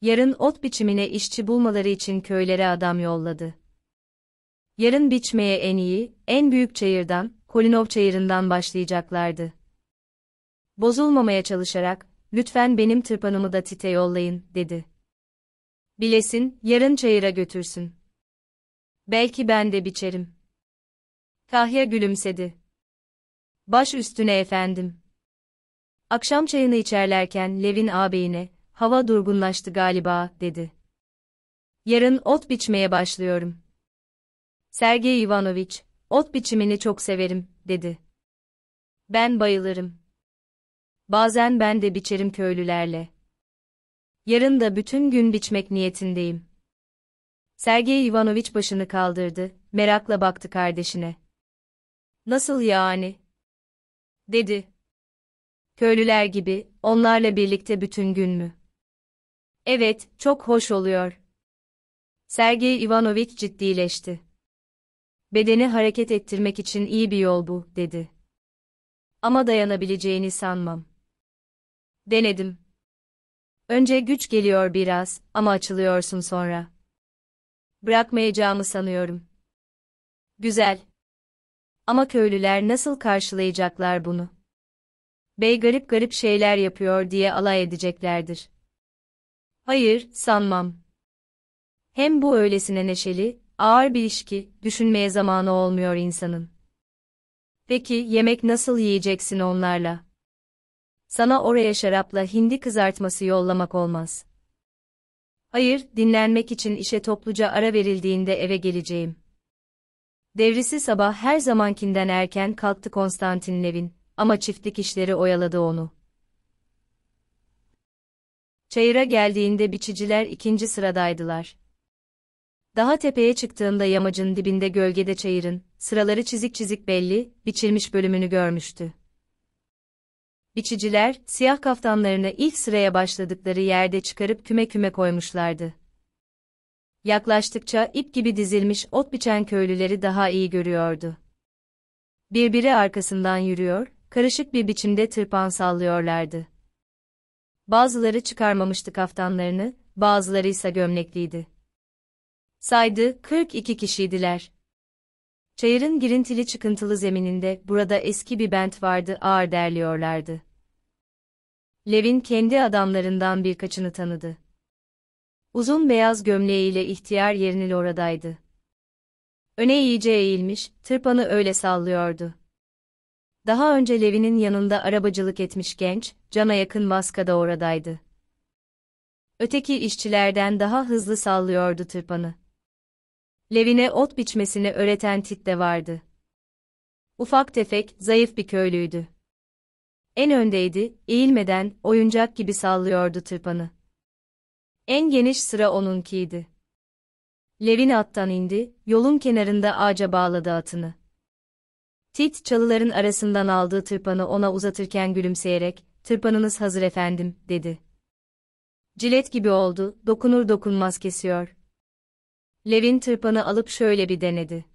Yarın ot biçimine işçi bulmaları için köylere adam yolladı. Yarın biçmeye en iyi, en büyük çayırdan, Kolinov çayırından başlayacaklardı. Bozulmamaya çalışarak, lütfen benim tırpanımı da Tite yollayın, dedi. Bilesin, yarın çayıra götürsün. Belki ben de biçerim. Kahya gülümsedi. Baş üstüne efendim. Akşam çayını içerlerken Levin ağabeyine, hava durgunlaştı galiba, dedi. Yarın ot biçmeye başlıyorum. Sergey Ivanoviç, ot biçimini çok severim, dedi. Ben bayılırım. Bazen ben de biçerim köylülerle. Yarın da bütün gün biçmek niyetindeyim. Sergey Ivanoviç başını kaldırdı, merakla baktı kardeşine. Nasıl yani? dedi. Köylüler gibi, onlarla birlikte bütün gün mü? Evet, çok hoş oluyor. Sergey Ivanovich ciddileşti. Bedeni hareket ettirmek için iyi bir yol bu, dedi. Ama dayanabileceğini sanmam. Denedim. Önce güç geliyor biraz ama açılıyorsun sonra. Bırakmayacağımı sanıyorum. Güzel. Ama köylüler nasıl karşılayacaklar bunu? Bey garip garip şeyler yapıyor diye alay edeceklerdir. Hayır, sanmam. Hem bu öylesine neşeli, ağır bir iş ki düşünmeye zamanı olmuyor insanın. Peki yemek nasıl yiyeceksin onlarla? Sana oraya şarapla hindi kızartması yollamak olmaz. Hayır, dinlenmek için işe topluca ara verildiğinde eve geleceğim. Devrisi sabah her zamankinden erken kalktı Konstantin Levin ama çiftlik işleri oyaladı onu. Çayıra geldiğinde biçiciler ikinci sıradaydılar. Daha tepeye çıktığında yamacın dibinde gölgede çayırın, sıraları çizik çizik belli, biçilmiş bölümünü görmüştü. Biçiciler, siyah kaftanlarını ilk sıraya başladıkları yerde çıkarıp küme küme koymuşlardı. Yaklaştıkça ip gibi dizilmiş ot biçen köylüleri daha iyi görüyordu. Birbiri arkasından yürüyor, karışık bir biçimde tırpan sallıyorlardı bazıları çıkarmamıştı kaftanlarını, bazıları ise gömlekliydi. Saydı, 42 kişiydiler. Çayırın girintili çıkıntılı zemininde, burada eski bir bent vardı, ağır derliyorlardı. Levin kendi adamlarından birkaçını tanıdı. Uzun beyaz gömleğiyle ihtiyar yerini oradaydı. Öne iyice eğilmiş, tırpanı öyle sallıyordu. Daha önce Levi'nin yanında arabacılık etmiş genç, cana yakın maskada oradaydı. Öteki işçilerden daha hızlı sallıyordu tırpanı. Levin'e ot biçmesini öğreten Tit de vardı. Ufak tefek, zayıf bir köylüydü. En öndeydi, eğilmeden, oyuncak gibi sallıyordu tırpanı. En geniş sıra onunkiydi. Levin attan indi, yolun kenarında ağaca bağladı atını. Tit çalıların arasından aldığı tırpanı ona uzatırken gülümseyerek, tırpanınız hazır efendim, dedi. Cilet gibi oldu, dokunur dokunmaz kesiyor. Levin tırpanı alıp şöyle bir denedi.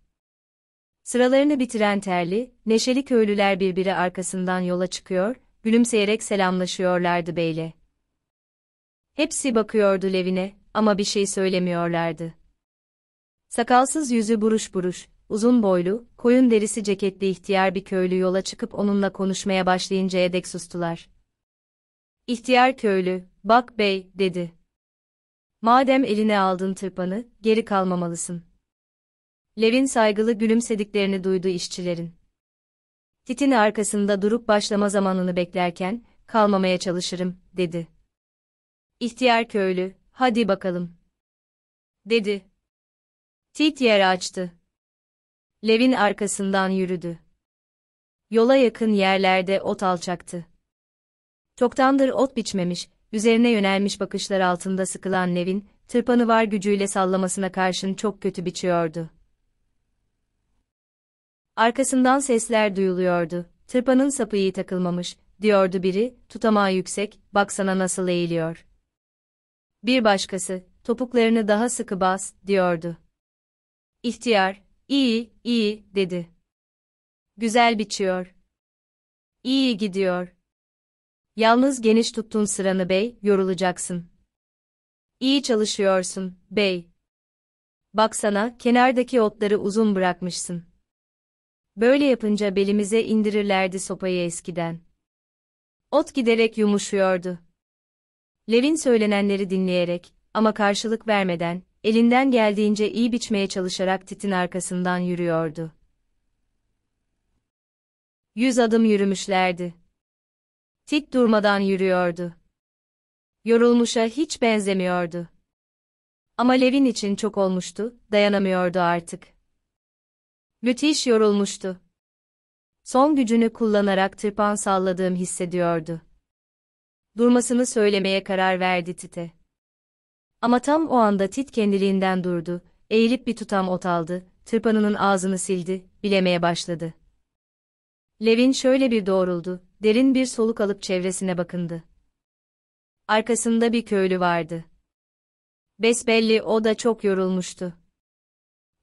Sıralarını bitiren terli, neşeli köylüler birbiri arkasından yola çıkıyor, gülümseyerek selamlaşıyorlardı beyle. Hepsi bakıyordu Levin'e ama bir şey söylemiyorlardı. Sakalsız yüzü buruş buruş, uzun boylu, koyun derisi ceketli ihtiyar bir köylü yola çıkıp onunla konuşmaya başlayıncaya dek sustular. İhtiyar köylü, bak bey, dedi. Madem eline aldın tırpanı, geri kalmamalısın. Levin saygılı gülümsediklerini duydu işçilerin. Titin arkasında durup başlama zamanını beklerken, kalmamaya çalışırım, dedi. İhtiyar köylü, hadi bakalım. Dedi. Tit yer açtı. Levin arkasından yürüdü. Yola yakın yerlerde ot alçaktı. Çoktandır ot biçmemiş, üzerine yönelmiş bakışlar altında sıkılan Levin, tırpanı var gücüyle sallamasına karşın çok kötü biçiyordu. Arkasından sesler duyuluyordu. Tırpanın sapı iyi takılmamış, diyordu biri, tutamağı yüksek, baksana nasıl eğiliyor. Bir başkası, topuklarını daha sıkı bas, diyordu. İhtiyar, İyi, iyi, dedi. Güzel biçiyor. İyi gidiyor. Yalnız geniş tuttun sıranı bey, yorulacaksın. İyi çalışıyorsun, bey. Baksana, kenardaki otları uzun bırakmışsın. Böyle yapınca belimize indirirlerdi sopayı eskiden. Ot giderek yumuşuyordu. Levin söylenenleri dinleyerek, ama karşılık vermeden, elinden geldiğince iyi biçmeye çalışarak Tit'in arkasından yürüyordu. Yüz adım yürümüşlerdi. Tit durmadan yürüyordu. Yorulmuşa hiç benzemiyordu. Ama Levin için çok olmuştu, dayanamıyordu artık. Müthiş yorulmuştu. Son gücünü kullanarak tırpan salladığım hissediyordu. Durmasını söylemeye karar verdi Tite. Ama tam o anda Tit kendiliğinden durdu, eğilip bir tutam ot aldı, tırpanının ağzını sildi, bilemeye başladı. Levin şöyle bir doğruldu, derin bir soluk alıp çevresine bakındı. Arkasında bir köylü vardı. Besbelli o da çok yorulmuştu.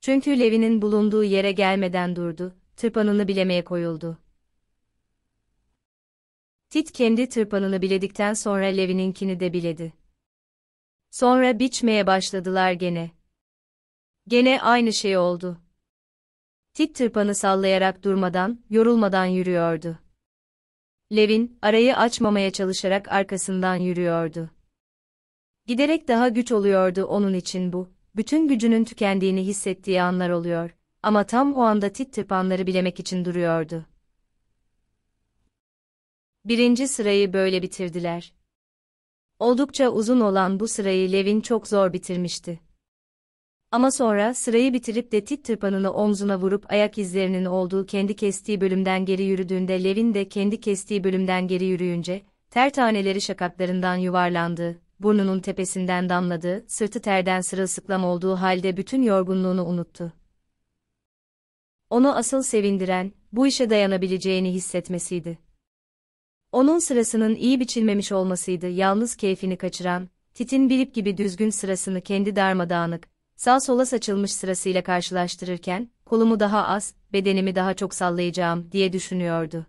Çünkü Levin'in bulunduğu yere gelmeden durdu, tırpanını bilemeye koyuldu. Tit kendi tırpanını biledikten sonra Levin'inkini de biledi. Sonra biçmeye başladılar gene. Gene aynı şey oldu. Tit tırpanı sallayarak durmadan, yorulmadan yürüyordu. Levin, arayı açmamaya çalışarak arkasından yürüyordu. Giderek daha güç oluyordu onun için bu. Bütün gücünün tükendiğini hissettiği anlar oluyor. Ama tam o anda tit tırpanları bilemek için duruyordu. Birinci sırayı böyle bitirdiler. Oldukça uzun olan bu sırayı Levin çok zor bitirmişti. Ama sonra sırayı bitirip detik tırpanını omzuna vurup ayak izlerinin olduğu kendi kestiği bölümden geri yürüdüğünde Levin de kendi kestiği bölümden geri yürüyünce, ter taneleri şakaklarından yuvarlandı, burnunun tepesinden damladı, sırtı terden sırılsıklam olduğu halde bütün yorgunluğunu unuttu. Onu asıl sevindiren, bu işe dayanabileceğini hissetmesiydi. Onun sırasının iyi biçilmemiş olmasıydı yalnız keyfini kaçıran, Tit'in bilip gibi düzgün sırasını kendi darmadağınık, sağ sola saçılmış sırasıyla karşılaştırırken, kolumu daha az, bedenimi daha çok sallayacağım diye düşünüyordu.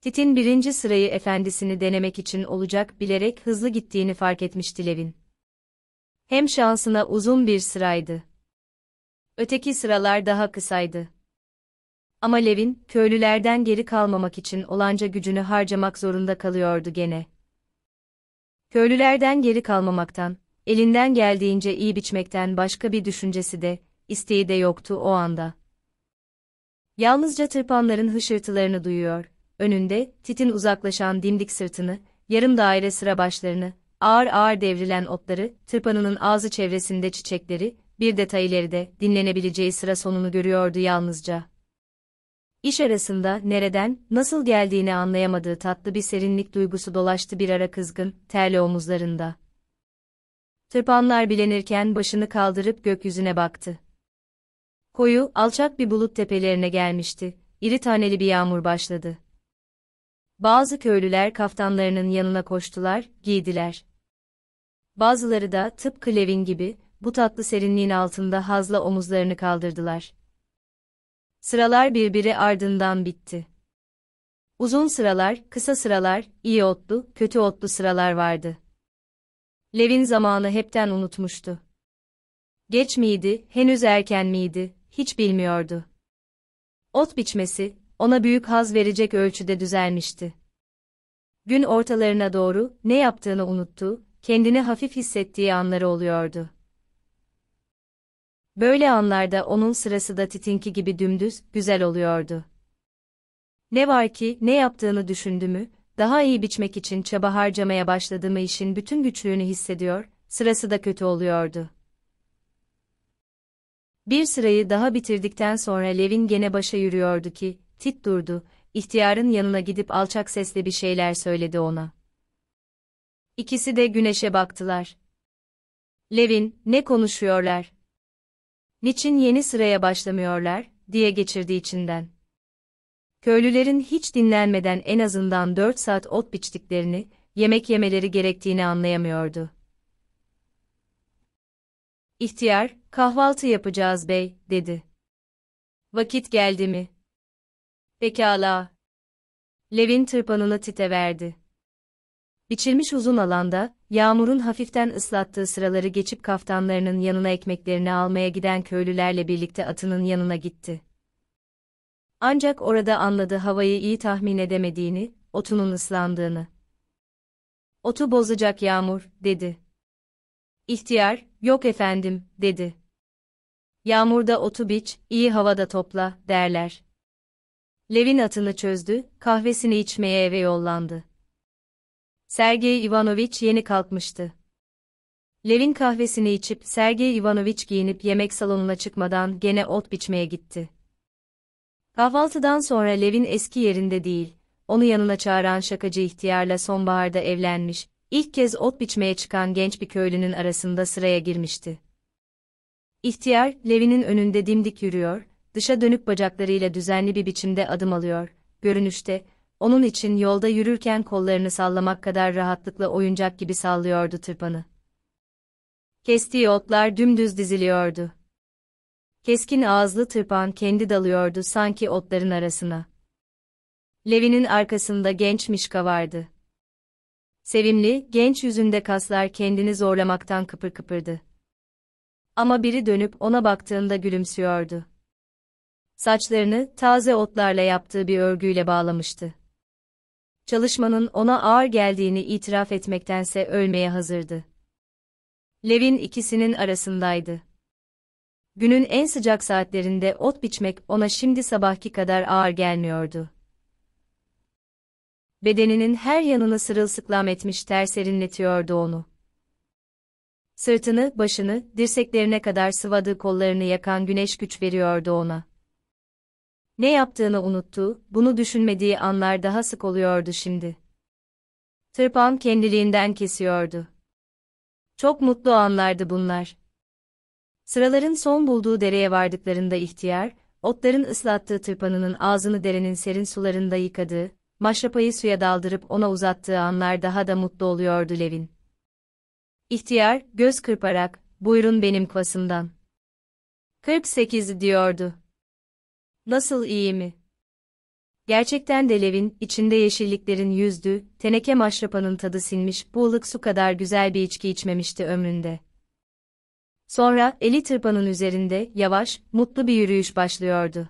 Tit'in birinci sırayı efendisini denemek için olacak bilerek hızlı gittiğini fark etmişti Levin. Hem şansına uzun bir sıraydı. Öteki sıralar daha kısaydı. Ama Levin, köylülerden geri kalmamak için olanca gücünü harcamak zorunda kalıyordu gene. Köylülerden geri kalmamaktan, elinden geldiğince iyi biçmekten başka bir düşüncesi de, isteği de yoktu o anda. Yalnızca tırpanların hışırtılarını duyuyor, önünde, titin uzaklaşan dimdik sırtını, yarım daire sıra başlarını, ağır ağır devrilen otları, tırpanının ağzı çevresinde çiçekleri, bir detay ileride, dinlenebileceği sıra sonunu görüyordu yalnızca. İş arasında nereden, nasıl geldiğini anlayamadığı tatlı bir serinlik duygusu dolaştı bir ara kızgın, terli omuzlarında. Tırpanlar bilenirken başını kaldırıp gökyüzüne baktı. Koyu, alçak bir bulut tepelerine gelmişti, iri taneli bir yağmur başladı. Bazı köylüler kaftanlarının yanına koştular, giydiler. Bazıları da tıpkı Levin gibi, bu tatlı serinliğin altında hazla omuzlarını kaldırdılar. Sıralar birbiri ardından bitti. Uzun sıralar, kısa sıralar, iyi otlu, kötü otlu sıralar vardı. Levin zamanı hepten unutmuştu. Geç miydi, henüz erken miydi, hiç bilmiyordu. Ot biçmesi, ona büyük haz verecek ölçüde düzelmişti. Gün ortalarına doğru ne yaptığını unuttu, kendini hafif hissettiği anları oluyordu. Böyle anlarda onun sırası da Titinki gibi dümdüz, güzel oluyordu. Ne var ki, ne yaptığını düşündü daha iyi biçmek için çaba harcamaya başladığımı işin bütün güçlüğünü hissediyor, sırası da kötü oluyordu. Bir sırayı daha bitirdikten sonra Levin gene başa yürüyordu ki, Tit durdu, ihtiyarın yanına gidip alçak sesle bir şeyler söyledi ona. İkisi de güneşe baktılar. Levin, ne konuşuyorlar, niçin yeni sıraya başlamıyorlar, diye geçirdi içinden. Köylülerin hiç dinlenmeden en azından dört saat ot biçtiklerini, yemek yemeleri gerektiğini anlayamıyordu. İhtiyar, kahvaltı yapacağız bey, dedi. Vakit geldi mi? Pekala. Levin tırpanını tite verdi. Biçilmiş uzun alanda, Yağmurun hafiften ıslattığı sıraları geçip kaftanlarının yanına ekmeklerini almaya giden köylülerle birlikte atının yanına gitti. Ancak orada anladı havayı iyi tahmin edemediğini, otunun ıslandığını. Otu bozacak yağmur, dedi. İhtiyar, yok efendim, dedi. Yağmurda otu biç, iyi havada topla, derler. Levin atını çözdü, kahvesini içmeye eve yollandı. Sergey Ivanovich yeni kalkmıştı. Levin kahvesini içip Sergey Ivanovich giyinip yemek salonuna çıkmadan gene ot biçmeye gitti. Kahvaltıdan sonra Levin eski yerinde değil, onu yanına çağıran şakacı ihtiyarla sonbaharda evlenmiş, ilk kez ot biçmeye çıkan genç bir köylünün arasında sıraya girmişti. İhtiyar, Levin'in önünde dimdik yürüyor, dışa dönük bacaklarıyla düzenli bir biçimde adım alıyor, görünüşte, onun için yolda yürürken kollarını sallamak kadar rahatlıkla oyuncak gibi sallıyordu tırpanı. Kestiği otlar dümdüz diziliyordu. Keskin ağızlı tırpan kendi dalıyordu sanki otların arasına. Levi'nin arkasında genç Mişka vardı. Sevimli, genç yüzünde kaslar kendini zorlamaktan kıpır kıpırdı. Ama biri dönüp ona baktığında gülümsüyordu. Saçlarını taze otlarla yaptığı bir örgüyle bağlamıştı çalışmanın ona ağır geldiğini itiraf etmektense ölmeye hazırdı. Levin ikisinin arasındaydı. Günün en sıcak saatlerinde ot biçmek ona şimdi sabahki kadar ağır gelmiyordu. Bedeninin her yanını sırılsıklam etmiş ter serinletiyordu onu. Sırtını, başını, dirseklerine kadar sıvadığı kollarını yakan güneş güç veriyordu ona. Ne yaptığını unuttu, bunu düşünmediği anlar daha sık oluyordu şimdi. Tırpan kendiliğinden kesiyordu. Çok mutlu anlardı bunlar. Sıraların son bulduğu dereye vardıklarında ihtiyar, otların ıslattığı tırpanının ağzını derenin serin sularında yıkadığı, maşrapayı suya daldırıp ona uzattığı anlar daha da mutlu oluyordu Levin. İhtiyar, göz kırparak, buyurun benim kvasımdan. 48 diyordu. Nasıl iyi mi? Gerçekten de Lev'in, içinde yeşilliklerin yüzdü, teneke maşrapanın tadı sinmiş, bu ılık su kadar güzel bir içki içmemişti ömründe. Sonra, eli tırpanın üzerinde, yavaş, mutlu bir yürüyüş başlıyordu.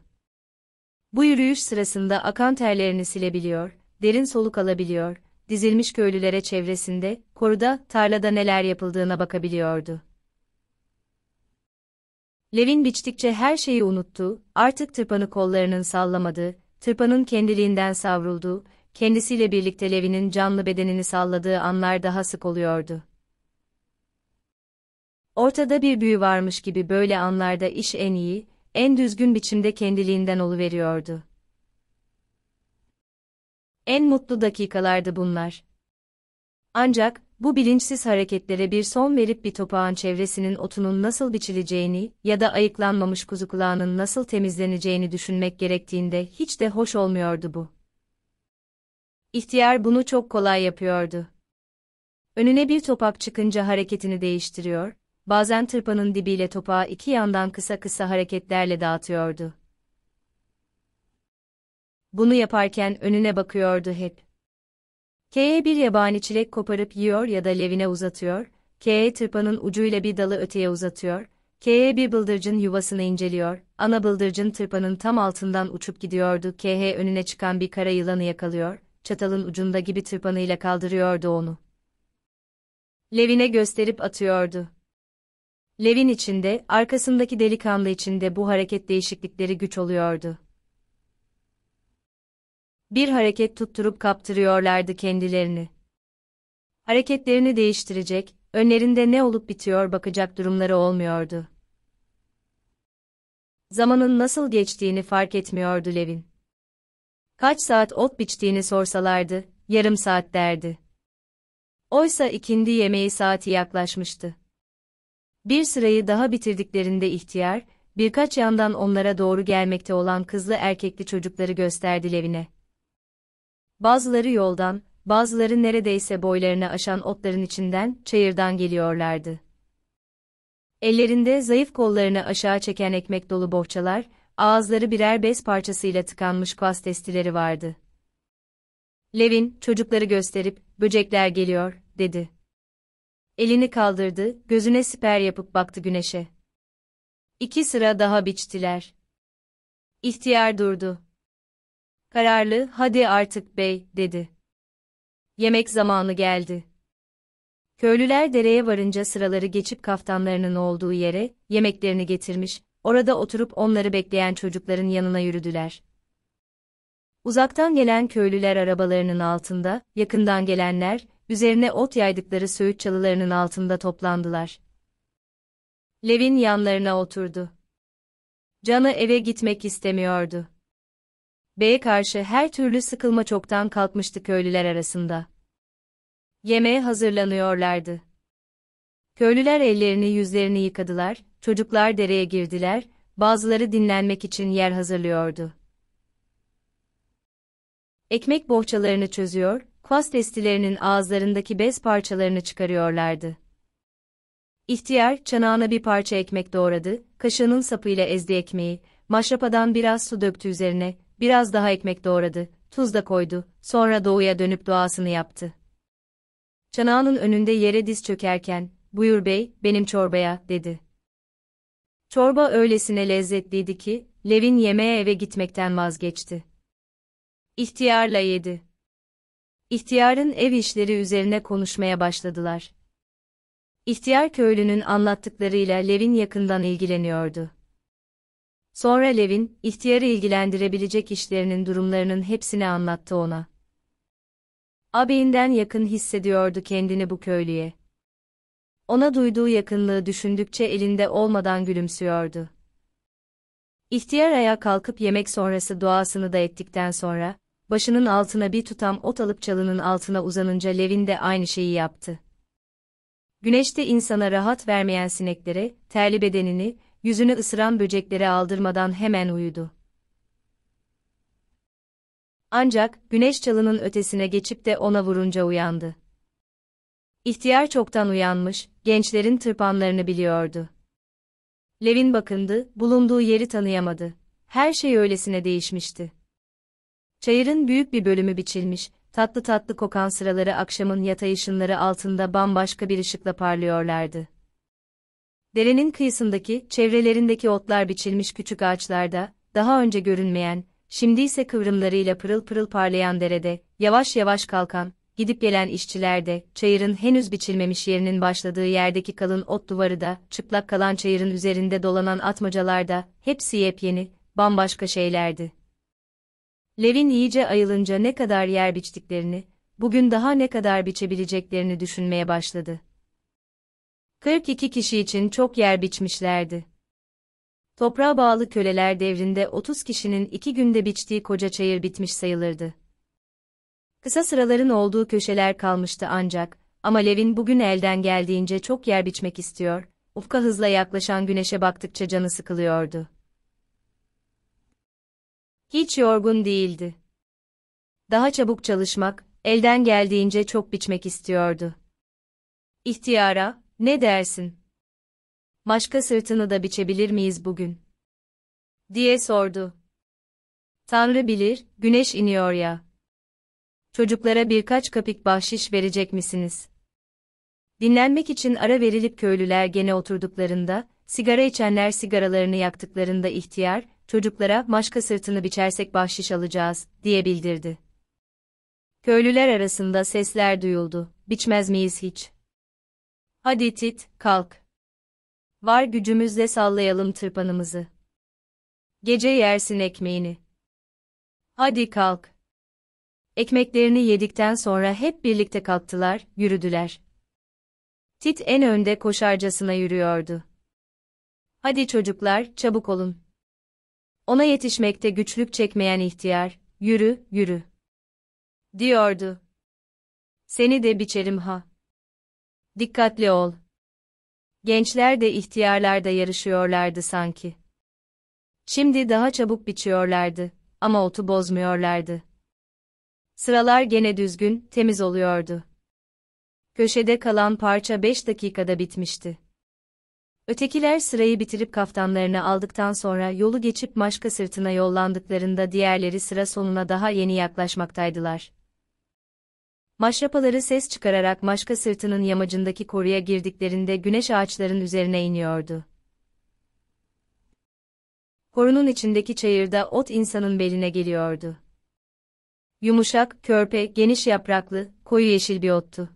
Bu yürüyüş sırasında akan terlerini silebiliyor, derin soluk alabiliyor, dizilmiş köylülere çevresinde, koruda, tarlada neler yapıldığına bakabiliyordu. Levin biçtikçe her şeyi unuttu, artık tırpanı kollarının sallamadı, tırpanın kendiliğinden savruldu, kendisiyle birlikte Levin'in canlı bedenini salladığı anlar daha sık oluyordu. Ortada bir büyü varmış gibi böyle anlarda iş en iyi, en düzgün biçimde kendiliğinden oluveriyordu. En mutlu dakikalardı bunlar. Ancak, bu bilinçsiz hareketlere bir son verip bir topağın çevresinin otunun nasıl biçileceğini ya da ayıklanmamış kuzu kulağının nasıl temizleneceğini düşünmek gerektiğinde hiç de hoş olmuyordu bu. İhtiyar bunu çok kolay yapıyordu. Önüne bir topak çıkınca hareketini değiştiriyor, bazen tırpanın dibiyle topağı iki yandan kısa kısa hareketlerle dağıtıyordu. Bunu yaparken önüne bakıyordu hep. K'ye bir yabani çilek koparıp yiyor ya da levine uzatıyor, K'ye tırpanın ucuyla bir dalı öteye uzatıyor, K'ye bir bıldırcın yuvasını inceliyor, ana bıldırcın tırpanın tam altından uçup gidiyordu, KH önüne çıkan bir kara yılanı yakalıyor, çatalın ucunda gibi tırpanıyla kaldırıyordu onu. Levine gösterip atıyordu. Levin içinde, arkasındaki delikanlı içinde bu hareket değişiklikleri güç oluyordu. Bir hareket tutturup kaptırıyorlardı kendilerini. Hareketlerini değiştirecek, önlerinde ne olup bitiyor bakacak durumları olmuyordu. Zamanın nasıl geçtiğini fark etmiyordu Levin. Kaç saat ot biçtiğini sorsalardı, yarım saat derdi. Oysa ikindi yemeği saati yaklaşmıştı. Bir sırayı daha bitirdiklerinde ihtiyar, birkaç yandan onlara doğru gelmekte olan kızlı erkekli çocukları gösterdi Levin'e. Bazıları yoldan, bazıları neredeyse boylarını aşan otların içinden, çayırdan geliyorlardı. Ellerinde zayıf kollarını aşağı çeken ekmek dolu bohçalar, ağızları birer bez parçasıyla tıkanmış kuas testileri vardı. Levin, çocukları gösterip, böcekler geliyor, dedi. Elini kaldırdı, gözüne siper yapıp baktı güneşe. İki sıra daha biçtiler. İhtiyar durdu. Kararlı, hadi artık bey, dedi. Yemek zamanı geldi. Köylüler dereye varınca sıraları geçip kaftanlarının olduğu yere, yemeklerini getirmiş, orada oturup onları bekleyen çocukların yanına yürüdüler. Uzaktan gelen köylüler arabalarının altında, yakından gelenler, üzerine ot yaydıkları söğüt çalılarının altında toplandılar. Levin yanlarına oturdu. Canı eve gitmek istemiyordu. B'ye karşı her türlü sıkılma çoktan kalkmıştı köylüler arasında. Yemeğe hazırlanıyorlardı. Köylüler ellerini yüzlerini yıkadılar, çocuklar dereye girdiler, bazıları dinlenmek için yer hazırlıyordu. Ekmek bohçalarını çözüyor, kvas testilerinin ağızlarındaki bez parçalarını çıkarıyorlardı. İhtiyar, çanağına bir parça ekmek doğradı, kaşanın sapıyla ezdi ekmeği, maşrapadan biraz su döktü üzerine, biraz daha ekmek doğradı, tuz da koydu, sonra doğuya dönüp duasını yaptı. Çanağının önünde yere diz çökerken, buyur bey, benim çorbaya, dedi. Çorba öylesine lezzetliydi ki, Levin yemeğe eve gitmekten vazgeçti. İhtiyarla yedi. İhtiyarın ev işleri üzerine konuşmaya başladılar. İhtiyar köylünün anlattıklarıyla Levin yakından ilgileniyordu. Sonra Levin, ihtiyarı ilgilendirebilecek işlerinin durumlarının hepsini anlattı ona. Abeyinden yakın hissediyordu kendini bu köylüye. Ona duyduğu yakınlığı düşündükçe elinde olmadan gülümsüyordu. İhtiyar ayağa kalkıp yemek sonrası duasını da ettikten sonra, başının altına bir tutam ot alıp çalının altına uzanınca Levin de aynı şeyi yaptı. Güneşte insana rahat vermeyen sineklere, terli bedenini, yüzünü ısıran böceklere aldırmadan hemen uyudu. Ancak güneş çalının ötesine geçip de ona vurunca uyandı. İhtiyar çoktan uyanmış, gençlerin tırpanlarını biliyordu. Levin bakındı, bulunduğu yeri tanıyamadı. Her şey öylesine değişmişti. Çayırın büyük bir bölümü biçilmiş, tatlı tatlı kokan sıraları akşamın yatay ışınları altında bambaşka bir ışıkla parlıyorlardı. Derenin kıyısındaki, çevrelerindeki otlar biçilmiş küçük ağaçlarda, daha önce görünmeyen, şimdi ise kıvrımlarıyla pırıl pırıl parlayan derede, yavaş yavaş kalkan, gidip gelen işçiler de, çayırın henüz biçilmemiş yerinin başladığı yerdeki kalın ot duvarı da, çıplak kalan çayırın üzerinde dolanan atmacalar da, hepsi yepyeni, bambaşka şeylerdi. Levin iyice ayılınca ne kadar yer biçtiklerini, bugün daha ne kadar biçebileceklerini düşünmeye başladı. 42 kişi için çok yer biçmişlerdi. Toprağa bağlı köleler devrinde 30 kişinin iki günde biçtiği koca çayır bitmiş sayılırdı. Kısa sıraların olduğu köşeler kalmıştı ancak, ama Levin bugün elden geldiğince çok yer biçmek istiyor, ufka hızla yaklaşan güneşe baktıkça canı sıkılıyordu. Hiç yorgun değildi. Daha çabuk çalışmak, elden geldiğince çok biçmek istiyordu. İhtiyara, ne dersin? Başka sırtını da biçebilir miyiz bugün? Diye sordu. Tanrı bilir, güneş iniyor ya. Çocuklara birkaç kapik bahşiş verecek misiniz? Dinlenmek için ara verilip köylüler gene oturduklarında, sigara içenler sigaralarını yaktıklarında ihtiyar, çocuklara başka sırtını biçersek bahşiş alacağız, diye bildirdi. Köylüler arasında sesler duyuldu, biçmez miyiz hiç? Hadi Tit, kalk. Var gücümüzle sallayalım tırpanımızı. Gece yersin ekmeğini. Hadi kalk. Ekmeklerini yedikten sonra hep birlikte kalktılar, yürüdüler. Tit en önde koşarcasına yürüyordu. Hadi çocuklar, çabuk olun. Ona yetişmekte güçlük çekmeyen ihtiyar, yürü, yürü. Diyordu. Seni de biçerim ha. Dikkatli ol. Gençler de ihtiyarlar da yarışıyorlardı sanki. Şimdi daha çabuk biçiyorlardı ama otu bozmuyorlardı. Sıralar gene düzgün, temiz oluyordu. Köşede kalan parça beş dakikada bitmişti. Ötekiler sırayı bitirip kaftanlarını aldıktan sonra yolu geçip maşka sırtına yollandıklarında diğerleri sıra sonuna daha yeni yaklaşmaktaydılar. Maşrapaları ses çıkararak maşka sırtının yamacındaki koruya girdiklerinde güneş ağaçların üzerine iniyordu. Korunun içindeki çayırda ot insanın beline geliyordu. Yumuşak, körpe, geniş yapraklı, koyu yeşil bir ottu.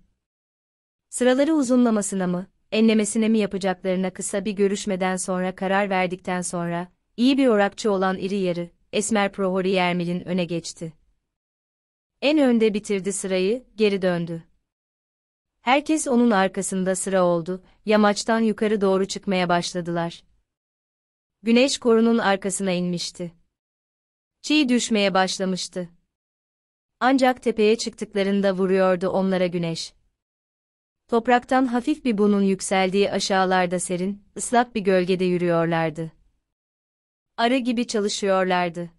Sıraları uzunlamasına mı, enlemesine mi yapacaklarına kısa bir görüşmeden sonra karar verdikten sonra, iyi bir orakçı olan iri yarı, Esmer Prohori Yermil'in öne geçti. En önde bitirdi sırayı, geri döndü. Herkes onun arkasında sıra oldu, yamaçtan yukarı doğru çıkmaya başladılar. Güneş korunun arkasına inmişti. Çiğ düşmeye başlamıştı. Ancak tepeye çıktıklarında vuruyordu onlara güneş. Topraktan hafif bir bunun yükseldiği aşağılarda serin, ıslak bir gölgede yürüyorlardı. Arı gibi çalışıyorlardı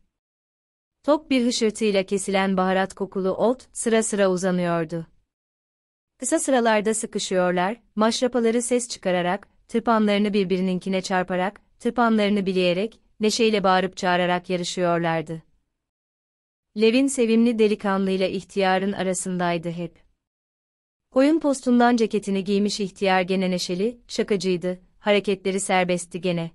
tok bir hışırtıyla kesilen baharat kokulu ot sıra sıra uzanıyordu. Kısa sıralarda sıkışıyorlar, maşrapaları ses çıkararak, tırpanlarını birbirininkine çarparak, tırpanlarını bileyerek, neşeyle bağırıp çağırarak yarışıyorlardı. Levin sevimli delikanlıyla ihtiyarın arasındaydı hep. Koyun postundan ceketini giymiş ihtiyar gene neşeli, şakacıydı, hareketleri serbestti gene.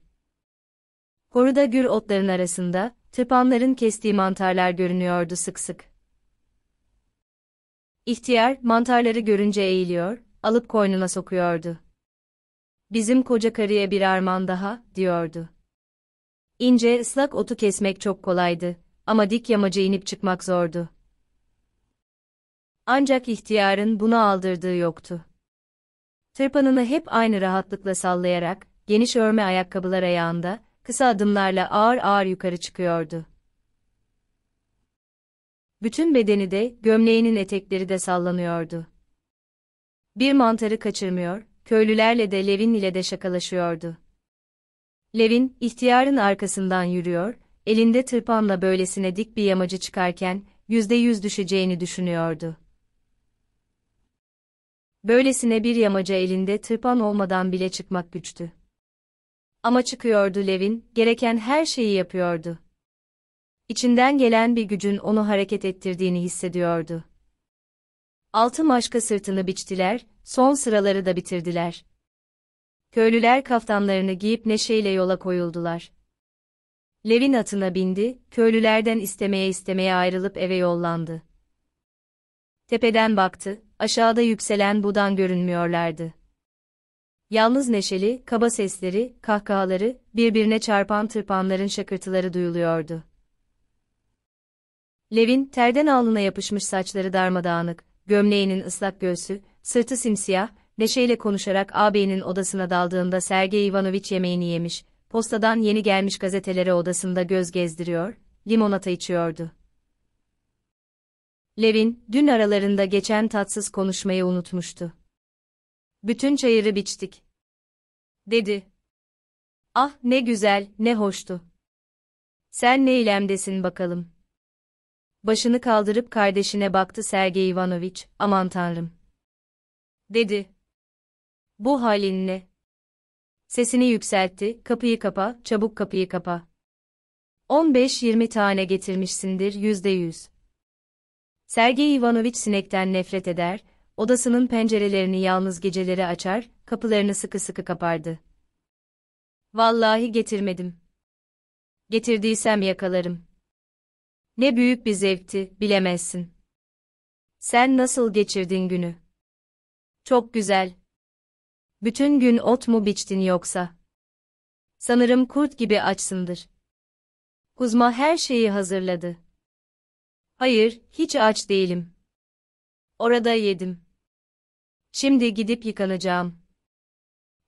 Koruda gül otların arasında, Tıpanların kestiği mantarlar görünüyordu sık sık. İhtiyar, mantarları görünce eğiliyor, alıp koynuna sokuyordu. Bizim koca karıya bir armağan daha, diyordu. İnce, ıslak otu kesmek çok kolaydı ama dik yamaca inip çıkmak zordu. Ancak ihtiyarın bunu aldırdığı yoktu. Tırpanını hep aynı rahatlıkla sallayarak, geniş örme ayakkabılar ayağında, kısa adımlarla ağır ağır yukarı çıkıyordu. Bütün bedeni de, gömleğinin etekleri de sallanıyordu. Bir mantarı kaçırmıyor, köylülerle de Levin ile de şakalaşıyordu. Levin, ihtiyarın arkasından yürüyor, elinde tırpanla böylesine dik bir yamacı çıkarken, yüzde yüz düşeceğini düşünüyordu. Böylesine bir yamaca elinde tırpan olmadan bile çıkmak güçtü. Ama çıkıyordu Levin, gereken her şeyi yapıyordu. İçinden gelen bir gücün onu hareket ettirdiğini hissediyordu. Altı maşka sırtını biçtiler, son sıraları da bitirdiler. Köylüler kaftanlarını giyip neşeyle yola koyuldular. Levin atına bindi, köylülerden istemeye istemeye ayrılıp eve yollandı. Tepeden baktı, aşağıda yükselen budan görünmüyorlardı. Yalnız neşeli, kaba sesleri, kahkahaları, birbirine çarpan tırpanların şakırtıları duyuluyordu. Levin, terden alnına yapışmış saçları darmadağınık, gömleğinin ıslak göğsü, sırtı simsiyah, neşeyle konuşarak ağabeyinin odasına daldığında Sergey Ivanoviç yemeğini yemiş, postadan yeni gelmiş gazetelere odasında göz gezdiriyor, limonata içiyordu. Levin, dün aralarında geçen tatsız konuşmayı unutmuştu. Bütün çayırı biçtik. Dedi. Ah ne güzel, ne hoştu. Sen ne ilemdesin bakalım. Başını kaldırıp kardeşine baktı Sergey Ivanoviç, aman tanrım. Dedi. Bu halin ne? Sesini yükseltti, kapıyı kapa, çabuk kapıyı kapa. 15-20 tane getirmişsindir yüzde yüz. Sergey Ivanoviç sinekten nefret eder, odasının pencerelerini yalnız geceleri açar, kapılarını sıkı sıkı kapardı. Vallahi getirmedim. Getirdiysem yakalarım. Ne büyük bir zevkti, bilemezsin. Sen nasıl geçirdin günü? Çok güzel. Bütün gün ot mu biçtin yoksa? Sanırım kurt gibi açsındır. Kuzma her şeyi hazırladı. Hayır, hiç aç değilim. Orada yedim. Şimdi gidip yıkanacağım.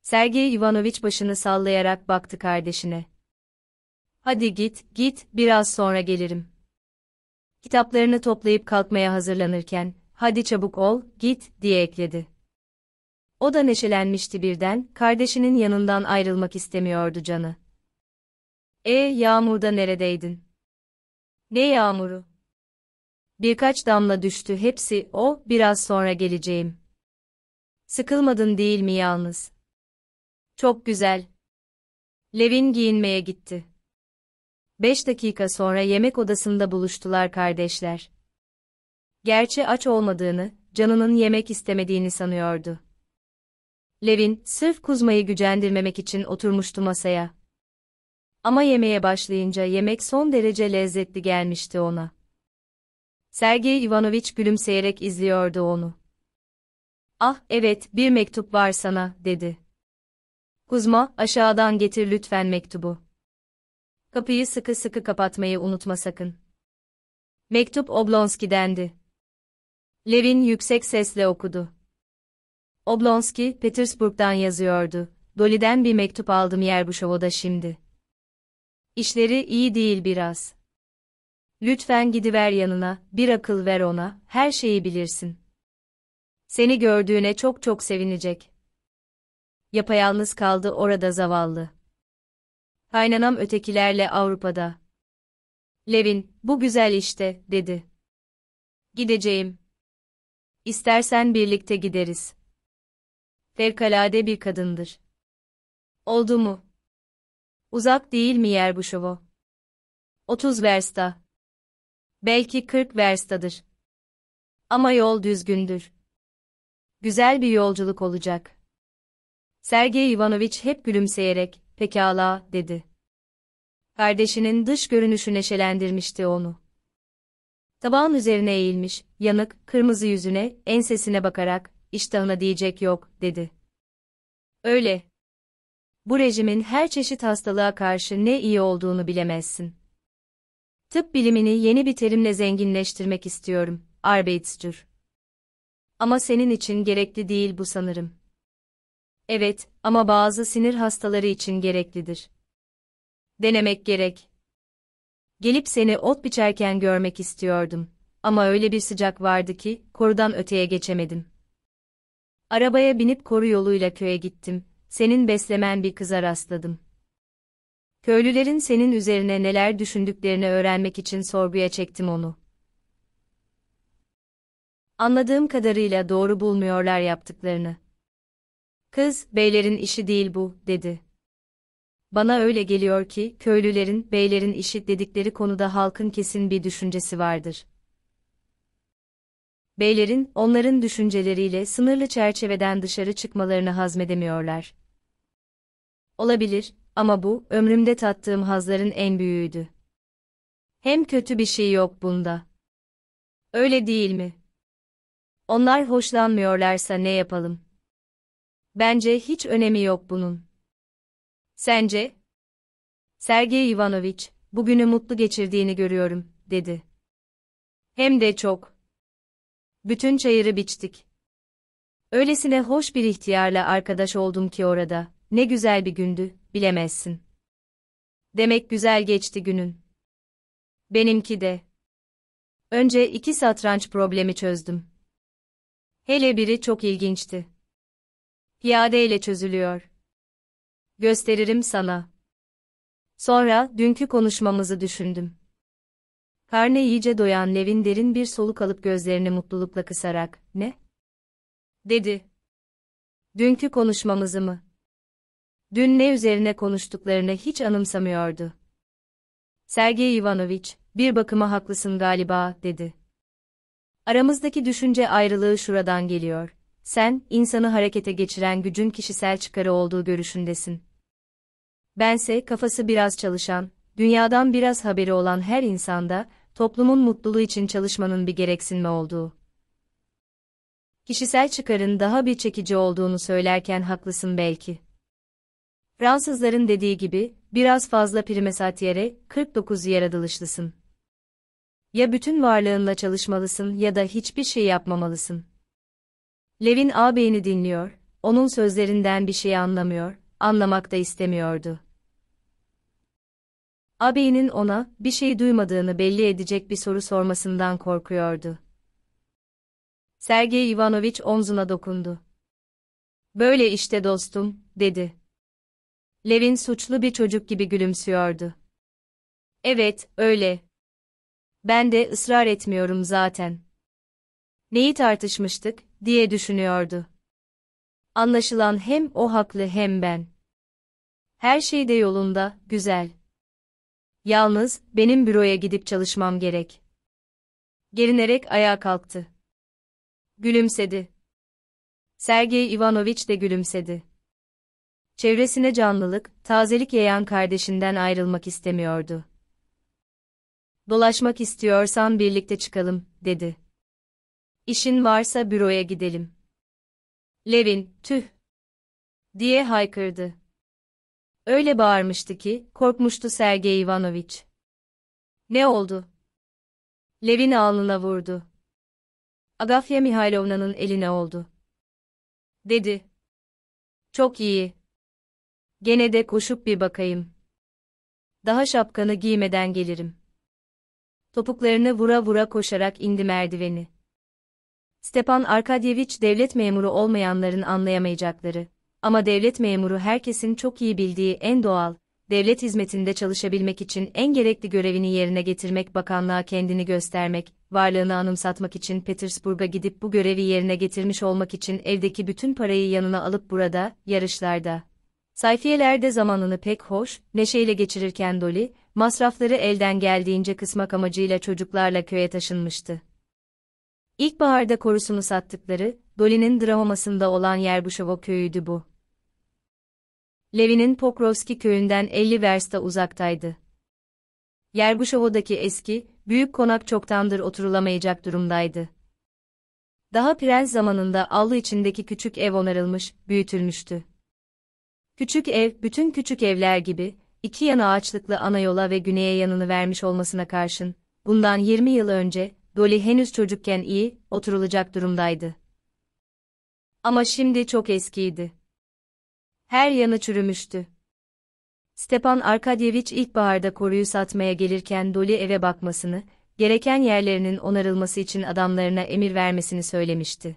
Sergey Ivanoviç başını sallayarak baktı kardeşine. Hadi git, git, biraz sonra gelirim. Kitaplarını toplayıp kalkmaya hazırlanırken, hadi çabuk ol, git, diye ekledi. O da neşelenmişti birden, kardeşinin yanından ayrılmak istemiyordu canı. E yağmurda neredeydin? Ne yağmuru? Birkaç damla düştü hepsi, o, biraz sonra geleceğim. Sıkılmadın değil mi yalnız? Çok güzel. Levin giyinmeye gitti. Beş dakika sonra yemek odasında buluştular kardeşler. Gerçi aç olmadığını, canının yemek istemediğini sanıyordu. Levin, sırf Kuzma'yı gücendirmemek için oturmuştu masaya. Ama yemeğe başlayınca yemek son derece lezzetli gelmişti ona. Sergey Ivanovich gülümseyerek izliyordu onu. Ah, evet, bir mektup var sana, dedi. Kuzma, aşağıdan getir lütfen mektubu. Kapıyı sıkı sıkı kapatmayı unutma sakın. Mektup Oblonski'dendi. Levin yüksek sesle okudu. Oblonski, Petersburg'dan yazıyordu. Dolly'den bir mektup aldım Yerbuşova'da şimdi. İşleri iyi değil biraz. Lütfen gidiver yanına, bir akıl ver ona, her şeyi bilirsin. Seni gördüğüne çok çok sevinecek. Yapayalnız kaldı orada zavallı. Kaynanam ötekilerle Avrupa'da. Levin, bu güzel işte, dedi. Gideceğim. İstersen birlikte gideriz. Fevkalade bir kadındır. Oldu mu? Uzak değil mi yer bu şovo? 30 versta. Belki 40 verstadır. Ama yol düzgündür. Güzel bir yolculuk olacak. Sergey Ivanovich hep gülümseyerek, pekala, dedi. Kardeşinin dış görünüşü neşelendirmişti onu. Tabağın üzerine eğilmiş, yanık, kırmızı yüzüne, ensesine bakarak, iştahına diyecek yok, dedi. Öyle. Bu rejimin her çeşit hastalığa karşı ne iyi olduğunu bilemezsin. Tıp bilimini yeni bir terimle zenginleştirmek istiyorum, Arbeitsdür. Ama senin için gerekli değil bu sanırım. Evet, ama bazı sinir hastaları için gereklidir. Denemek gerek. Gelip seni ot biçerken görmek istiyordum. Ama öyle bir sıcak vardı ki, korudan öteye geçemedim. Arabaya binip koru yoluyla köye gittim. Senin beslemen bir kıza rastladım. Köylülerin senin üzerine neler düşündüklerini öğrenmek için sorguya çektim onu. Anladığım kadarıyla doğru bulmuyorlar yaptıklarını. Kız, beylerin işi değil bu, dedi. Bana öyle geliyor ki, köylülerin, beylerin işi dedikleri konuda halkın kesin bir düşüncesi vardır. Beylerin, onların düşünceleriyle sınırlı çerçeveden dışarı çıkmalarını hazmedemiyorlar. Olabilir, ama bu, ömrümde tattığım hazların en büyüğüydü. Hem kötü bir şey yok bunda. Öyle değil mi? Onlar hoşlanmıyorlarsa ne yapalım? Bence hiç önemi yok bunun. Sence? Sergey Ivanovich, bugünü mutlu geçirdiğini görüyorum, dedi. Hem de çok. Bütün çayırı biçtik. Öylesine hoş bir ihtiyarla arkadaş oldum ki orada, ne güzel bir gündü, bilemezsin. Demek güzel geçti günün. Benimki de. Önce iki satranç problemi çözdüm. Hele biri çok ilginçti. Piyadeyle çözülüyor. Gösteririm sana. Sonra dünkü konuşmamızı düşündüm. Karne iyice doyan Levin derin bir soluk alıp gözlerini mutlulukla kısarak, ne? Dedi. Dünkü konuşmamızı mı? Dün ne üzerine konuştuklarını hiç anımsamıyordu. Sergey Ivanoviç, bir bakıma haklısın galiba, dedi. Aramızdaki düşünce ayrılığı şuradan geliyor. Sen, insanı harekete geçiren gücün kişisel çıkarı olduğu görüşündesin. Bense, kafası biraz çalışan, dünyadan biraz haberi olan her insanda, toplumun mutluluğu için çalışmanın bir gereksinme olduğu. Kişisel çıkarın daha bir çekici olduğunu söylerken haklısın belki. Fransızların dediği gibi, biraz fazla primesatiyere, 49 yaratılışlısın. Ya bütün varlığınla çalışmalısın ya da hiçbir şey yapmamalısın. Levin ağabeyini dinliyor, onun sözlerinden bir şey anlamıyor, anlamak da istemiyordu. Ağabeyinin ona, bir şey duymadığını belli edecek bir soru sormasından korkuyordu. Sergey Ivanovich omzuna dokundu. Böyle işte dostum, dedi. Levin suçlu bir çocuk gibi gülümsüyordu. Evet, öyle, ben de ısrar etmiyorum zaten. Neyi tartışmıştık diye düşünüyordu. Anlaşılan hem o haklı hem ben. Her şey de yolunda, güzel. Yalnız benim büroya gidip çalışmam gerek. Gerinerek ayağa kalktı. Gülümsedi. Sergey Ivanovich de gülümsedi. Çevresine canlılık, tazelik yayan kardeşinden ayrılmak istemiyordu. Dolaşmak istiyorsan birlikte çıkalım, dedi. İşin varsa büroya gidelim. Levin, tüh! diye haykırdı. Öyle bağırmıştı ki, korkmuştu Sergey Ivanoviç. Ne oldu? Levin alnına vurdu. Agafya Mihailovna'nın eline oldu. Dedi. Çok iyi. Gene de koşup bir bakayım. Daha şapkanı giymeden gelirim. Topuklarını vura vura koşarak indi merdiveni. Stepan Arkadyevich devlet memuru olmayanların anlayamayacakları ama devlet memuru herkesin çok iyi bildiği en doğal, devlet hizmetinde çalışabilmek için en gerekli görevini yerine getirmek, bakanlığa kendini göstermek, varlığını anımsatmak için Petersburg'a gidip bu görevi yerine getirmiş olmak için evdeki bütün parayı yanına alıp burada, yarışlarda, sayfiyelerde zamanını pek hoş, neşeyle geçirirken Dolly, masrafları elden geldiğince kısmak amacıyla çocuklarla köye taşınmıştı. İlkbaharda korusunu sattıkları, Dolin'in drahomasında olan Yerbuşovo köyüydü bu. Levi'nin Pokrovski köyünden 50 versta uzaktaydı. Yerbuşovo'daki eski, büyük konak çoktandır oturulamayacak durumdaydı. Daha prens zamanında allı içindeki küçük ev onarılmış, büyütülmüştü. Küçük ev, bütün küçük evler gibi, iki yana ağaçlıklı ana yola ve güneye yanını vermiş olmasına karşın, bundan 20 yıl önce, Dolly henüz çocukken iyi, oturulacak durumdaydı. Ama şimdi çok eskiydi. Her yanı çürümüştü. Stepan Arkadyevich ilkbaharda koruyu satmaya gelirken Dolly eve bakmasını, gereken yerlerinin onarılması için adamlarına emir vermesini söylemişti.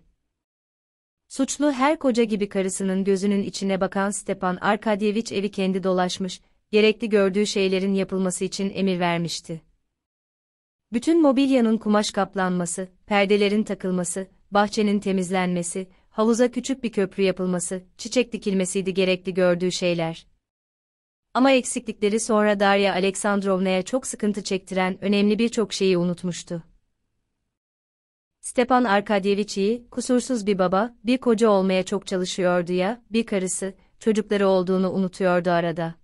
Suçlu her koca gibi karısının gözünün içine bakan Stepan Arkadyevich evi kendi dolaşmış, gerekli gördüğü şeylerin yapılması için emir vermişti. Bütün mobilyanın kumaş kaplanması, perdelerin takılması, bahçenin temizlenmesi, havuza küçük bir köprü yapılması, çiçek dikilmesiydi gerekli gördüğü şeyler. Ama eksiklikleri sonra Darya Aleksandrovna'ya çok sıkıntı çektiren önemli birçok şeyi unutmuştu. Stepan Arkadyevich kusursuz bir baba, bir koca olmaya çok çalışıyordu ya, bir karısı, çocukları olduğunu unutuyordu arada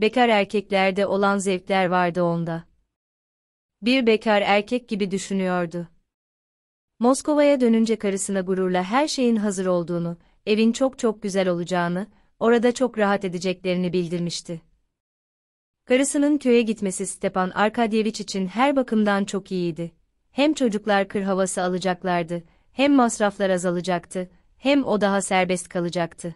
bekar erkeklerde olan zevkler vardı onda. Bir bekar erkek gibi düşünüyordu. Moskova'ya dönünce karısına gururla her şeyin hazır olduğunu, evin çok çok güzel olacağını, orada çok rahat edeceklerini bildirmişti. Karısının köye gitmesi Stepan Arkadyevich için her bakımdan çok iyiydi. Hem çocuklar kır havası alacaklardı, hem masraflar azalacaktı, hem o daha serbest kalacaktı.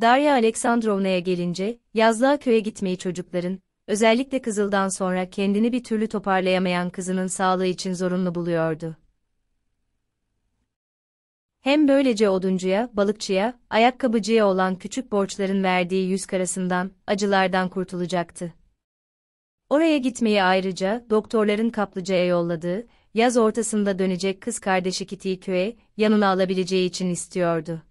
Darya Aleksandrovna'ya gelince, yazlığa köye gitmeyi çocukların, özellikle Kızıl'dan sonra kendini bir türlü toparlayamayan kızının sağlığı için zorunlu buluyordu. Hem böylece oduncuya, balıkçıya, ayakkabıcıya olan küçük borçların verdiği yüz karasından, acılardan kurtulacaktı. Oraya gitmeyi ayrıca doktorların kaplıcaya yolladığı, yaz ortasında dönecek kız kardeşi Kitty'yi köye, yanına alabileceği için istiyordu.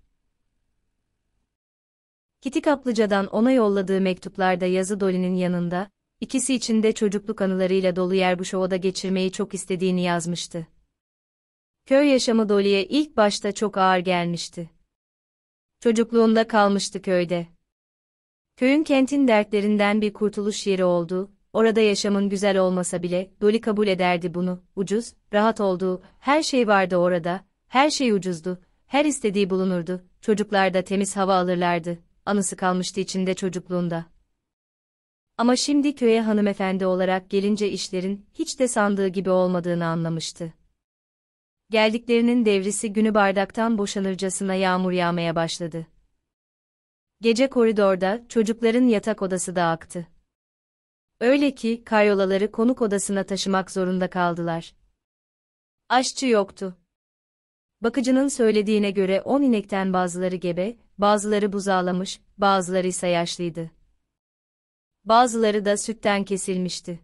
Hiti Kaplıca'dan ona yolladığı mektuplarda yazı Dolly'nin yanında, ikisi içinde çocukluk anılarıyla dolu yer bu şovda geçirmeyi çok istediğini yazmıştı. Köy yaşamı Dolly'e ilk başta çok ağır gelmişti. Çocukluğunda kalmıştı köyde. Köyün kentin dertlerinden bir kurtuluş yeri oldu, orada yaşamın güzel olmasa bile Dolly kabul ederdi bunu, ucuz, rahat olduğu, her şey vardı orada, her şey ucuzdu, her istediği bulunurdu, çocuklar da temiz hava alırlardı, anısı kalmıştı içinde çocukluğunda. Ama şimdi köye hanımefendi olarak gelince işlerin hiç de sandığı gibi olmadığını anlamıştı. Geldiklerinin devrisi günü bardaktan boşanırcasına yağmur yağmaya başladı. Gece koridorda çocukların yatak odası da aktı. Öyle ki karyolaları konuk odasına taşımak zorunda kaldılar. Aşçı yoktu. Bakıcının söylediğine göre on inekten bazıları gebe, bazıları buzağlamış, bazıları ise yaşlıydı. Bazıları da sütten kesilmişti.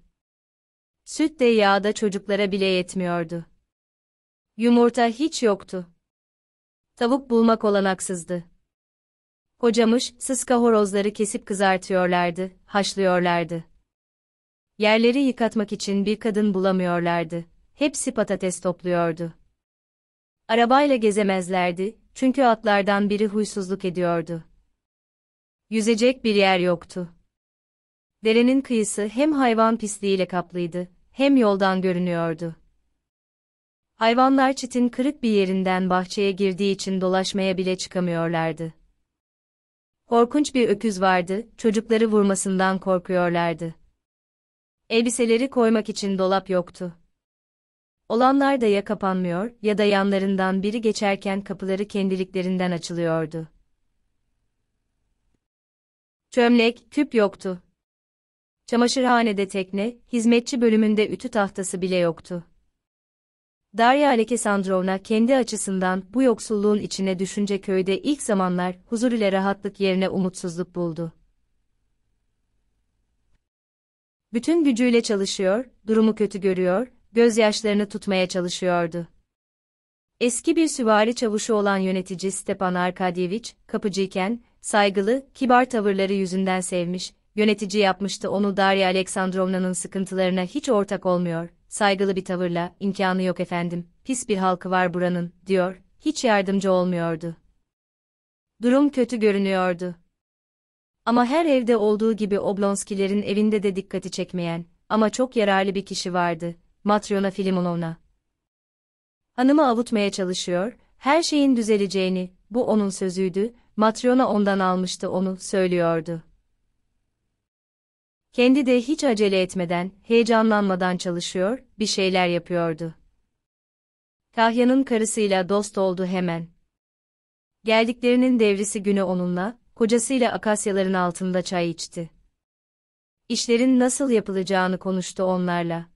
Süt de yağda çocuklara bile yetmiyordu. Yumurta hiç yoktu. Tavuk bulmak olanaksızdı. Kocamış, sıska horozları kesip kızartıyorlardı, haşlıyorlardı. Yerleri yıkatmak için bir kadın bulamıyorlardı. Hepsi patates topluyordu. Arabayla gezemezlerdi, çünkü atlardan biri huysuzluk ediyordu. Yüzecek bir yer yoktu. Derenin kıyısı hem hayvan pisliğiyle kaplıydı, hem yoldan görünüyordu. Hayvanlar çitin kırık bir yerinden bahçeye girdiği için dolaşmaya bile çıkamıyorlardı. Korkunç bir öküz vardı, çocukları vurmasından korkuyorlardı. Elbiseleri koymak için dolap yoktu. Olanlar da ya kapanmıyor ya da yanlarından biri geçerken kapıları kendiliklerinden açılıyordu. Çömlek, küp yoktu. Çamaşırhanede tekne, hizmetçi bölümünde ütü tahtası bile yoktu. Darya Alekesandrovna kendi açısından bu yoksulluğun içine düşünce köyde ilk zamanlar huzur ile rahatlık yerine umutsuzluk buldu. Bütün gücüyle çalışıyor, durumu kötü görüyor, gözyaşlarını tutmaya çalışıyordu. Eski bir süvari çavuşu olan yönetici Stepan Arkadyevich, kapıcıyken, saygılı, kibar tavırları yüzünden sevmiş, yönetici yapmıştı onu Darya Aleksandrovna'nın sıkıntılarına hiç ortak olmuyor, saygılı bir tavırla, imkanı yok efendim, pis bir halkı var buranın, diyor, hiç yardımcı olmuyordu. Durum kötü görünüyordu. Ama her evde olduğu gibi Oblonskilerin evinde de dikkati çekmeyen, ama çok yararlı bir kişi vardı, Matrona Filimunovna. Hanımı avutmaya çalışıyor, her şeyin düzeleceğini, bu onun sözüydü, Matrona ondan almıştı onu, söylüyordu. Kendi de hiç acele etmeden, heyecanlanmadan çalışıyor, bir şeyler yapıyordu. Kahya'nın karısıyla dost oldu hemen. Geldiklerinin devrisi günü onunla, kocasıyla akasyaların altında çay içti. İşlerin nasıl yapılacağını konuştu onlarla.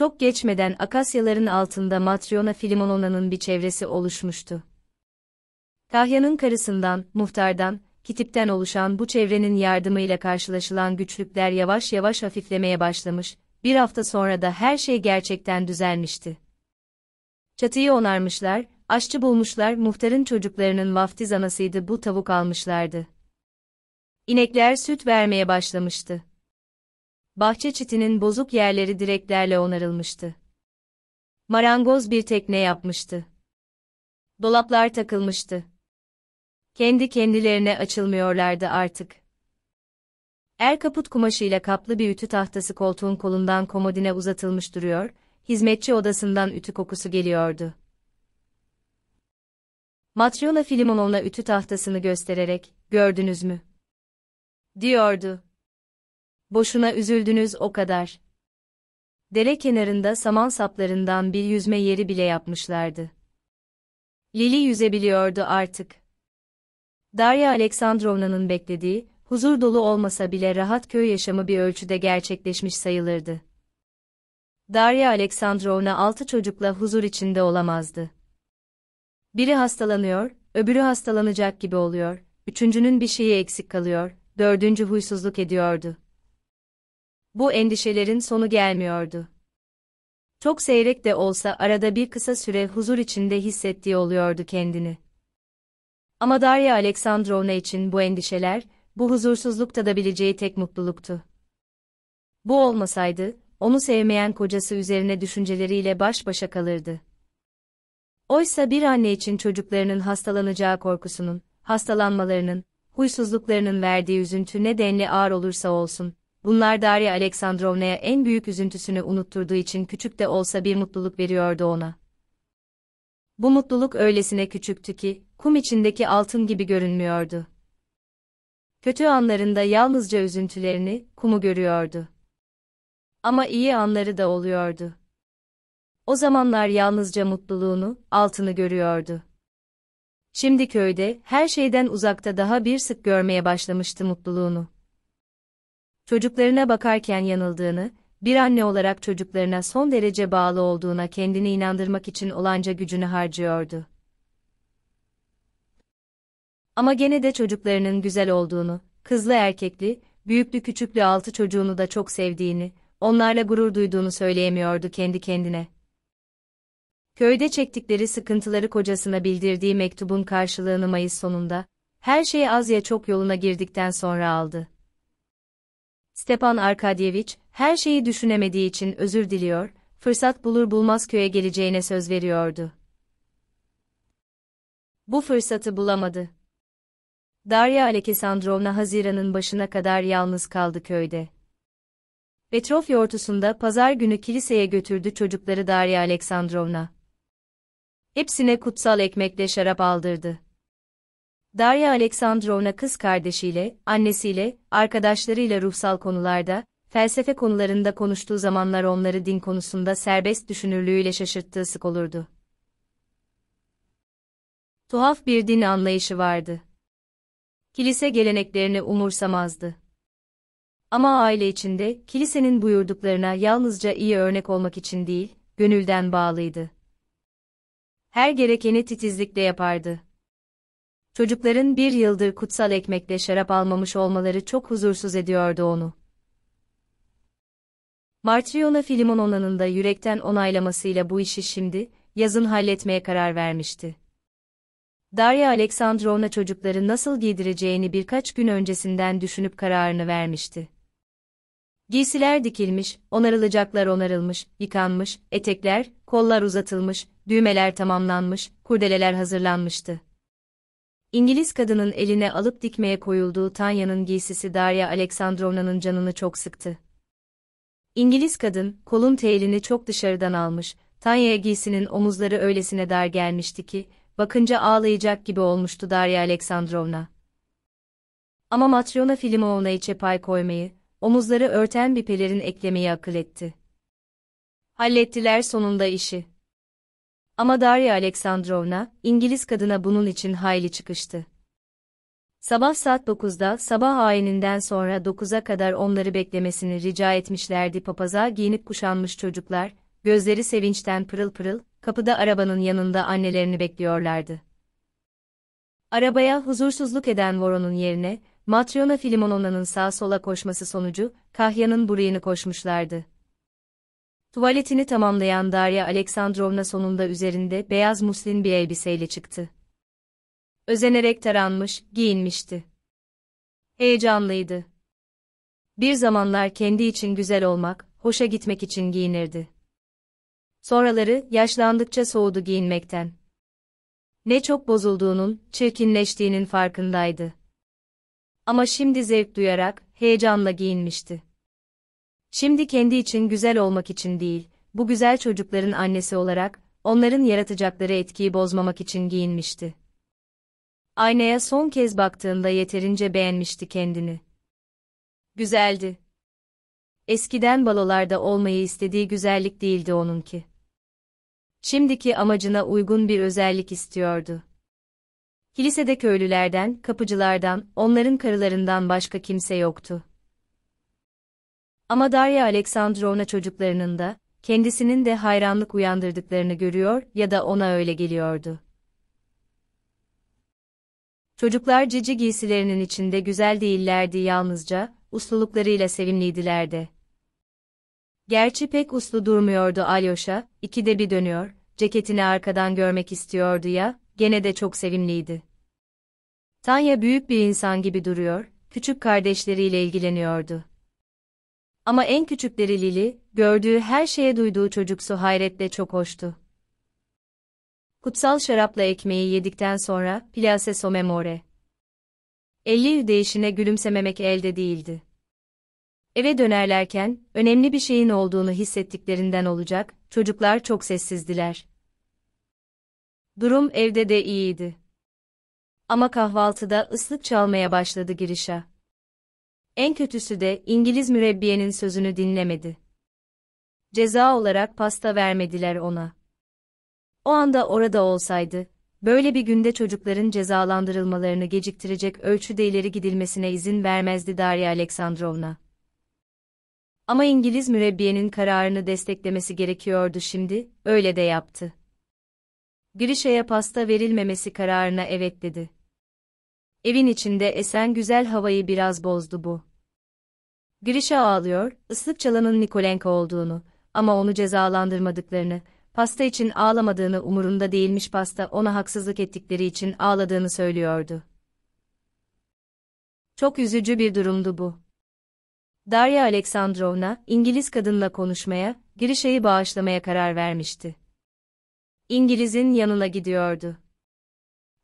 Çok geçmeden akasyaların altında Matriona Filimonona'nın bir çevresi oluşmuştu. Kahya'nın karısından, muhtardan, kitipten oluşan bu çevrenin yardımıyla karşılaşılan güçlükler yavaş yavaş hafiflemeye başlamış, bir hafta sonra da her şey gerçekten düzelmişti. Çatıyı onarmışlar, aşçı bulmuşlar, muhtarın çocuklarının vaftiz anasıydı bu tavuk almışlardı. İnekler süt vermeye başlamıştı. Bahçe çitinin bozuk yerleri direklerle onarılmıştı. Marangoz bir tekne yapmıştı. Dolaplar takılmıştı. Kendi kendilerine açılmıyorlardı artık. Er kaput kumaşıyla kaplı bir ütü tahtası koltuğun kolundan komodine uzatılmış duruyor, hizmetçi odasından ütü kokusu geliyordu. Matryona Filimonovna ütü tahtasını göstererek, gördünüz mü? Diyordu. Boşuna üzüldünüz o kadar. Dere kenarında saman saplarından bir yüzme yeri bile yapmışlardı. Lili yüzebiliyordu artık. Darya Aleksandrovna'nın beklediği, huzur dolu olmasa bile rahat köy yaşamı bir ölçüde gerçekleşmiş sayılırdı. Darya Aleksandrovna altı çocukla huzur içinde olamazdı. Biri hastalanıyor, öbürü hastalanacak gibi oluyor, üçüncünün bir şeyi eksik kalıyor, dördüncü huysuzluk ediyordu. Bu endişelerin sonu gelmiyordu. Çok seyrek de olsa arada bir kısa süre huzur içinde hissettiği oluyordu kendini. Ama Darya Aleksandrovna için bu endişeler, bu huzursuzluk tadabileceği tek mutluluktu. Bu olmasaydı, onu sevmeyen kocası üzerine düşünceleriyle baş başa kalırdı. Oysa bir anne için çocuklarının hastalanacağı korkusunun, hastalanmalarının, huysuzluklarının verdiği üzüntü ne denli ağır olursa olsun, Bunlar Darya Aleksandrovna'ya en büyük üzüntüsünü unutturduğu için küçük de olsa bir mutluluk veriyordu ona. Bu mutluluk öylesine küçüktü ki, kum içindeki altın gibi görünmüyordu. Kötü anlarında yalnızca üzüntülerini, kumu görüyordu. Ama iyi anları da oluyordu. O zamanlar yalnızca mutluluğunu, altını görüyordu. Şimdi köyde, her şeyden uzakta daha bir sık görmeye başlamıştı mutluluğunu çocuklarına bakarken yanıldığını, bir anne olarak çocuklarına son derece bağlı olduğuna kendini inandırmak için olanca gücünü harcıyordu. Ama gene de çocuklarının güzel olduğunu, kızlı erkekli, büyüklü küçüklü altı çocuğunu da çok sevdiğini, onlarla gurur duyduğunu söyleyemiyordu kendi kendine. Köyde çektikleri sıkıntıları kocasına bildirdiği mektubun karşılığını Mayıs sonunda, her şey az ya çok yoluna girdikten sonra aldı. Stepan Arkadyevich, her şeyi düşünemediği için özür diliyor, fırsat bulur bulmaz köye geleceğine söz veriyordu. Bu fırsatı bulamadı. Darya Alekesandrovna Haziran'ın başına kadar yalnız kaldı köyde. Petrov yortusunda pazar günü kiliseye götürdü çocukları Darya Aleksandrovna. Hepsine kutsal ekmekle şarap aldırdı. Darya Aleksandrovna kız kardeşiyle, annesiyle, arkadaşlarıyla ruhsal konularda, felsefe konularında konuştuğu zamanlar onları din konusunda serbest düşünürlüğüyle şaşırttığı sık olurdu. Tuhaf bir din anlayışı vardı. Kilise geleneklerini umursamazdı. Ama aile içinde, kilisenin buyurduklarına yalnızca iyi örnek olmak için değil, gönülden bağlıydı. Her gerekeni titizlikle yapardı. Çocukların bir yıldır kutsal ekmekle şarap almamış olmaları çok huzursuz ediyordu onu. Martriona Filimon onanın da yürekten onaylamasıyla bu işi şimdi, yazın halletmeye karar vermişti. Darya Aleksandrovna çocukları nasıl giydireceğini birkaç gün öncesinden düşünüp kararını vermişti. Giysiler dikilmiş, onarılacaklar onarılmış, yıkanmış, etekler, kollar uzatılmış, düğmeler tamamlanmış, kurdeleler hazırlanmıştı. İngiliz kadının eline alıp dikmeye koyulduğu Tanya'nın giysisi Darya Aleksandrovna'nın canını çok sıktı. İngiliz kadın, kolun telini çok dışarıdan almış, Tanya'ya giysinin omuzları öylesine dar gelmişti ki, bakınca ağlayacak gibi olmuştu Darya Aleksandrovna. Ama Matryona Filimovna içe pay koymayı, omuzları örten bir pelerin eklemeyi akıl etti. Hallettiler sonunda işi. Ama Darya Aleksandrovna, İngiliz kadına bunun için hayli çıkıştı. Sabah saat 9'da sabah ayininden sonra 9'a kadar onları beklemesini rica etmişlerdi papaza giyinip kuşanmış çocuklar, gözleri sevinçten pırıl pırıl, kapıda arabanın yanında annelerini bekliyorlardı. Arabaya huzursuzluk eden Voron'un yerine, Matryona Filimonona'nın sağ sola koşması sonucu, Kahya'nın burayını koşmuşlardı. Tuvaletini tamamlayan Darya Aleksandrovna sonunda üzerinde beyaz muslin bir elbiseyle çıktı. Özenerek taranmış, giyinmişti. Heyecanlıydı. Bir zamanlar kendi için güzel olmak, hoşa gitmek için giyinirdi. Sonraları yaşlandıkça soğudu giyinmekten. Ne çok bozulduğunun, çirkinleştiğinin farkındaydı. Ama şimdi zevk duyarak, heyecanla giyinmişti. Şimdi kendi için güzel olmak için değil, bu güzel çocukların annesi olarak, onların yaratacakları etkiyi bozmamak için giyinmişti. Aynaya son kez baktığında yeterince beğenmişti kendini. Güzeldi. Eskiden balolarda olmayı istediği güzellik değildi onunki. Şimdiki amacına uygun bir özellik istiyordu. Kilisede köylülerden, kapıcılardan, onların karılarından başka kimse yoktu. Ama Darya Aleksandrovna çocuklarının da, kendisinin de hayranlık uyandırdıklarını görüyor ya da ona öyle geliyordu. Çocuklar cici giysilerinin içinde güzel değillerdi yalnızca, usluluklarıyla sevimliydilerdi. Gerçi pek uslu durmuyordu Alyosha, iki de bir dönüyor, ceketini arkadan görmek istiyordu ya, gene de çok sevimliydi. Tanya büyük bir insan gibi duruyor, küçük kardeşleriyle ilgileniyordu. Ama en küçükleri Lili, gördüğü her şeye duyduğu çocuksu hayretle çok hoştu. Kutsal şarapla ekmeği yedikten sonra, place somemore. Elli değişine gülümsememek elde değildi. Eve dönerlerken, önemli bir şeyin olduğunu hissettiklerinden olacak, çocuklar çok sessizdiler. Durum evde de iyiydi. Ama kahvaltıda ıslık çalmaya başladı girişe. En kötüsü de İngiliz mürebbiyenin sözünü dinlemedi. Ceza olarak pasta vermediler ona. O anda orada olsaydı, böyle bir günde çocukların cezalandırılmalarını geciktirecek ölçüde ileri gidilmesine izin vermezdi Darya Aleksandrovna. Ama İngiliz mürebbiyenin kararını desteklemesi gerekiyordu şimdi, öyle de yaptı. Grisha'ya pasta verilmemesi kararına evet dedi. Evin içinde esen güzel havayı biraz bozdu bu. Grisha ağlıyor, ıslık çalanın Nikolenko olduğunu ama onu cezalandırmadıklarını, pasta için ağlamadığını umurunda değilmiş pasta ona haksızlık ettikleri için ağladığını söylüyordu. Çok üzücü bir durumdu bu. Darya Aleksandrovna, İngiliz kadınla konuşmaya, Grisha'yı bağışlamaya karar vermişti. İngiliz'in yanına gidiyordu.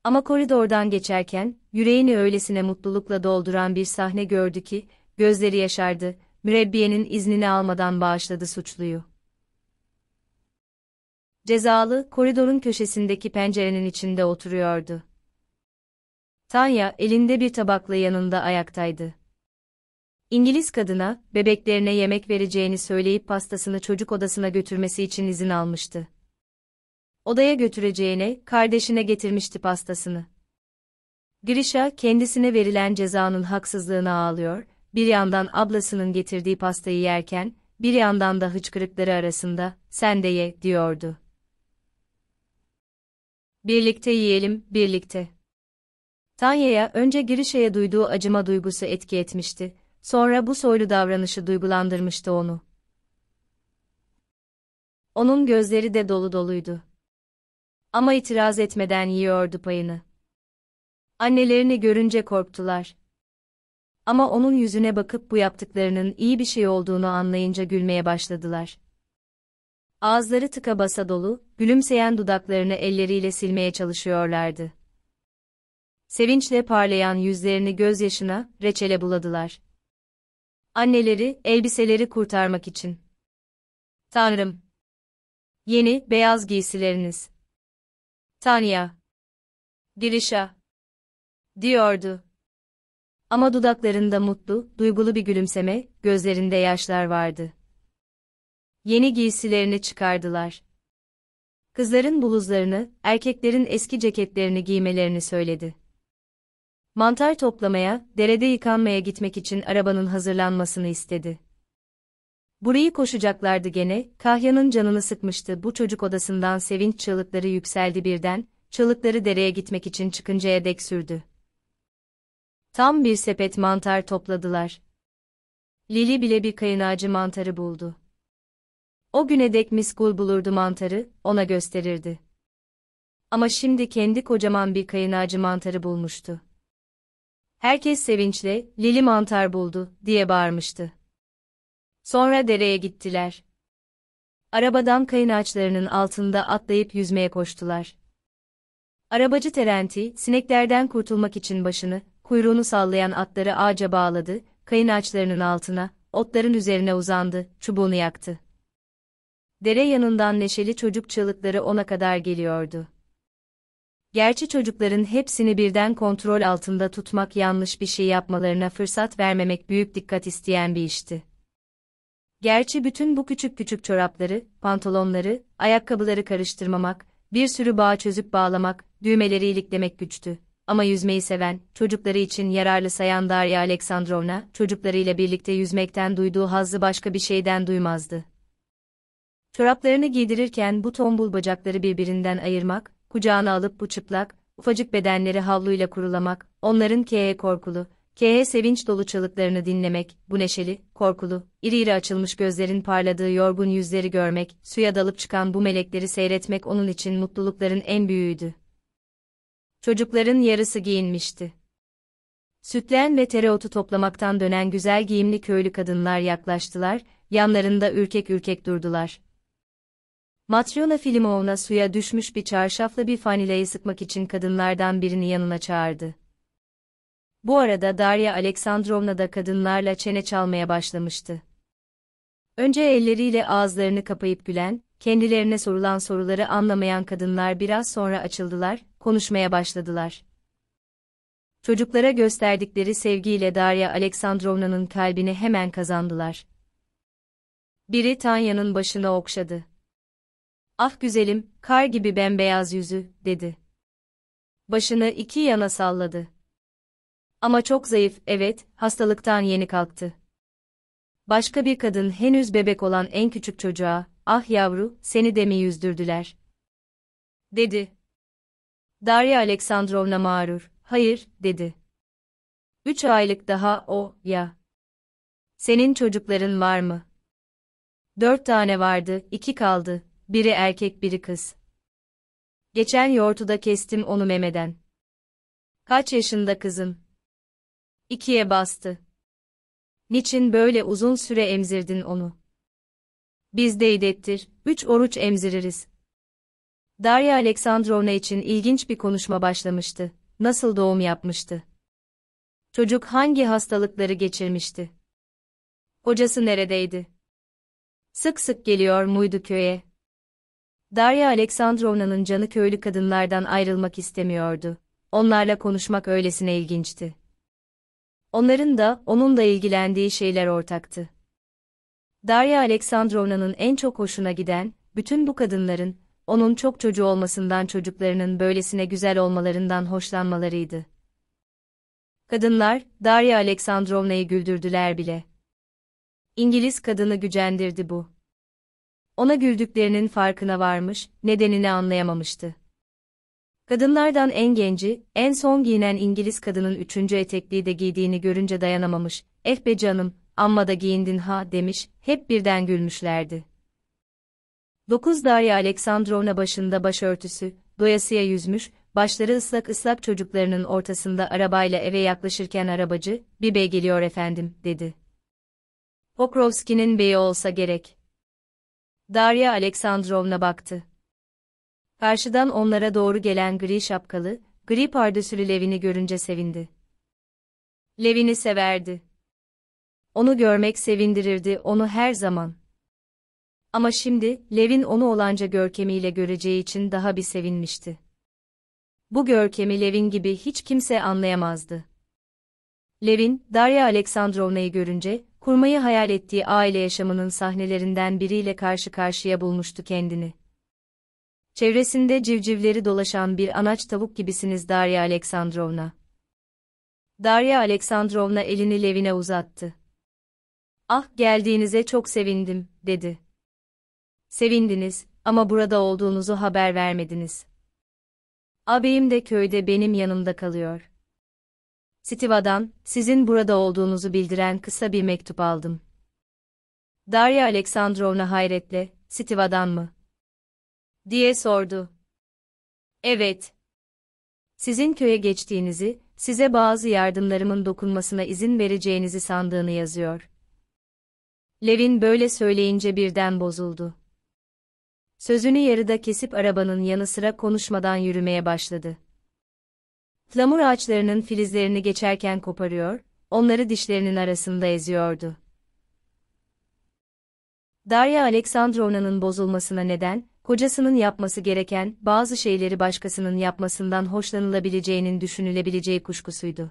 Ama koridordan geçerken, yüreğini öylesine mutlulukla dolduran bir sahne gördü ki, gözleri yaşardı, mürebbiyenin iznini almadan bağışladı suçluyu. Cezalı, koridorun köşesindeki pencerenin içinde oturuyordu. Tanya, elinde bir tabakla yanında ayaktaydı. İngiliz kadına, bebeklerine yemek vereceğini söyleyip pastasını çocuk odasına götürmesi için izin almıştı odaya götüreceğine kardeşine getirmişti pastasını. Grisha kendisine verilen cezanın haksızlığını ağlıyor, bir yandan ablasının getirdiği pastayı yerken, bir yandan da hıçkırıkları arasında, sen de ye, diyordu. Birlikte yiyelim, birlikte. Tanya'ya önce Grisha'ya duyduğu acıma duygusu etki etmişti, sonra bu soylu davranışı duygulandırmıştı onu. Onun gözleri de dolu doluydu. Ama itiraz etmeden yiyordu payını. Annelerini görünce korktular. Ama onun yüzüne bakıp bu yaptıklarının iyi bir şey olduğunu anlayınca gülmeye başladılar. Ağızları tıka basa dolu, gülümseyen dudaklarını elleriyle silmeye çalışıyorlardı. Sevinçle parlayan yüzlerini gözyaşına, reçele buladılar. Anneleri, elbiseleri kurtarmak için. Tanrım! Yeni, beyaz giysileriniz. Tanya. Girişa. Diyordu. Ama dudaklarında mutlu, duygulu bir gülümseme, gözlerinde yaşlar vardı. Yeni giysilerini çıkardılar. Kızların buluzlarını, erkeklerin eski ceketlerini giymelerini söyledi. Mantar toplamaya, derede yıkanmaya gitmek için arabanın hazırlanmasını istedi. Burayı koşacaklardı gene, Kahya'nın canını sıkmıştı bu çocuk odasından sevinç çığlıkları yükseldi birden, çığlıkları dereye gitmek için çıkıncaya dek sürdü. Tam bir sepet mantar topladılar. Lili bile bir kayınacı mantarı buldu. O güne dek Miss miskul bulurdu mantarı, ona gösterirdi. Ama şimdi kendi kocaman bir kayınacı mantarı bulmuştu. Herkes sevinçle, Lili mantar buldu, diye bağırmıştı. Sonra dereye gittiler. Arabadan kayın ağaçlarının altında atlayıp yüzmeye koştular. Arabacı Terenti, sineklerden kurtulmak için başını, kuyruğunu sallayan atları ağaca bağladı, kayın ağaçlarının altına, otların üzerine uzandı, çubuğunu yaktı. Dere yanından neşeli çocuk çığlıkları ona kadar geliyordu. Gerçi çocukların hepsini birden kontrol altında tutmak yanlış bir şey yapmalarına fırsat vermemek büyük dikkat isteyen bir işti. Gerçi bütün bu küçük küçük çorapları, pantolonları, ayakkabıları karıştırmamak, bir sürü bağ çözüp bağlamak, düğmeleri iliklemek güçtü. Ama yüzmeyi seven, çocukları için yararlı sayan Darya Aleksandrovna, çocuklarıyla birlikte yüzmekten duyduğu hazzı başka bir şeyden duymazdı. Çoraplarını giydirirken bu tombul bacakları birbirinden ayırmak, kucağına alıp bu çıplak, ufacık bedenleri havluyla kurulamak, onların K'ye korkulu, K.H. sevinç dolu çalıklarını dinlemek, bu neşeli, korkulu, iri iri açılmış gözlerin parladığı yorgun yüzleri görmek, suya dalıp çıkan bu melekleri seyretmek onun için mutlulukların en büyüğüydü. Çocukların yarısı giyinmişti. Sütlen ve tereotu toplamaktan dönen güzel giyimli köylü kadınlar yaklaştılar, yanlarında ürkek ürkek durdular. Matryona Filimovna suya düşmüş bir çarşafla bir fanileyi sıkmak için kadınlardan birini yanına çağırdı. Bu arada Darya Aleksandrovna da kadınlarla çene çalmaya başlamıştı. Önce elleriyle ağızlarını kapayıp gülen, kendilerine sorulan soruları anlamayan kadınlar biraz sonra açıldılar, konuşmaya başladılar. Çocuklara gösterdikleri sevgiyle Darya Aleksandrovna'nın kalbini hemen kazandılar. Biri Tanya'nın başına okşadı. Ah güzelim, kar gibi bembeyaz yüzü, dedi. Başını iki yana salladı. Ama çok zayıf, evet, hastalıktan yeni kalktı. Başka bir kadın henüz bebek olan en küçük çocuğa, ah yavru, seni de mi yüzdürdüler? Dedi. Darya Aleksandrovna mağrur, hayır, dedi. Üç aylık daha o, ya. Senin çocukların var mı? Dört tane vardı, iki kaldı, biri erkek biri kız. Geçen yortuda kestim onu memeden. Kaç yaşında kızım? İkiye bastı. Niçin böyle uzun süre emzirdin onu? Biz deydettir, üç oruç emziririz. Darya Aleksandrovna için ilginç bir konuşma başlamıştı. Nasıl doğum yapmıştı? Çocuk hangi hastalıkları geçirmişti? Hocası neredeydi? Sık sık geliyor muydu köye? Darya Aleksandrovna'nın canı köylü kadınlardan ayrılmak istemiyordu. Onlarla konuşmak öylesine ilginçti. Onların da, onunla ilgilendiği şeyler ortaktı. Darya Aleksandrovna'nın en çok hoşuna giden, bütün bu kadınların, onun çok çocuğu olmasından çocuklarının böylesine güzel olmalarından hoşlanmalarıydı. Kadınlar, Darya Aleksandrovna'yı güldürdüler bile. İngiliz kadını gücendirdi bu. Ona güldüklerinin farkına varmış, nedenini anlayamamıştı. Kadınlardan en genci, en son giyinen İngiliz kadının üçüncü etekliği de giydiğini görünce dayanamamış, eh be canım, amma da giyindin ha demiş, hep birden gülmüşlerdi. 9 Darya Aleksandrovna başında başörtüsü, doyasıya yüzmüş, başları ıslak ıslak çocuklarının ortasında arabayla eve yaklaşırken arabacı, bir bey geliyor efendim, dedi. Pokrovski'nin beyi olsa gerek. Darya Aleksandrovna baktı. Karşıdan onlara doğru gelen gri şapkalı, gri pardösülü Levin'i görünce sevindi. Levin'i severdi. Onu görmek sevindirirdi onu her zaman. Ama şimdi, Levin onu olanca görkemiyle göreceği için daha bir sevinmişti. Bu görkemi Levin gibi hiç kimse anlayamazdı. Levin, Darya Aleksandrovna'yı görünce, kurmayı hayal ettiği aile yaşamının sahnelerinden biriyle karşı karşıya bulmuştu kendini. Çevresinde civcivleri dolaşan bir anaç tavuk gibisiniz Darya Aleksandrovna. Darya Aleksandrovna elini Levin'e uzattı. Ah geldiğinize çok sevindim, dedi. Sevindiniz ama burada olduğunuzu haber vermediniz. Abeyim de köyde benim yanımda kalıyor. Stiva'dan, sizin burada olduğunuzu bildiren kısa bir mektup aldım. Darya Aleksandrovna hayretle, Stiva'dan mı? diye sordu. Evet. Sizin köye geçtiğinizi, size bazı yardımlarımın dokunmasına izin vereceğinizi sandığını yazıyor. Levin böyle söyleyince birden bozuldu. Sözünü yarıda kesip arabanın yanı sıra konuşmadan yürümeye başladı. Flamur ağaçlarının filizlerini geçerken koparıyor, onları dişlerinin arasında eziyordu. Darya Aleksandrovna'nın bozulmasına neden, kocasının yapması gereken bazı şeyleri başkasının yapmasından hoşlanılabileceğinin düşünülebileceği kuşkusuydu.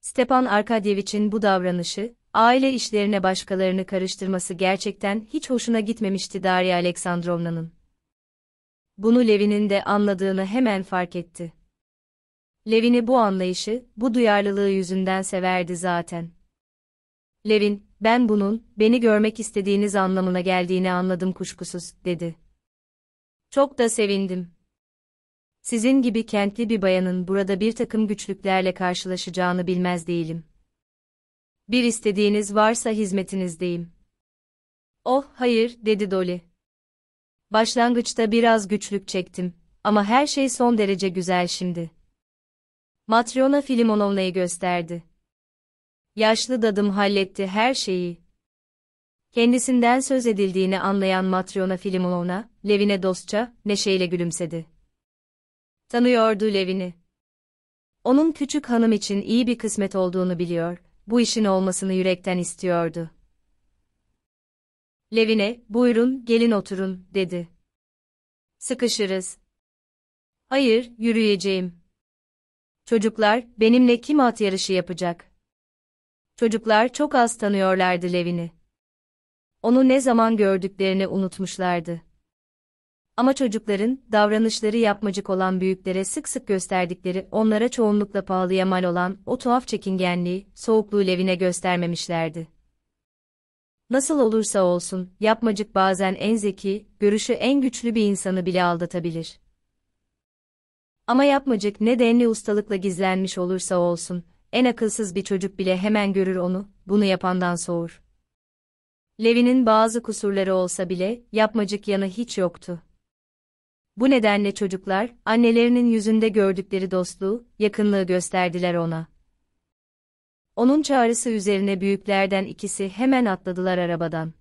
Stepan Arkadyevich'in bu davranışı, aile işlerine başkalarını karıştırması gerçekten hiç hoşuna gitmemişti Darya Aleksandrovna'nın. Bunu Levin'in de anladığını hemen fark etti. Levin'i bu anlayışı, bu duyarlılığı yüzünden severdi zaten. Levin, ben bunun, beni görmek istediğiniz anlamına geldiğini anladım kuşkusuz, dedi. Çok da sevindim. Sizin gibi kentli bir bayanın burada bir takım güçlüklerle karşılaşacağını bilmez değilim. Bir istediğiniz varsa hizmetinizdeyim. Oh, hayır, dedi Dolly. Başlangıçta biraz güçlük çektim ama her şey son derece güzel şimdi. Matriona Filimonovna'yı gösterdi. Yaşlı dadım halletti her şeyi. Kendisinden söz edildiğini anlayan Matriona Filimovna, Levin'e dostça, neşeyle gülümsedi. Tanıyordu Levin'i. Onun küçük hanım için iyi bir kısmet olduğunu biliyor, bu işin olmasını yürekten istiyordu. Levin'e, buyurun, gelin oturun, dedi. Sıkışırız. Hayır, yürüyeceğim. Çocuklar, benimle kim at yarışı yapacak? Çocuklar çok az tanıyorlardı Levin'i. Onu ne zaman gördüklerini unutmuşlardı. Ama çocukların, davranışları yapmacık olan büyüklere sık sık gösterdikleri, onlara çoğunlukla pahalıya mal olan, o tuhaf çekingenliği, soğukluğu Levin'e göstermemişlerdi. Nasıl olursa olsun, yapmacık bazen en zeki, görüşü en güçlü bir insanı bile aldatabilir. Ama yapmacık ne denli ustalıkla gizlenmiş olursa olsun, en akılsız bir çocuk bile hemen görür onu, bunu yapandan soğur. Levi'nin bazı kusurları olsa bile, yapmacık yanı hiç yoktu. Bu nedenle çocuklar, annelerinin yüzünde gördükleri dostluğu, yakınlığı gösterdiler ona. Onun çağrısı üzerine büyüklerden ikisi hemen atladılar arabadan.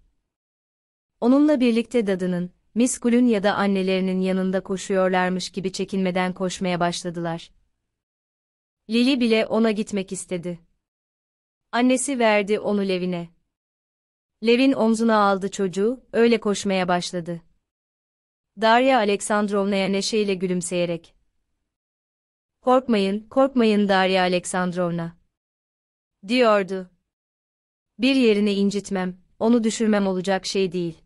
Onunla birlikte dadının, Miss Gül'ün ya da annelerinin yanında koşuyorlarmış gibi çekinmeden koşmaya başladılar. Lili bile ona gitmek istedi. Annesi verdi onu Levin'e. Levin omzuna aldı çocuğu, öyle koşmaya başladı. Darya Aleksandrovna'ya neşeyle gülümseyerek. Korkmayın, korkmayın Darya Aleksandrovna. Diyordu. Bir yerini incitmem, onu düşürmem olacak şey değil.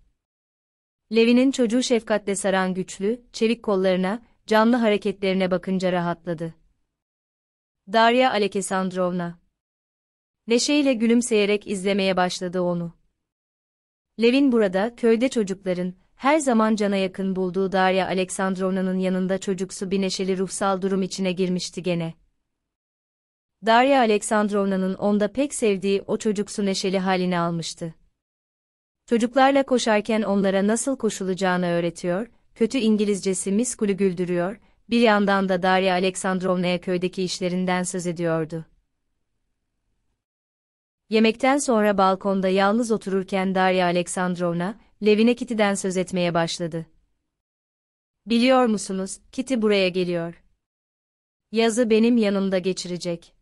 Levin'in çocuğu şefkatle saran güçlü, çevik kollarına, canlı hareketlerine bakınca rahatladı. Darya Alekesandrovna. Neşeyle gülümseyerek izlemeye başladı onu. Levin burada, köyde çocukların, her zaman cana yakın bulduğu Darya Aleksandrovna'nın yanında çocuksu bir neşeli ruhsal durum içine girmişti gene. Darya Aleksandrovna'nın onda pek sevdiği o çocuksu neşeli halini almıştı. Çocuklarla koşarken onlara nasıl koşulacağını öğretiyor, kötü İngilizcesi miskulu güldürüyor, bir yandan da Darya Aleksandrovna'ya köydeki işlerinden söz ediyordu. Yemekten sonra balkonda yalnız otururken Darya Aleksandrovna, Levine Kitty'den söz etmeye başladı. Biliyor musunuz, Kitty buraya geliyor. Yazı benim yanımda geçirecek.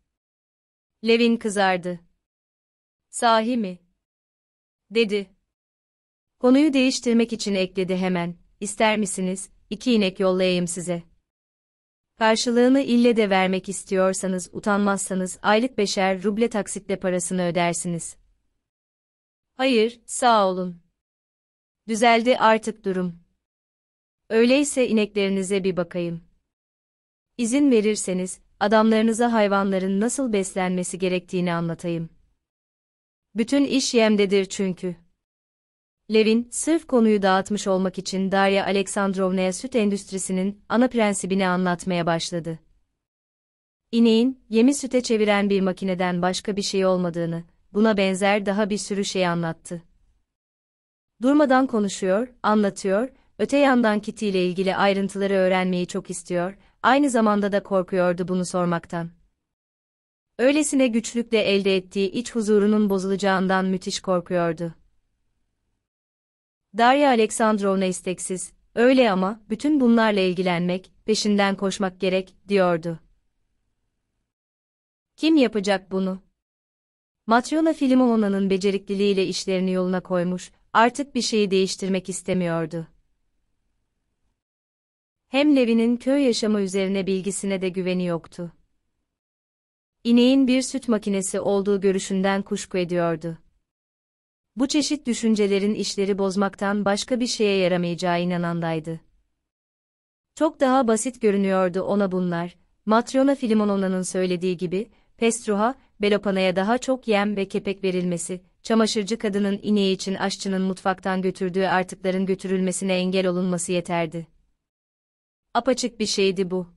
Levin kızardı. Sahi mi? Dedi. Konuyu değiştirmek için ekledi hemen, İster misiniz, iki inek yollayayım size.'' Karşılığını ille de vermek istiyorsanız utanmazsanız aylık beşer ruble taksitle parasını ödersiniz. Hayır, sağ olun. Düzeldi artık durum. Öyleyse ineklerinize bir bakayım. İzin verirseniz, adamlarınıza hayvanların nasıl beslenmesi gerektiğini anlatayım. Bütün iş yemdedir çünkü. Levin, sırf konuyu dağıtmış olmak için Darya Aleksandrovna'ya süt endüstrisinin ana prensibini anlatmaya başladı. İneğin, yemi süte çeviren bir makineden başka bir şey olmadığını, buna benzer daha bir sürü şey anlattı. Durmadan konuşuyor, anlatıyor, öte yandan Kitty ile ilgili ayrıntıları öğrenmeyi çok istiyor, aynı zamanda da korkuyordu bunu sormaktan. Öylesine güçlükle elde ettiği iç huzurunun bozulacağından müthiş korkuyordu. Darya Aleksandrovna isteksiz, öyle ama bütün bunlarla ilgilenmek, peşinden koşmak gerek, diyordu. Kim yapacak bunu? Matrona Filimovna'nın becerikliliğiyle işlerini yoluna koymuş, artık bir şeyi değiştirmek istemiyordu. Hem Levi'nin köy yaşamı üzerine bilgisine de güveni yoktu. İneğin bir süt makinesi olduğu görüşünden kuşku ediyordu bu çeşit düşüncelerin işleri bozmaktan başka bir şeye yaramayacağı inanandaydı. Çok daha basit görünüyordu ona bunlar, Matrona Filimonovna'nın söylediği gibi, Pestruha, Belopana'ya daha çok yem ve kepek verilmesi, çamaşırcı kadının ineği için aşçının mutfaktan götürdüğü artıkların götürülmesine engel olunması yeterdi. Apaçık bir şeydi bu.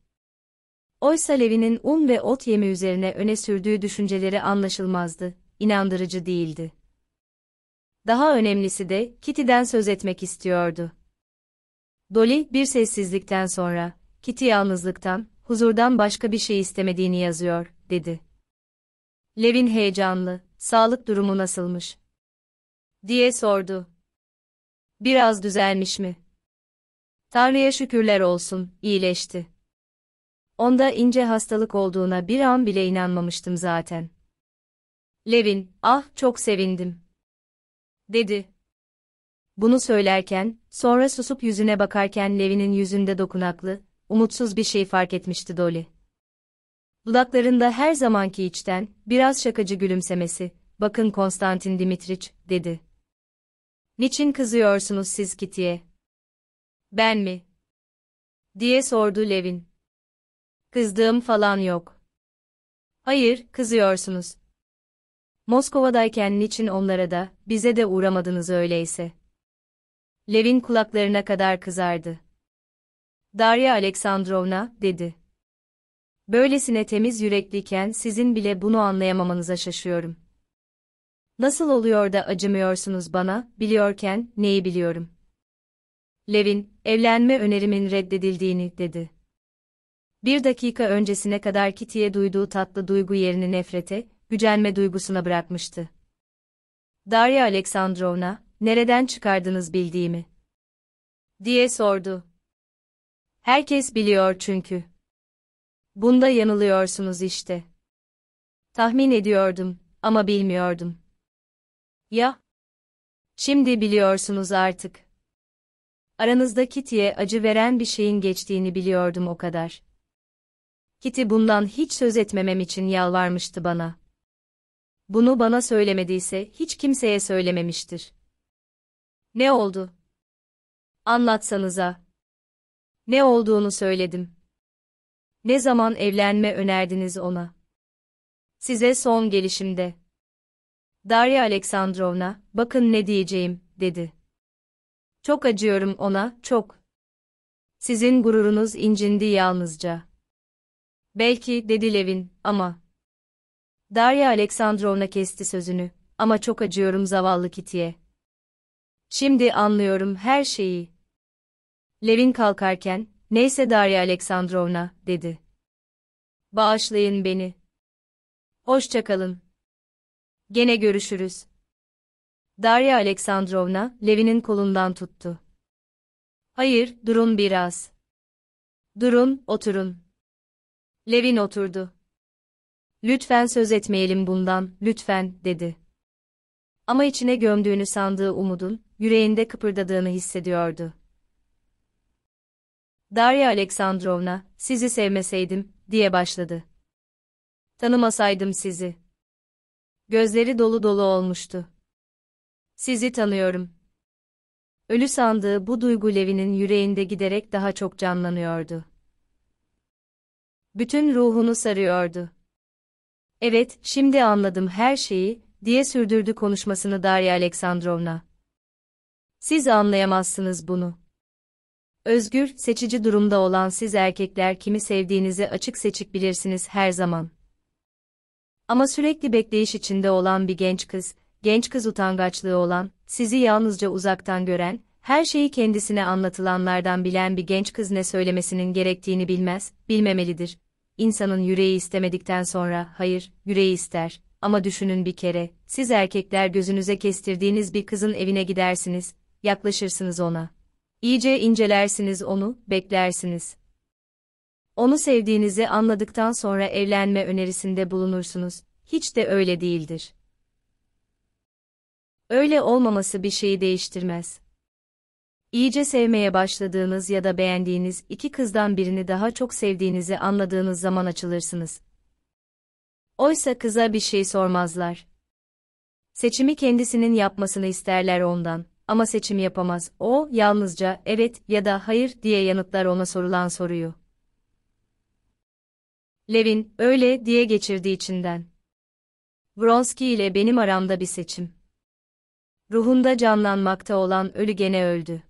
Oysa Levi'nin un ve ot yemi üzerine öne sürdüğü düşünceleri anlaşılmazdı, inandırıcı değildi daha önemlisi de Kitty'den söz etmek istiyordu. Dolly bir sessizlikten sonra, Kitty yalnızlıktan, huzurdan başka bir şey istemediğini yazıyor, dedi. Levin heyecanlı, sağlık durumu nasılmış? diye sordu. Biraz düzelmiş mi? Tanrı'ya şükürler olsun, iyileşti. Onda ince hastalık olduğuna bir an bile inanmamıştım zaten. Levin, ah çok sevindim dedi. Bunu söylerken, sonra susup yüzüne bakarken Levi'nin yüzünde dokunaklı, umutsuz bir şey fark etmişti Dolly. Dudaklarında her zamanki içten, biraz şakacı gülümsemesi, bakın Konstantin Dimitriç, dedi. Niçin kızıyorsunuz siz Kitty'ye? Ben mi? diye sordu Levin. Kızdığım falan yok. Hayır, kızıyorsunuz, Moskova'dayken niçin onlara da, bize de uğramadınız öyleyse? Levin kulaklarına kadar kızardı. Darya Aleksandrovna, dedi. Böylesine temiz yürekliyken sizin bile bunu anlayamamanıza şaşıyorum. Nasıl oluyor da acımıyorsunuz bana, biliyorken neyi biliyorum? Levin, evlenme önerimin reddedildiğini, dedi. Bir dakika öncesine kadar Kitty'ye duyduğu tatlı duygu yerini nefrete, gücenme duygusuna bırakmıştı. Darya Aleksandrovna, nereden çıkardınız bildiğimi? diye sordu. Herkes biliyor çünkü. Bunda yanılıyorsunuz işte. Tahmin ediyordum ama bilmiyordum. Ya? Şimdi biliyorsunuz artık. Aranızda Kitty'e acı veren bir şeyin geçtiğini biliyordum o kadar. Kitty bundan hiç söz etmemem için yalvarmıştı bana. Bunu bana söylemediyse hiç kimseye söylememiştir. Ne oldu? Anlatsanıza. Ne olduğunu söyledim. Ne zaman evlenme önerdiniz ona? Size son gelişimde. Darya Aleksandrovna, bakın ne diyeceğim, dedi. Çok acıyorum ona, çok. Sizin gururunuz incindi yalnızca. Belki, dedi Levin, ama. Darya Aleksandrovna kesti sözünü. Ama çok acıyorum zavallı Kitty'ye. Şimdi anlıyorum her şeyi. Levin kalkarken, neyse Darya Aleksandrovna, dedi. Bağışlayın beni. Hoşçakalın. Gene görüşürüz. Darya Aleksandrovna, Levin'in kolundan tuttu. Hayır, durun biraz. Durun, oturun. Levin oturdu. Lütfen söz etmeyelim bundan, lütfen, dedi. Ama içine gömdüğünü sandığı umudun, yüreğinde kıpırdadığını hissediyordu. Darya Aleksandrovna, sizi sevmeseydim, diye başladı. Tanımasaydım sizi. Gözleri dolu dolu olmuştu. Sizi tanıyorum. Ölü sandığı bu duygu Levin'in yüreğinde giderek daha çok canlanıyordu. Bütün ruhunu sarıyordu. Evet, şimdi anladım her şeyi, diye sürdürdü konuşmasını Darya Aleksandrovna. Siz anlayamazsınız bunu. Özgür, seçici durumda olan siz erkekler kimi sevdiğinizi açık seçik bilirsiniz her zaman. Ama sürekli bekleyiş içinde olan bir genç kız, genç kız utangaçlığı olan, sizi yalnızca uzaktan gören, her şeyi kendisine anlatılanlardan bilen bir genç kız ne söylemesinin gerektiğini bilmez, bilmemelidir. İnsanın yüreği istemedikten sonra, hayır, yüreği ister. Ama düşünün bir kere, siz erkekler gözünüze kestirdiğiniz bir kızın evine gidersiniz, yaklaşırsınız ona. İyice incelersiniz onu, beklersiniz. Onu sevdiğinizi anladıktan sonra evlenme önerisinde bulunursunuz. Hiç de öyle değildir. Öyle olmaması bir şeyi değiştirmez. İyice sevmeye başladığınız ya da beğendiğiniz iki kızdan birini daha çok sevdiğinizi anladığınız zaman açılırsınız. Oysa kıza bir şey sormazlar. Seçimi kendisinin yapmasını isterler ondan ama seçim yapamaz. O yalnızca evet ya da hayır diye yanıtlar ona sorulan soruyu. Levin öyle diye geçirdi içinden. Vronsky ile benim aramda bir seçim. Ruhunda canlanmakta olan ölü gene öldü.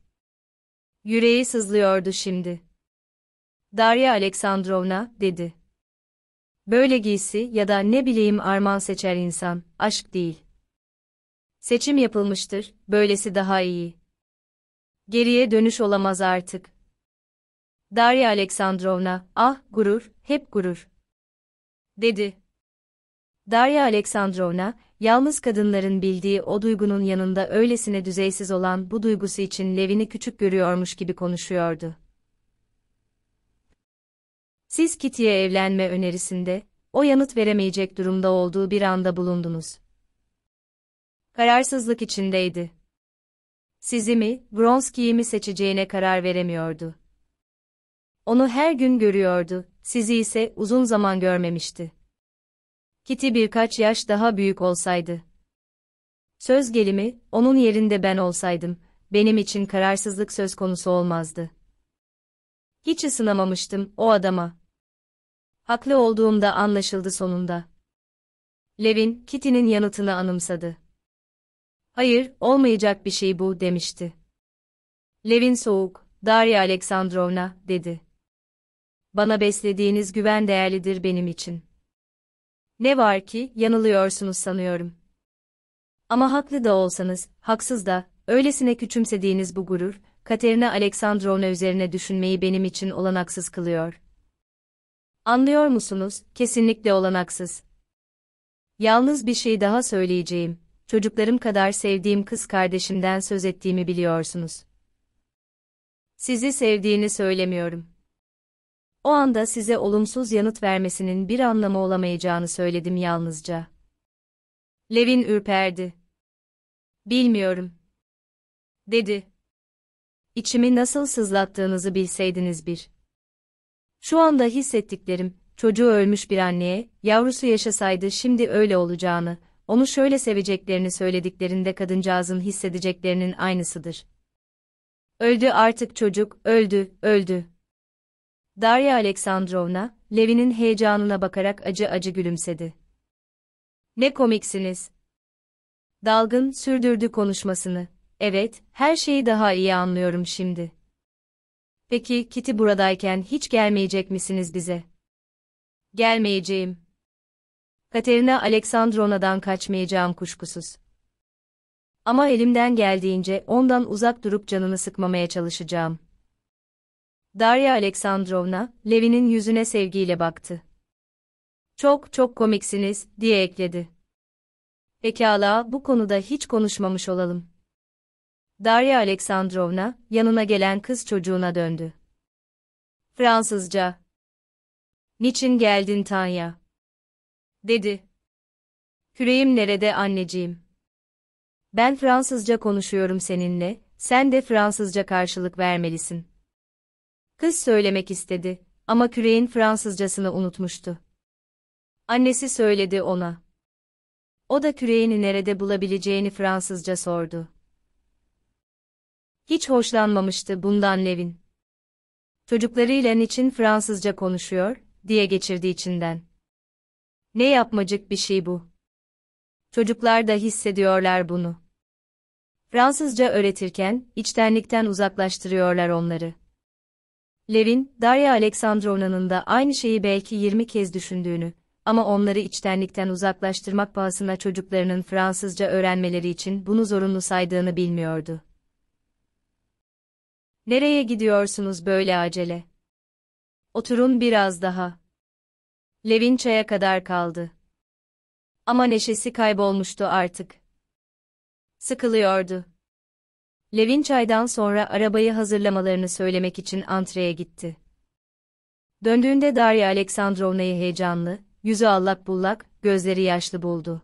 Yüreği sızlıyordu şimdi. Darya Aleksandrovna, dedi. Böyle giysi ya da ne bileyim armağan seçer insan, aşk değil. Seçim yapılmıştır, böylesi daha iyi. Geriye dönüş olamaz artık. Darya Aleksandrovna, ah, gurur, hep gurur. Dedi. Darya Aleksandrovna, yalnız kadınların bildiği o duygunun yanında öylesine düzeysiz olan bu duygusu için Levin'i küçük görüyormuş gibi konuşuyordu. Siz Kitty'ye evlenme önerisinde, o yanıt veremeyecek durumda olduğu bir anda bulundunuz. Kararsızlık içindeydi. Sizi mi, Bronski'yi mi seçeceğine karar veremiyordu. Onu her gün görüyordu, sizi ise uzun zaman görmemişti. Kiti birkaç yaş daha büyük olsaydı. Söz gelimi, onun yerinde ben olsaydım, benim için kararsızlık söz konusu olmazdı. Hiç ısınamamıştım o adama. Haklı olduğumda anlaşıldı sonunda. Levin, Kitty'nin yanıtını anımsadı. Hayır, olmayacak bir şey bu, demişti. Levin soğuk, Darya Aleksandrovna, dedi. Bana beslediğiniz güven değerlidir benim için. Ne var ki, yanılıyorsunuz sanıyorum. Ama haklı da olsanız, haksız da, öylesine küçümsediğiniz bu gurur, Katerina Aleksandrovna üzerine düşünmeyi benim için olanaksız kılıyor. Anlıyor musunuz? Kesinlikle olanaksız. Yalnız bir şey daha söyleyeceğim. Çocuklarım kadar sevdiğim kız kardeşimden söz ettiğimi biliyorsunuz. Sizi sevdiğini söylemiyorum. O anda size olumsuz yanıt vermesinin bir anlamı olamayacağını söyledim yalnızca. Levin ürperdi. Bilmiyorum. Dedi. İçimi nasıl sızlattığınızı bilseydiniz bir. Şu anda hissettiklerim, çocuğu ölmüş bir anneye, yavrusu yaşasaydı şimdi öyle olacağını, onu şöyle seveceklerini söylediklerinde kadıncağızın hissedeceklerinin aynısıdır. Öldü artık çocuk, öldü, öldü. Darya Aleksandrovna, Levin'in heyecanına bakarak acı acı gülümsedi. Ne komiksiniz. Dalgın sürdürdü konuşmasını. Evet, her şeyi daha iyi anlıyorum şimdi. Peki Kitty buradayken hiç gelmeyecek misiniz bize? Gelmeyeceğim. Katerina Aleksandrona'dan kaçmayacağım kuşkusuz. Ama elimden geldiğince ondan uzak durup canını sıkmamaya çalışacağım. Darya Aleksandrovna, Levin'in yüzüne sevgiyle baktı. Çok çok komiksiniz, diye ekledi. Pekala, bu konuda hiç konuşmamış olalım. Darya Aleksandrovna, yanına gelen kız çocuğuna döndü. Fransızca. Niçin geldin Tanya? Dedi. Küreğim nerede anneciğim? Ben Fransızca konuşuyorum seninle, sen de Fransızca karşılık vermelisin. Kız söylemek istedi ama küreğin Fransızcasını unutmuştu. Annesi söyledi ona. O da küreğini nerede bulabileceğini Fransızca sordu. Hiç hoşlanmamıştı bundan Levin. Çocuklarıyla için Fransızca konuşuyor, diye geçirdi içinden. Ne yapmacık bir şey bu. Çocuklar da hissediyorlar bunu. Fransızca öğretirken, içtenlikten uzaklaştırıyorlar onları. Levin, Darya Aleksandrovna'nın da aynı şeyi belki 20 kez düşündüğünü, ama onları içtenlikten uzaklaştırmak pahasına çocuklarının Fransızca öğrenmeleri için bunu zorunlu saydığını bilmiyordu. Nereye gidiyorsunuz böyle acele? Oturun biraz daha. Levin çaya kadar kaldı. Ama neşesi kaybolmuştu artık. Sıkılıyordu. Levin çaydan sonra arabayı hazırlamalarını söylemek için antreye gitti. Döndüğünde Darya Aleksandrovna'yı heyecanlı, yüzü allak bullak, gözleri yaşlı buldu.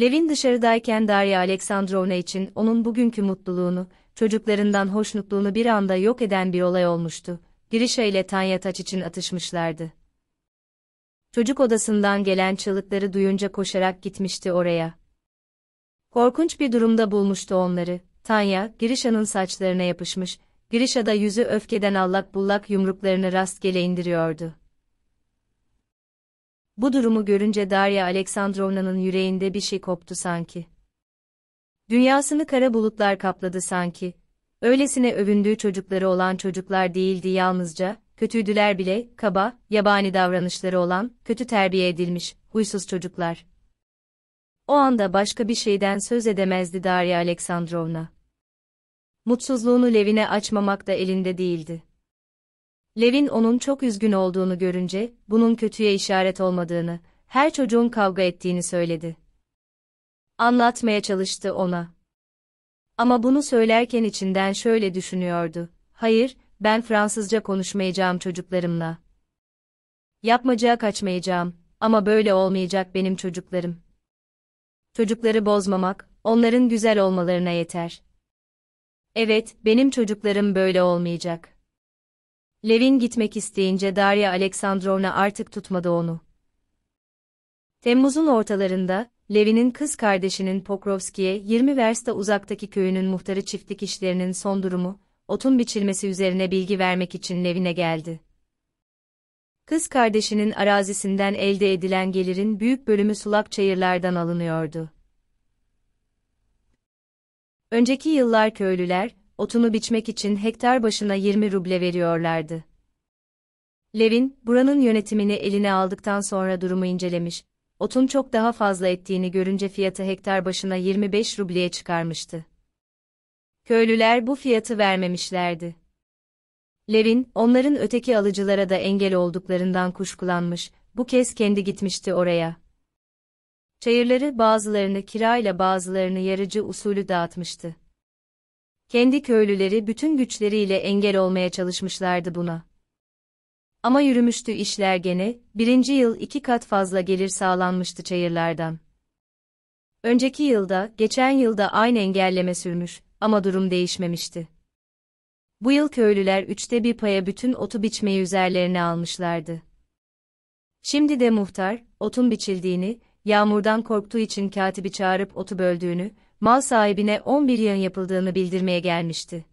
Levin dışarıdayken Darya Aleksandrovna için onun bugünkü mutluluğunu, çocuklarından hoşnutluğunu bir anda yok eden bir olay olmuştu. Girişe ile Tanya Taç için atışmışlardı. Çocuk odasından gelen çığlıkları duyunca koşarak gitmişti oraya. Korkunç bir durumda bulmuştu onları. Tanya, Girişa'nın saçlarına yapışmış, da yüzü öfkeden allak bullak yumruklarını rastgele indiriyordu. Bu durumu görünce Darya Aleksandrovna'nın yüreğinde bir şey koptu sanki. Dünyasını kara bulutlar kapladı sanki. Öylesine övündüğü çocukları olan çocuklar değildi yalnızca, kötüydüler bile, kaba, yabani davranışları olan, kötü terbiye edilmiş, huysuz çocuklar. O anda başka bir şeyden söz edemezdi Darya Aleksandrovna. Mutsuzluğunu Levin'e açmamak da elinde değildi. Levin onun çok üzgün olduğunu görünce, bunun kötüye işaret olmadığını, her çocuğun kavga ettiğini söyledi. Anlatmaya çalıştı ona. Ama bunu söylerken içinden şöyle düşünüyordu. Hayır, ben Fransızca konuşmayacağım çocuklarımla. Yapmacağa kaçmayacağım ama böyle olmayacak benim çocuklarım. Çocukları bozmamak, onların güzel olmalarına yeter. Evet, benim çocuklarım böyle olmayacak. Levin gitmek isteyince Darya Aleksandrovna artık tutmadı onu. Temmuz'un ortalarında, Levin'in kız kardeşinin Pokrovski'ye 20 versta uzaktaki köyünün muhtarı çiftlik işlerinin son durumu, otun biçilmesi üzerine bilgi vermek için Levin'e geldi kız kardeşinin arazisinden elde edilen gelirin büyük bölümü sulak çayırlardan alınıyordu. Önceki yıllar köylüler, otunu biçmek için hektar başına 20 ruble veriyorlardı. Levin, buranın yönetimini eline aldıktan sonra durumu incelemiş, otun çok daha fazla ettiğini görünce fiyatı hektar başına 25 rubleye çıkarmıştı. Köylüler bu fiyatı vermemişlerdi. Levin, onların öteki alıcılara da engel olduklarından kuşkulanmış, bu kez kendi gitmişti oraya. Çayırları bazılarını kirayla bazılarını yarıcı usulü dağıtmıştı. Kendi köylüleri bütün güçleriyle engel olmaya çalışmışlardı buna. Ama yürümüştü işler gene, birinci yıl iki kat fazla gelir sağlanmıştı çayırlardan. Önceki yılda, geçen yılda aynı engelleme sürmüş ama durum değişmemişti. Bu yıl köylüler üçte bir paya bütün otu biçmeyi üzerlerine almışlardı. Şimdi de muhtar, otun biçildiğini, yağmurdan korktuğu için katibi çağırıp otu böldüğünü, mal sahibine 11 yan yapıldığını bildirmeye gelmişti.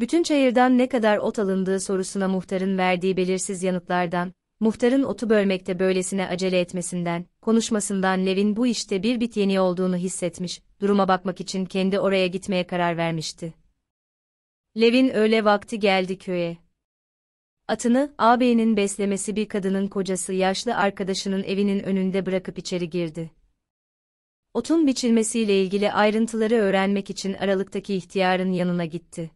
Bütün çayırdan ne kadar ot alındığı sorusuna muhtarın verdiği belirsiz yanıtlardan, muhtarın otu bölmekte böylesine acele etmesinden, konuşmasından Levin bu işte bir bit yeni olduğunu hissetmiş, duruma bakmak için kendi oraya gitmeye karar vermişti. Lev'in öğle vakti geldi köye. Atını, ağabeyinin beslemesi bir kadının kocası yaşlı arkadaşının evinin önünde bırakıp içeri girdi. Otun biçilmesiyle ilgili ayrıntıları öğrenmek için aralıktaki ihtiyarın yanına gitti.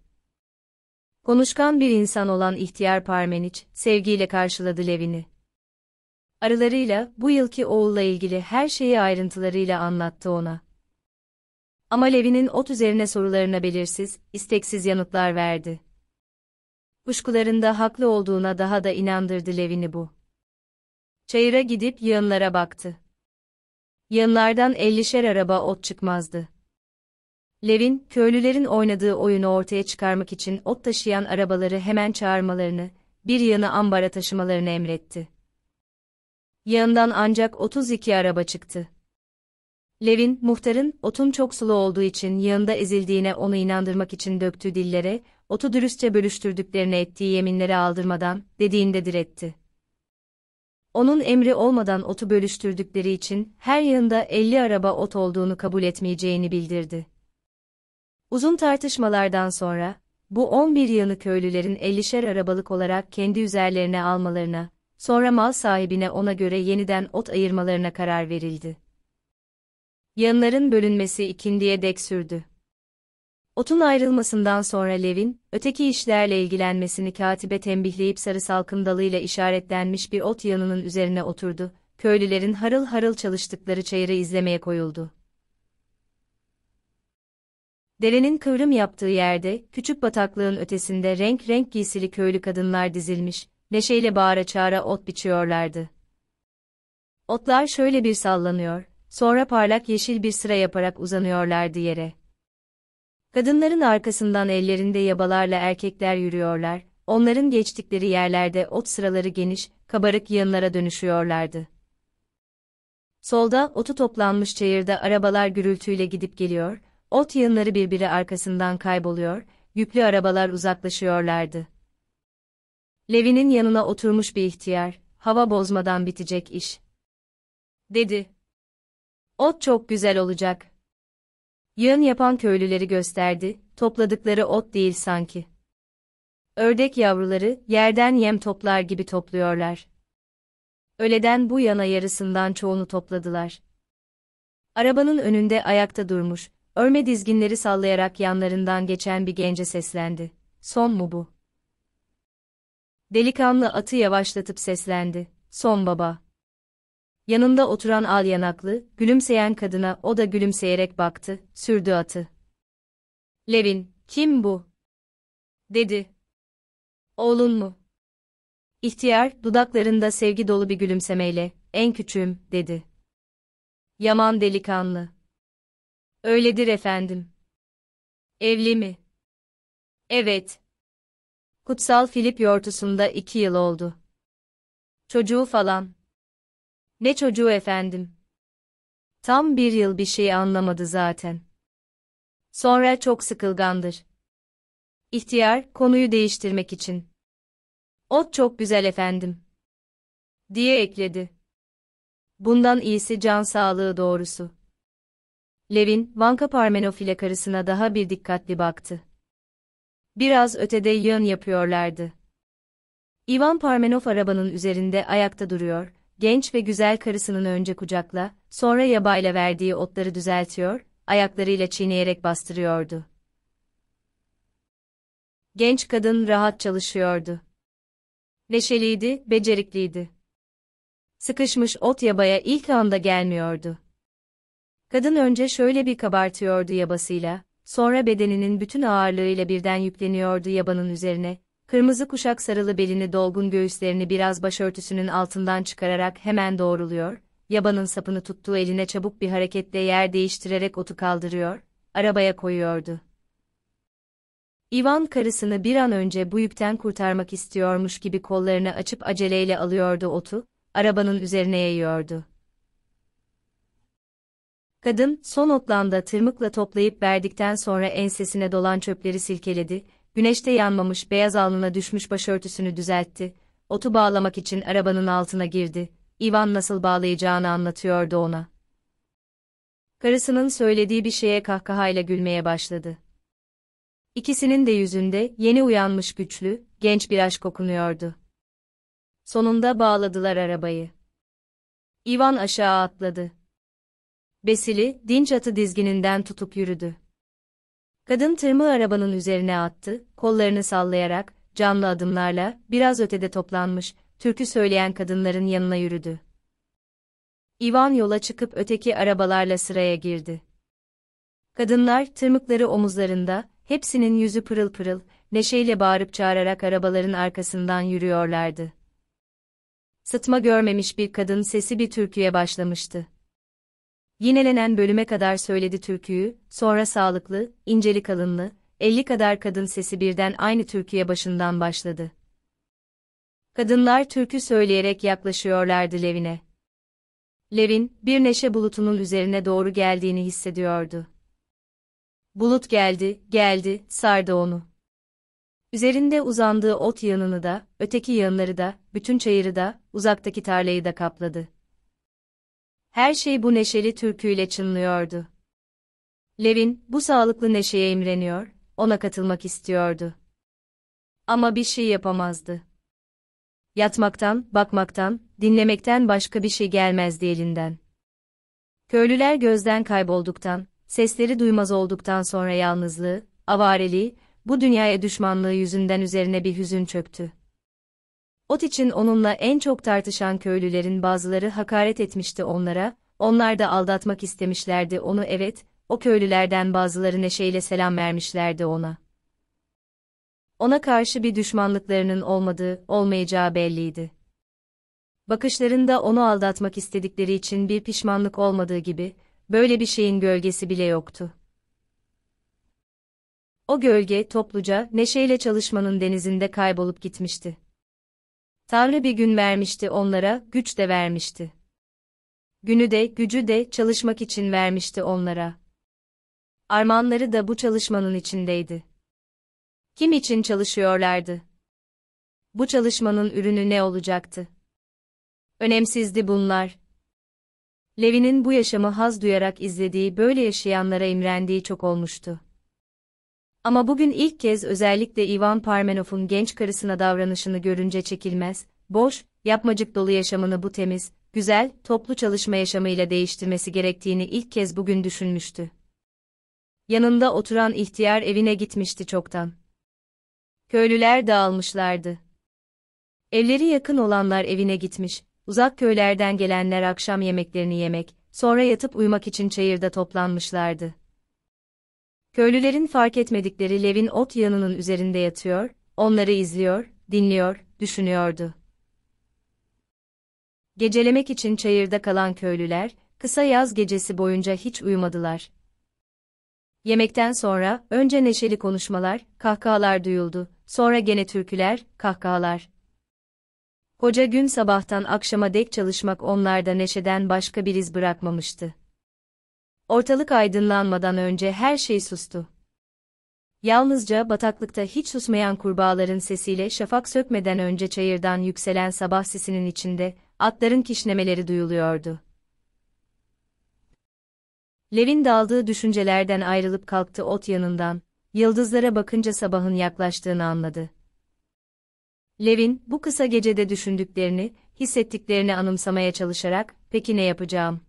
Konuşkan bir insan olan ihtiyar Parmeniç, sevgiyle karşıladı Levin'i. Arılarıyla, bu yılki oğulla ilgili her şeyi ayrıntılarıyla anlattı ona. Ama Levi'nin ot üzerine sorularına belirsiz, isteksiz yanıtlar verdi. Kuşkularında haklı olduğuna daha da inandırdı Levin'i bu. Çayıra gidip yığınlara baktı. Yığınlardan ellişer araba ot çıkmazdı. Levin, köylülerin oynadığı oyunu ortaya çıkarmak için ot taşıyan arabaları hemen çağırmalarını, bir yığını ambara taşımalarını emretti. Yığından ancak 32 araba çıktı. Levin, muhtarın, otun çok sulu olduğu için yanında ezildiğine onu inandırmak için döktüğü dillere, otu dürüstçe bölüştürdüklerine ettiği yeminleri aldırmadan, dediğinde diretti. Onun emri olmadan otu bölüştürdükleri için, her yanında elli araba ot olduğunu kabul etmeyeceğini bildirdi. Uzun tartışmalardan sonra, bu 11 yılı köylülerin 50'şer arabalık olarak kendi üzerlerine almalarına, sonra mal sahibine ona göre yeniden ot ayırmalarına karar verildi. Yanların bölünmesi ikindiye dek sürdü. Otun ayrılmasından sonra Levin, öteki işlerle ilgilenmesini katibe tembihleyip sarı salkım dalıyla işaretlenmiş bir ot yanının üzerine oturdu, köylülerin harıl harıl çalıştıkları çayırı izlemeye koyuldu. Derenin kıvrım yaptığı yerde, küçük bataklığın ötesinde renk renk giysili köylü kadınlar dizilmiş, neşeyle bağıra çağıra ot biçiyorlardı. Otlar şöyle bir sallanıyor, Sonra parlak yeşil bir sıra yaparak uzanıyorlardı yere. Kadınların arkasından ellerinde yabalarla erkekler yürüyorlar, onların geçtikleri yerlerde ot sıraları geniş, kabarık yığınlara dönüşüyorlardı. Solda otu toplanmış çayırda arabalar gürültüyle gidip geliyor, ot yığınları birbiri arkasından kayboluyor, yüklü arabalar uzaklaşıyorlardı. Levi'nin yanına oturmuş bir ihtiyar, hava bozmadan bitecek iş. Dedi. Ot çok güzel olacak. Yığın yapan köylüleri gösterdi, topladıkları ot değil sanki. Ördek yavruları yerden yem toplar gibi topluyorlar. Öleden bu yana yarısından çoğunu topladılar. Arabanın önünde ayakta durmuş, örme dizginleri sallayarak yanlarından geçen bir gence seslendi. Son mu bu? Delikanlı atı yavaşlatıp seslendi. Son baba. Yanında oturan al yanaklı, gülümseyen kadına o da gülümseyerek baktı, sürdü atı. Levin, kim bu? Dedi. Oğlun mu? İhtiyar, dudaklarında sevgi dolu bir gülümsemeyle, en küçüğüm, dedi. Yaman delikanlı. Öyledir efendim. Evli mi? Evet. Kutsal Filip yortusunda iki yıl oldu. Çocuğu falan. Ne çocuğu efendim? Tam bir yıl bir şey anlamadı zaten. Sonra çok sıkılgandır. İhtiyar, konuyu değiştirmek için. Ot çok güzel efendim. Diye ekledi. Bundan iyisi can sağlığı doğrusu. Levin, Vanka ile karısına daha bir dikkatli baktı. Biraz ötede yön yapıyorlardı. Ivan Parmenov arabanın üzerinde ayakta duruyor, genç ve güzel karısının önce kucakla, sonra yabayla verdiği otları düzeltiyor, ayaklarıyla çiğneyerek bastırıyordu. Genç kadın rahat çalışıyordu. Neşeliydi, becerikliydi. Sıkışmış ot yabaya ilk anda gelmiyordu. Kadın önce şöyle bir kabartıyordu yabasıyla, sonra bedeninin bütün ağırlığıyla birden yükleniyordu yabanın üzerine, Kırmızı kuşak sarılı belini dolgun göğüslerini biraz başörtüsünün altından çıkararak hemen doğruluyor, yabanın sapını tuttuğu eline çabuk bir hareketle yer değiştirerek otu kaldırıyor, arabaya koyuyordu. Ivan karısını bir an önce bu yükten kurtarmak istiyormuş gibi kollarını açıp aceleyle alıyordu otu, arabanın üzerine yayıyordu. Kadın, son otlanda tırmıkla toplayıp verdikten sonra ensesine dolan çöpleri silkeledi, güneşte yanmamış beyaz alnına düşmüş başörtüsünü düzeltti, otu bağlamak için arabanın altına girdi, Ivan nasıl bağlayacağını anlatıyordu ona. Karısının söylediği bir şeye kahkahayla gülmeye başladı. İkisinin de yüzünde yeni uyanmış güçlü, genç bir aşk okunuyordu. Sonunda bağladılar arabayı. Ivan aşağı atladı. Besili, dinç atı dizgininden tutup yürüdü. Kadın tırmığı arabanın üzerine attı, kollarını sallayarak, canlı adımlarla, biraz ötede toplanmış, türkü söyleyen kadınların yanına yürüdü. Ivan yola çıkıp öteki arabalarla sıraya girdi. Kadınlar, tırmıkları omuzlarında, hepsinin yüzü pırıl pırıl, neşeyle bağırıp çağırarak arabaların arkasından yürüyorlardı. Sıtma görmemiş bir kadın sesi bir türküye başlamıştı. Yinelenen bölüme kadar söyledi türküyü, sonra sağlıklı, inceli kalınlı, elli kadar kadın sesi birden aynı türküye başından başladı. Kadınlar türkü söyleyerek yaklaşıyorlardı Levin'e. Levin, bir neşe bulutunun üzerine doğru geldiğini hissediyordu. Bulut geldi, geldi, sardı onu. Üzerinde uzandığı ot yanını da, öteki yanları da, bütün çayırı da, uzaktaki tarlayı da kapladı her şey bu neşeli türküyle çınlıyordu. Levin, bu sağlıklı neşeye imreniyor, ona katılmak istiyordu. Ama bir şey yapamazdı. Yatmaktan, bakmaktan, dinlemekten başka bir şey gelmezdi elinden. Köylüler gözden kaybolduktan, sesleri duymaz olduktan sonra yalnızlığı, avareliği, bu dünyaya düşmanlığı yüzünden üzerine bir hüzün çöktü. Ot için onunla en çok tartışan köylülerin bazıları hakaret etmişti onlara, onlar da aldatmak istemişlerdi onu evet, o köylülerden bazıları neşeyle selam vermişlerdi ona. Ona karşı bir düşmanlıklarının olmadığı, olmayacağı belliydi. Bakışlarında onu aldatmak istedikleri için bir pişmanlık olmadığı gibi, böyle bir şeyin gölgesi bile yoktu. O gölge topluca neşeyle çalışmanın denizinde kaybolup gitmişti. Tanrı bir gün vermişti onlara, güç de vermişti. Günü de, gücü de çalışmak için vermişti onlara. Armağanları da bu çalışmanın içindeydi. Kim için çalışıyorlardı? Bu çalışmanın ürünü ne olacaktı? Önemsizdi bunlar. Levi'nin bu yaşamı haz duyarak izlediği böyle yaşayanlara imrendiği çok olmuştu. Ama bugün ilk kez özellikle Ivan Parmenov'un genç karısına davranışını görünce çekilmez, boş, yapmacık dolu yaşamını bu temiz, güzel, toplu çalışma yaşamıyla değiştirmesi gerektiğini ilk kez bugün düşünmüştü. Yanında oturan ihtiyar evine gitmişti çoktan. Köylüler dağılmışlardı. Evleri yakın olanlar evine gitmiş, uzak köylerden gelenler akşam yemeklerini yemek, sonra yatıp uyumak için çayırda toplanmışlardı. Köylülerin fark etmedikleri Lev'in ot yanının üzerinde yatıyor, onları izliyor, dinliyor, düşünüyordu. Gecelemek için çayırda kalan köylüler, kısa yaz gecesi boyunca hiç uyumadılar. Yemekten sonra, önce neşeli konuşmalar, kahkahalar duyuldu, sonra gene türküler, kahkahalar. Koca gün sabahtan akşama dek çalışmak onlarda neşeden başka bir iz bırakmamıştı. Ortalık aydınlanmadan önce her şey sustu. Yalnızca bataklıkta hiç susmayan kurbağaların sesiyle şafak sökmeden önce çayırdan yükselen sabah sesinin içinde atların kişnemeleri duyuluyordu. Levin daldığı düşüncelerden ayrılıp kalktı ot yanından, yıldızlara bakınca sabahın yaklaştığını anladı. Levin, bu kısa gecede düşündüklerini, hissettiklerini anımsamaya çalışarak, peki ne yapacağım?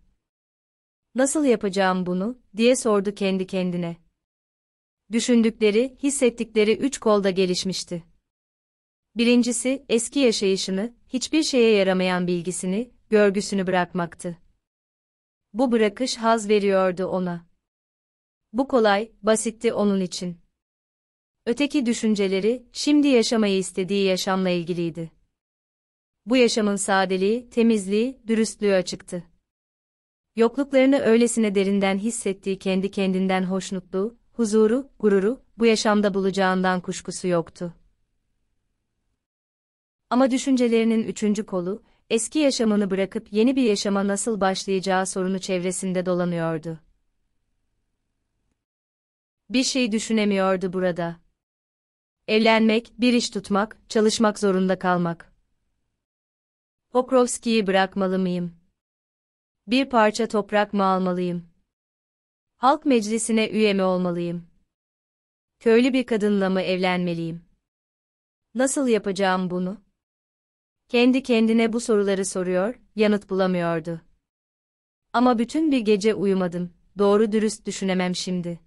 Nasıl yapacağım bunu, diye sordu kendi kendine. Düşündükleri, hissettikleri üç kolda gelişmişti. Birincisi, eski yaşayışını, hiçbir şeye yaramayan bilgisini, görgüsünü bırakmaktı. Bu bırakış haz veriyordu ona. Bu kolay, basitti onun için. Öteki düşünceleri, şimdi yaşamayı istediği yaşamla ilgiliydi. Bu yaşamın sadeliği, temizliği, dürüstlüğü açıktı. Yokluklarını öylesine derinden hissettiği kendi kendinden hoşnutluğu, huzuru, gururu, bu yaşamda bulacağından kuşkusu yoktu. Ama düşüncelerinin üçüncü kolu, eski yaşamını bırakıp yeni bir yaşama nasıl başlayacağı sorunu çevresinde dolanıyordu. Bir şey düşünemiyordu burada. Evlenmek, bir iş tutmak, çalışmak zorunda kalmak. Pokrovski'yi bırakmalı mıyım? Bir parça toprak mı almalıyım? Halk meclisine üye mi olmalıyım? Köylü bir kadınla mı evlenmeliyim? Nasıl yapacağım bunu? Kendi kendine bu soruları soruyor, yanıt bulamıyordu. Ama bütün bir gece uyumadım, doğru dürüst düşünemem şimdi.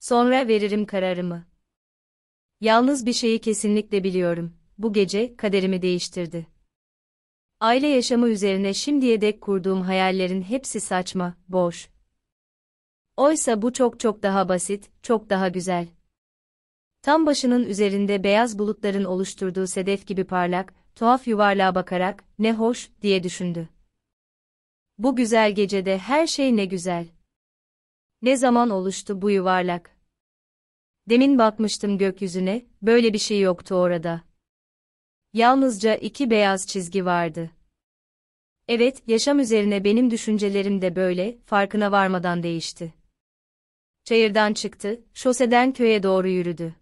Sonra veririm kararımı. Yalnız bir şeyi kesinlikle biliyorum, bu gece kaderimi değiştirdi aile yaşamı üzerine şimdiye dek kurduğum hayallerin hepsi saçma, boş. Oysa bu çok çok daha basit, çok daha güzel. Tam başının üzerinde beyaz bulutların oluşturduğu sedef gibi parlak, tuhaf yuvarlığa bakarak, ne hoş, diye düşündü. Bu güzel gecede her şey ne güzel. Ne zaman oluştu bu yuvarlak? Demin bakmıştım gökyüzüne, böyle bir şey yoktu orada. Yalnızca iki beyaz çizgi vardı. Evet, yaşam üzerine benim düşüncelerim de böyle, farkına varmadan değişti. Çayırdan çıktı, şoseden köye doğru yürüdü.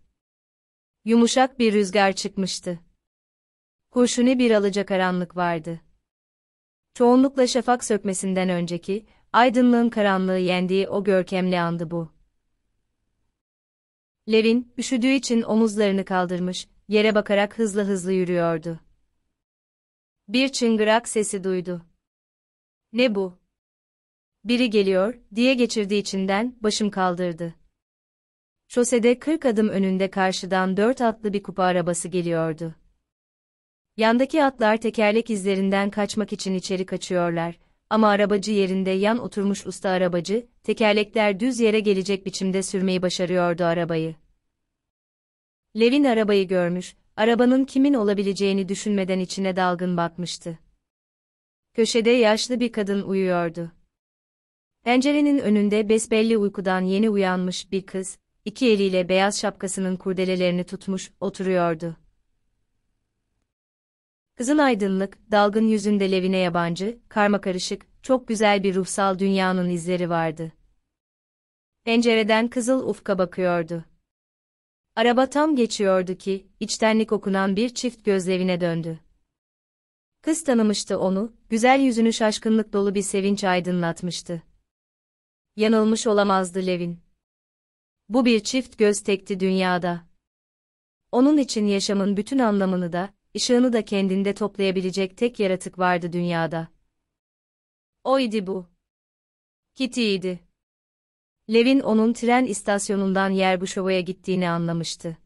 Yumuşak bir rüzgar çıkmıştı. Kurşuni bir karanlık vardı. Çoğunlukla şafak sökmesinden önceki, aydınlığın karanlığı yendiği o görkemli andı bu. Levin, üşüdüğü için omuzlarını kaldırmış, yere bakarak hızlı hızlı yürüyordu. Bir çıngırak sesi duydu. Ne bu? Biri geliyor, diye geçirdi içinden, başım kaldırdı. Şosede kırk adım önünde karşıdan dört atlı bir kupa arabası geliyordu. Yandaki atlar tekerlek izlerinden kaçmak için içeri kaçıyorlar ama arabacı yerinde yan oturmuş usta arabacı, tekerlekler düz yere gelecek biçimde sürmeyi başarıyordu arabayı. Levin arabayı görmüş, arabanın kimin olabileceğini düşünmeden içine dalgın bakmıştı. Köşede yaşlı bir kadın uyuyordu. Pencerenin önünde besbelli uykudan yeni uyanmış bir kız, iki eliyle beyaz şapkasının kurdelelerini tutmuş, oturuyordu. Kızın aydınlık, dalgın yüzünde Levin'e yabancı, karmakarışık, çok güzel bir ruhsal dünyanın izleri vardı. Pencereden kızıl ufka bakıyordu. Araba tam geçiyordu ki, içtenlik okunan bir çift gözlerine döndü. Kız tanımıştı onu, güzel yüzünü şaşkınlık dolu bir sevinç aydınlatmıştı. Yanılmış olamazdı Levin. Bu bir çift göz tekti dünyada. Onun için yaşamın bütün anlamını da, ışığını da kendinde toplayabilecek tek yaratık vardı dünyada. O idi bu. Kitty idi. Levin onun tren istasyonundan Yerbuşova'ya gittiğini anlamıştı.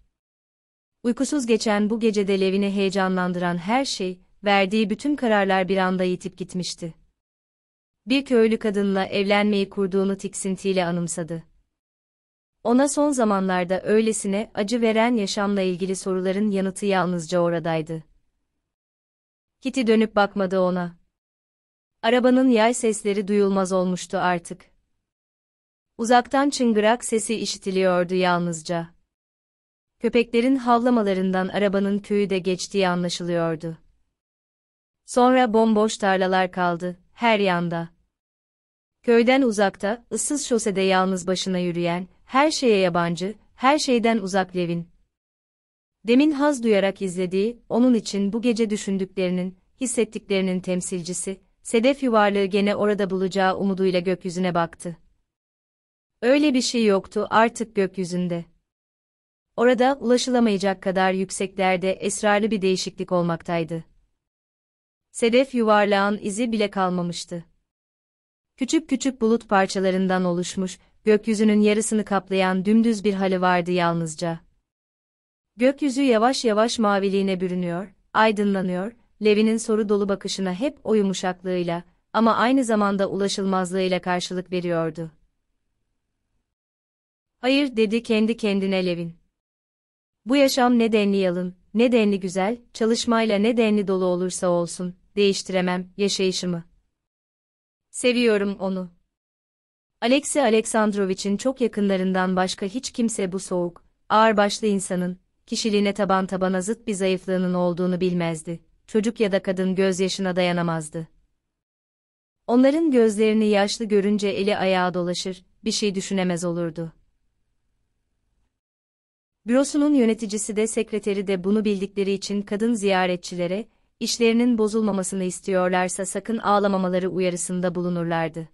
Uykusuz geçen bu gecede Levin'i heyecanlandıran her şey, verdiği bütün kararlar bir anda yitip gitmişti. Bir köylü kadınla evlenmeyi kurduğunu tiksintiyle anımsadı. Ona son zamanlarda öylesine acı veren yaşamla ilgili soruların yanıtı yalnızca oradaydı. Kitty dönüp bakmadı ona. Arabanın yay sesleri duyulmaz olmuştu artık. Uzaktan çıngırak sesi işitiliyordu yalnızca. Köpeklerin havlamalarından arabanın köyü de geçtiği anlaşılıyordu. Sonra bomboş tarlalar kaldı, her yanda. Köyden uzakta, ıssız şosede yalnız başına yürüyen, her şeye yabancı, her şeyden uzak Levin. Demin haz duyarak izlediği, onun için bu gece düşündüklerinin, hissettiklerinin temsilcisi, sedef yuvarlığı gene orada bulacağı umuduyla gökyüzüne baktı. Öyle bir şey yoktu artık gökyüzünde. Orada ulaşılamayacak kadar yükseklerde esrarlı bir değişiklik olmaktaydı. Sedef yuvarlağın izi bile kalmamıştı. Küçük küçük bulut parçalarından oluşmuş, gökyüzünün yarısını kaplayan dümdüz bir hali vardı yalnızca. Gökyüzü yavaş yavaş maviliğine bürünüyor, aydınlanıyor, Levi'nin soru dolu bakışına hep o yumuşaklığıyla ama aynı zamanda ulaşılmazlığıyla karşılık veriyordu. Hayır dedi kendi kendine Levin. Bu yaşam ne denli yalın, ne denli güzel, çalışmayla ne denli dolu olursa olsun, değiştiremem yaşayışımı. Seviyorum onu. Alexey Aleksandrovich'in çok yakınlarından başka hiç kimse bu soğuk, ağırbaşlı insanın, kişiliğine taban tabana zıt bir zayıflığının olduğunu bilmezdi. Çocuk ya da kadın gözyaşına dayanamazdı. Onların gözlerini yaşlı görünce eli ayağa dolaşır, bir şey düşünemez olurdu. Bürosunun yöneticisi de sekreteri de bunu bildikleri için kadın ziyaretçilere, işlerinin bozulmamasını istiyorlarsa sakın ağlamamaları uyarısında bulunurlardı.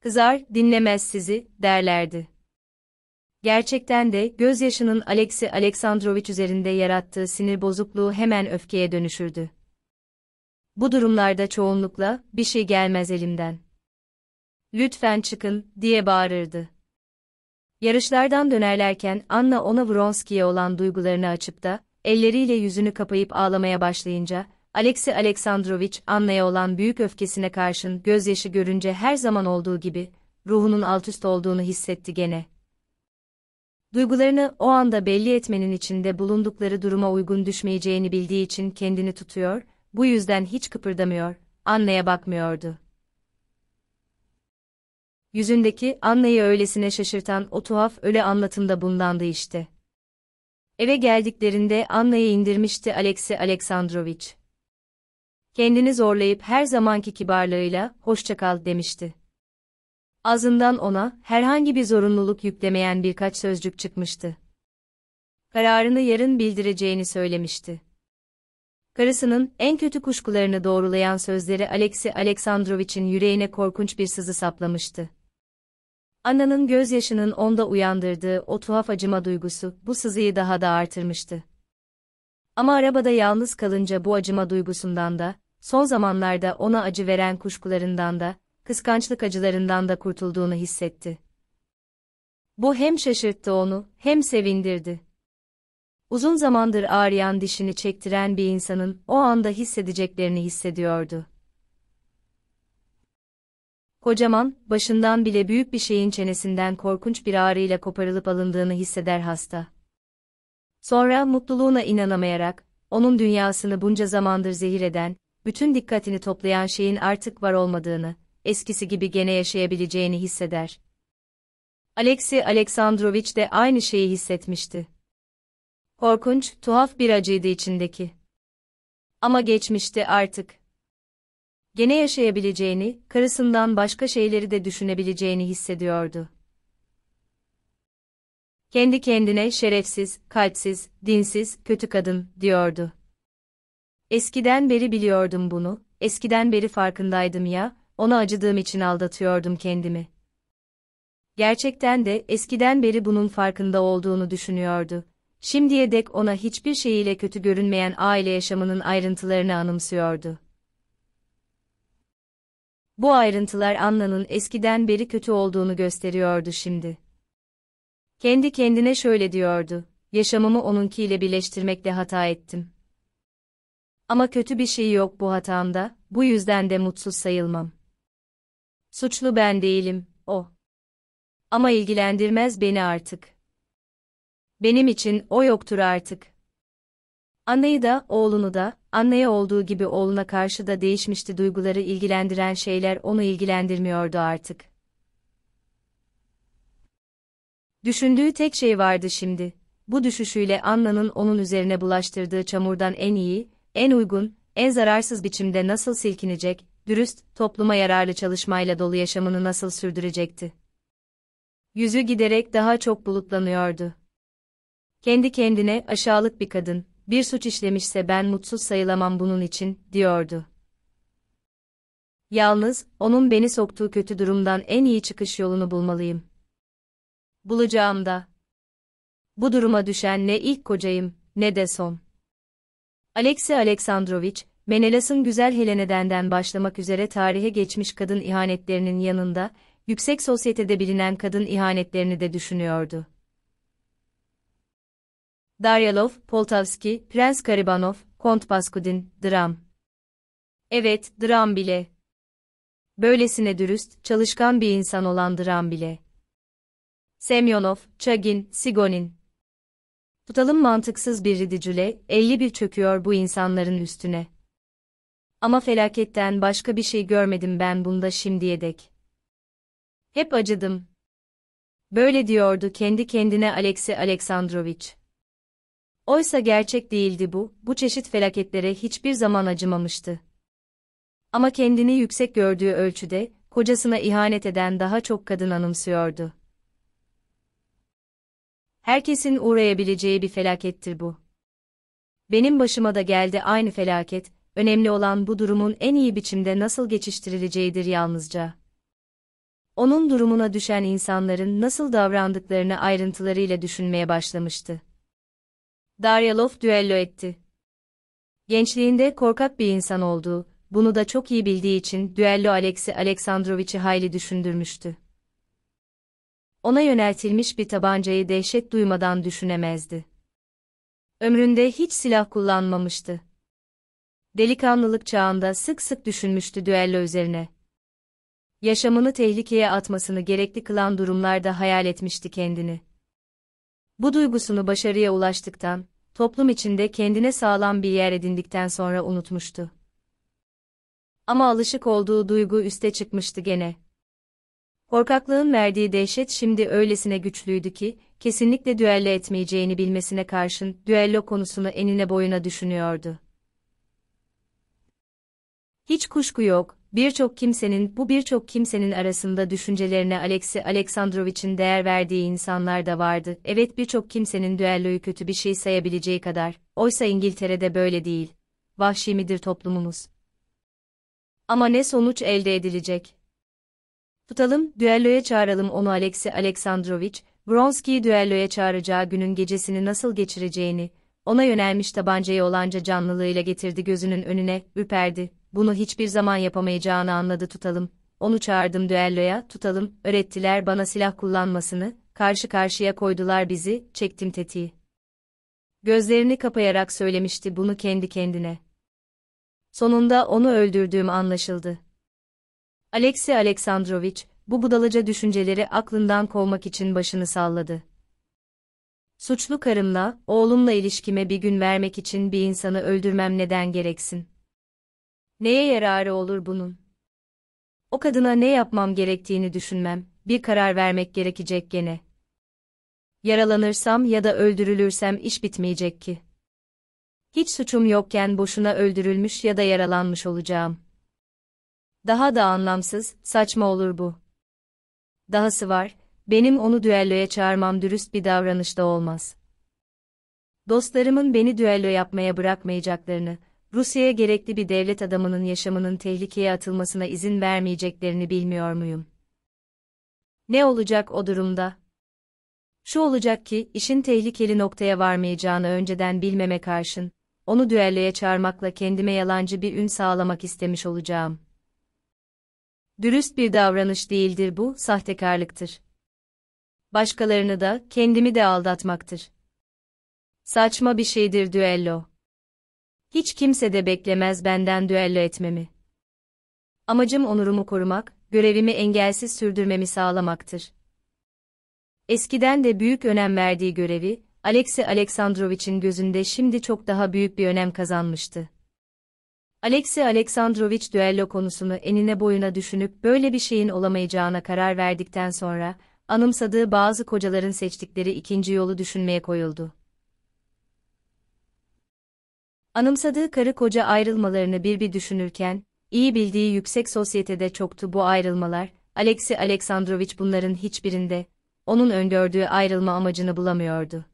Kızar, dinlemez sizi, derlerdi. Gerçekten de gözyaşının Alexey Aleksandrovich üzerinde yarattığı sinir bozukluğu hemen öfkeye dönüşürdü. Bu durumlarda çoğunlukla bir şey gelmez elimden. Lütfen çıkın diye bağırırdı. Yarışlardan dönerlerken Anna ona Vronski'ye olan duygularını açıp da, elleriyle yüzünü kapayıp ağlamaya başlayınca, Alexey Aleksandrovich Anna'ya olan büyük öfkesine karşın gözyaşı görünce her zaman olduğu gibi, ruhunun altüst olduğunu hissetti gene. Duygularını o anda belli etmenin içinde bulundukları duruma uygun düşmeyeceğini bildiği için kendini tutuyor, bu yüzden hiç kıpırdamıyor, Anna'ya bakmıyordu. Yüzündeki Anna'yı öylesine şaşırtan o tuhaf öle anlatımda bundandı işte. Eve geldiklerinde Anna'yı indirmişti Alexey Aleksandrovich. Kendini zorlayıp her zamanki kibarlığıyla hoşça kal demişti. Ağzından ona herhangi bir zorunluluk yüklemeyen birkaç sözcük çıkmıştı. Kararını yarın bildireceğini söylemişti. Karısının en kötü kuşkularını doğrulayan sözleri Alexey Aleksandrovich'in yüreğine korkunç bir sızı saplamıştı. Anna'nın gözyaşının onda uyandırdığı o tuhaf acıma duygusu bu sızıyı daha da artırmıştı. Ama arabada yalnız kalınca bu acıma duygusundan da, son zamanlarda ona acı veren kuşkularından da, kıskançlık acılarından da kurtulduğunu hissetti. Bu hem şaşırttı onu, hem sevindirdi. Uzun zamandır ağrıyan dişini çektiren bir insanın o anda hissedeceklerini hissediyordu. Kocaman, başından bile büyük bir şeyin çenesinden korkunç bir ağrıyla koparılıp alındığını hisseder hasta. Sonra mutluluğuna inanamayarak, onun dünyasını bunca zamandır zehir eden, bütün dikkatini toplayan şeyin artık var olmadığını, eskisi gibi gene yaşayabileceğini hisseder. Alexey Aleksandrovich de aynı şeyi hissetmişti. Korkunç, tuhaf bir acıydı içindeki. Ama geçmişti artık gene yaşayabileceğini, karısından başka şeyleri de düşünebileceğini hissediyordu. Kendi kendine şerefsiz, kalpsiz, dinsiz, kötü kadın diyordu. Eskiden beri biliyordum bunu, eskiden beri farkındaydım ya, onu acıdığım için aldatıyordum kendimi. Gerçekten de eskiden beri bunun farkında olduğunu düşünüyordu. Şimdiye dek ona hiçbir şeyiyle kötü görünmeyen aile yaşamının ayrıntılarını anımsıyordu. Bu ayrıntılar Anna'nın eskiden beri kötü olduğunu gösteriyordu şimdi. Kendi kendine şöyle diyordu, yaşamımı onunkiyle birleştirmekle hata ettim. Ama kötü bir şey yok bu hatamda, bu yüzden de mutsuz sayılmam. Suçlu ben değilim, o. Ama ilgilendirmez beni artık. Benim için o yoktur artık. Anneyi da, oğlunu da, anneye olduğu gibi oğluna karşı da değişmişti duyguları ilgilendiren şeyler onu ilgilendirmiyordu artık. Düşündüğü tek şey vardı şimdi. Bu düşüşüyle Anna'nın onun üzerine bulaştırdığı çamurdan en iyi, en uygun, en zararsız biçimde nasıl silkinecek, dürüst, topluma yararlı çalışmayla dolu yaşamını nasıl sürdürecekti. Yüzü giderek daha çok bulutlanıyordu. Kendi kendine aşağılık bir kadın, bir suç işlemişse ben mutsuz sayılamam bunun için, diyordu. Yalnız, onun beni soktuğu kötü durumdan en iyi çıkış yolunu bulmalıyım. Bulacağım da. Bu duruma düşen ne ilk kocayım, ne de son. Alexey Aleksandrovich, Menelas'ın güzel Helene'denden başlamak üzere tarihe geçmiş kadın ihanetlerinin yanında, yüksek sosyetede bilinen kadın ihanetlerini de düşünüyordu. Daryalov, Poltavski, Prens Karibanov, Kont Paskudin, dram. Evet, dram bile. Böylesine dürüst, çalışkan bir insan olan dram bile. Semyonov, Çagin, Sigonin. Tutalım mantıksız bir ridicüle, elli bir çöküyor bu insanların üstüne. Ama felaketten başka bir şey görmedim ben bunda şimdiye dek. Hep acıdım. Böyle diyordu kendi kendine Alexey Aleksandrovich. Oysa gerçek değildi bu, bu çeşit felaketlere hiçbir zaman acımamıştı. Ama kendini yüksek gördüğü ölçüde, kocasına ihanet eden daha çok kadın anımsıyordu. Herkesin uğrayabileceği bir felakettir bu. Benim başıma da geldi aynı felaket, önemli olan bu durumun en iyi biçimde nasıl geçiştirileceğidir yalnızca. Onun durumuna düşen insanların nasıl davrandıklarını ayrıntılarıyla düşünmeye başlamıştı. Daryalov düello etti. Gençliğinde korkak bir insan olduğu, bunu da çok iyi bildiği için düello Alexi Aleksandroviç'i hayli düşündürmüştü. Ona yöneltilmiş bir tabancayı dehşet duymadan düşünemezdi. Ömründe hiç silah kullanmamıştı. Delikanlılık çağında sık sık düşünmüştü düello üzerine. Yaşamını tehlikeye atmasını gerekli kılan durumlarda hayal etmişti kendini. Bu duygusunu başarıya ulaştıktan, toplum içinde kendine sağlam bir yer edindikten sonra unutmuştu. Ama alışık olduğu duygu üste çıkmıştı gene. Korkaklığın verdiği dehşet şimdi öylesine güçlüydü ki, kesinlikle düello etmeyeceğini bilmesine karşın düello konusunu enine boyuna düşünüyordu. Hiç kuşku yok, Birçok kimsenin, bu birçok kimsenin arasında düşüncelerine Alexey Aleksandrovich'in değer verdiği insanlar da vardı. Evet birçok kimsenin düelloyu kötü bir şey sayabileceği kadar. Oysa İngiltere'de böyle değil. Vahşi midir toplumumuz? Ama ne sonuç elde edilecek? Tutalım, düelloya çağıralım onu Alexey Aleksandrovich, Bronski'yi düelloya çağıracağı günün gecesini nasıl geçireceğini, ona yönelmiş tabancayı olanca canlılığıyla getirdi gözünün önüne, üperdi, bunu hiçbir zaman yapamayacağını anladı tutalım, onu çağırdım düelloya, tutalım, öğrettiler bana silah kullanmasını, karşı karşıya koydular bizi, çektim tetiği. Gözlerini kapayarak söylemişti bunu kendi kendine. Sonunda onu öldürdüğüm anlaşıldı. Alexey Aleksandrovich, bu budalaca düşünceleri aklından kovmak için başını salladı. Suçlu karımla, oğlumla ilişkime bir gün vermek için bir insanı öldürmem neden gereksin? Neye yararı olur bunun? O kadına ne yapmam gerektiğini düşünmem, bir karar vermek gerekecek gene. Yaralanırsam ya da öldürülürsem iş bitmeyecek ki. Hiç suçum yokken boşuna öldürülmüş ya da yaralanmış olacağım. Daha da anlamsız, saçma olur bu. Dahası var, benim onu düelloya çağırmam dürüst bir davranışta da olmaz. Dostlarımın beni düello yapmaya bırakmayacaklarını, Rusya'ya gerekli bir devlet adamının yaşamının tehlikeye atılmasına izin vermeyeceklerini bilmiyor muyum? Ne olacak o durumda? Şu olacak ki, işin tehlikeli noktaya varmayacağını önceden bilmeme karşın, onu düelloya çağırmakla kendime yalancı bir ün sağlamak istemiş olacağım. Dürüst bir davranış değildir bu, sahtekarlıktır. Başkalarını da, kendimi de aldatmaktır. Saçma bir şeydir düello. Hiç kimse de beklemez benden düello etmemi. Amacım onurumu korumak, görevimi engelsiz sürdürmemi sağlamaktır. Eskiden de büyük önem verdiği görevi, Alexey Aleksandrovich'in gözünde şimdi çok daha büyük bir önem kazanmıştı. Alexey Aleksandrovich düello konusunu enine boyuna düşünüp böyle bir şeyin olamayacağına karar verdikten sonra, anımsadığı bazı kocaların seçtikleri ikinci yolu düşünmeye koyuldu. Anımsadığı karı koca ayrılmalarını bir bir düşünürken, iyi bildiği yüksek sosyetede çoktu bu ayrılmalar, Alexey Aleksandrovich bunların hiçbirinde, onun öngördüğü ayrılma amacını bulamıyordu.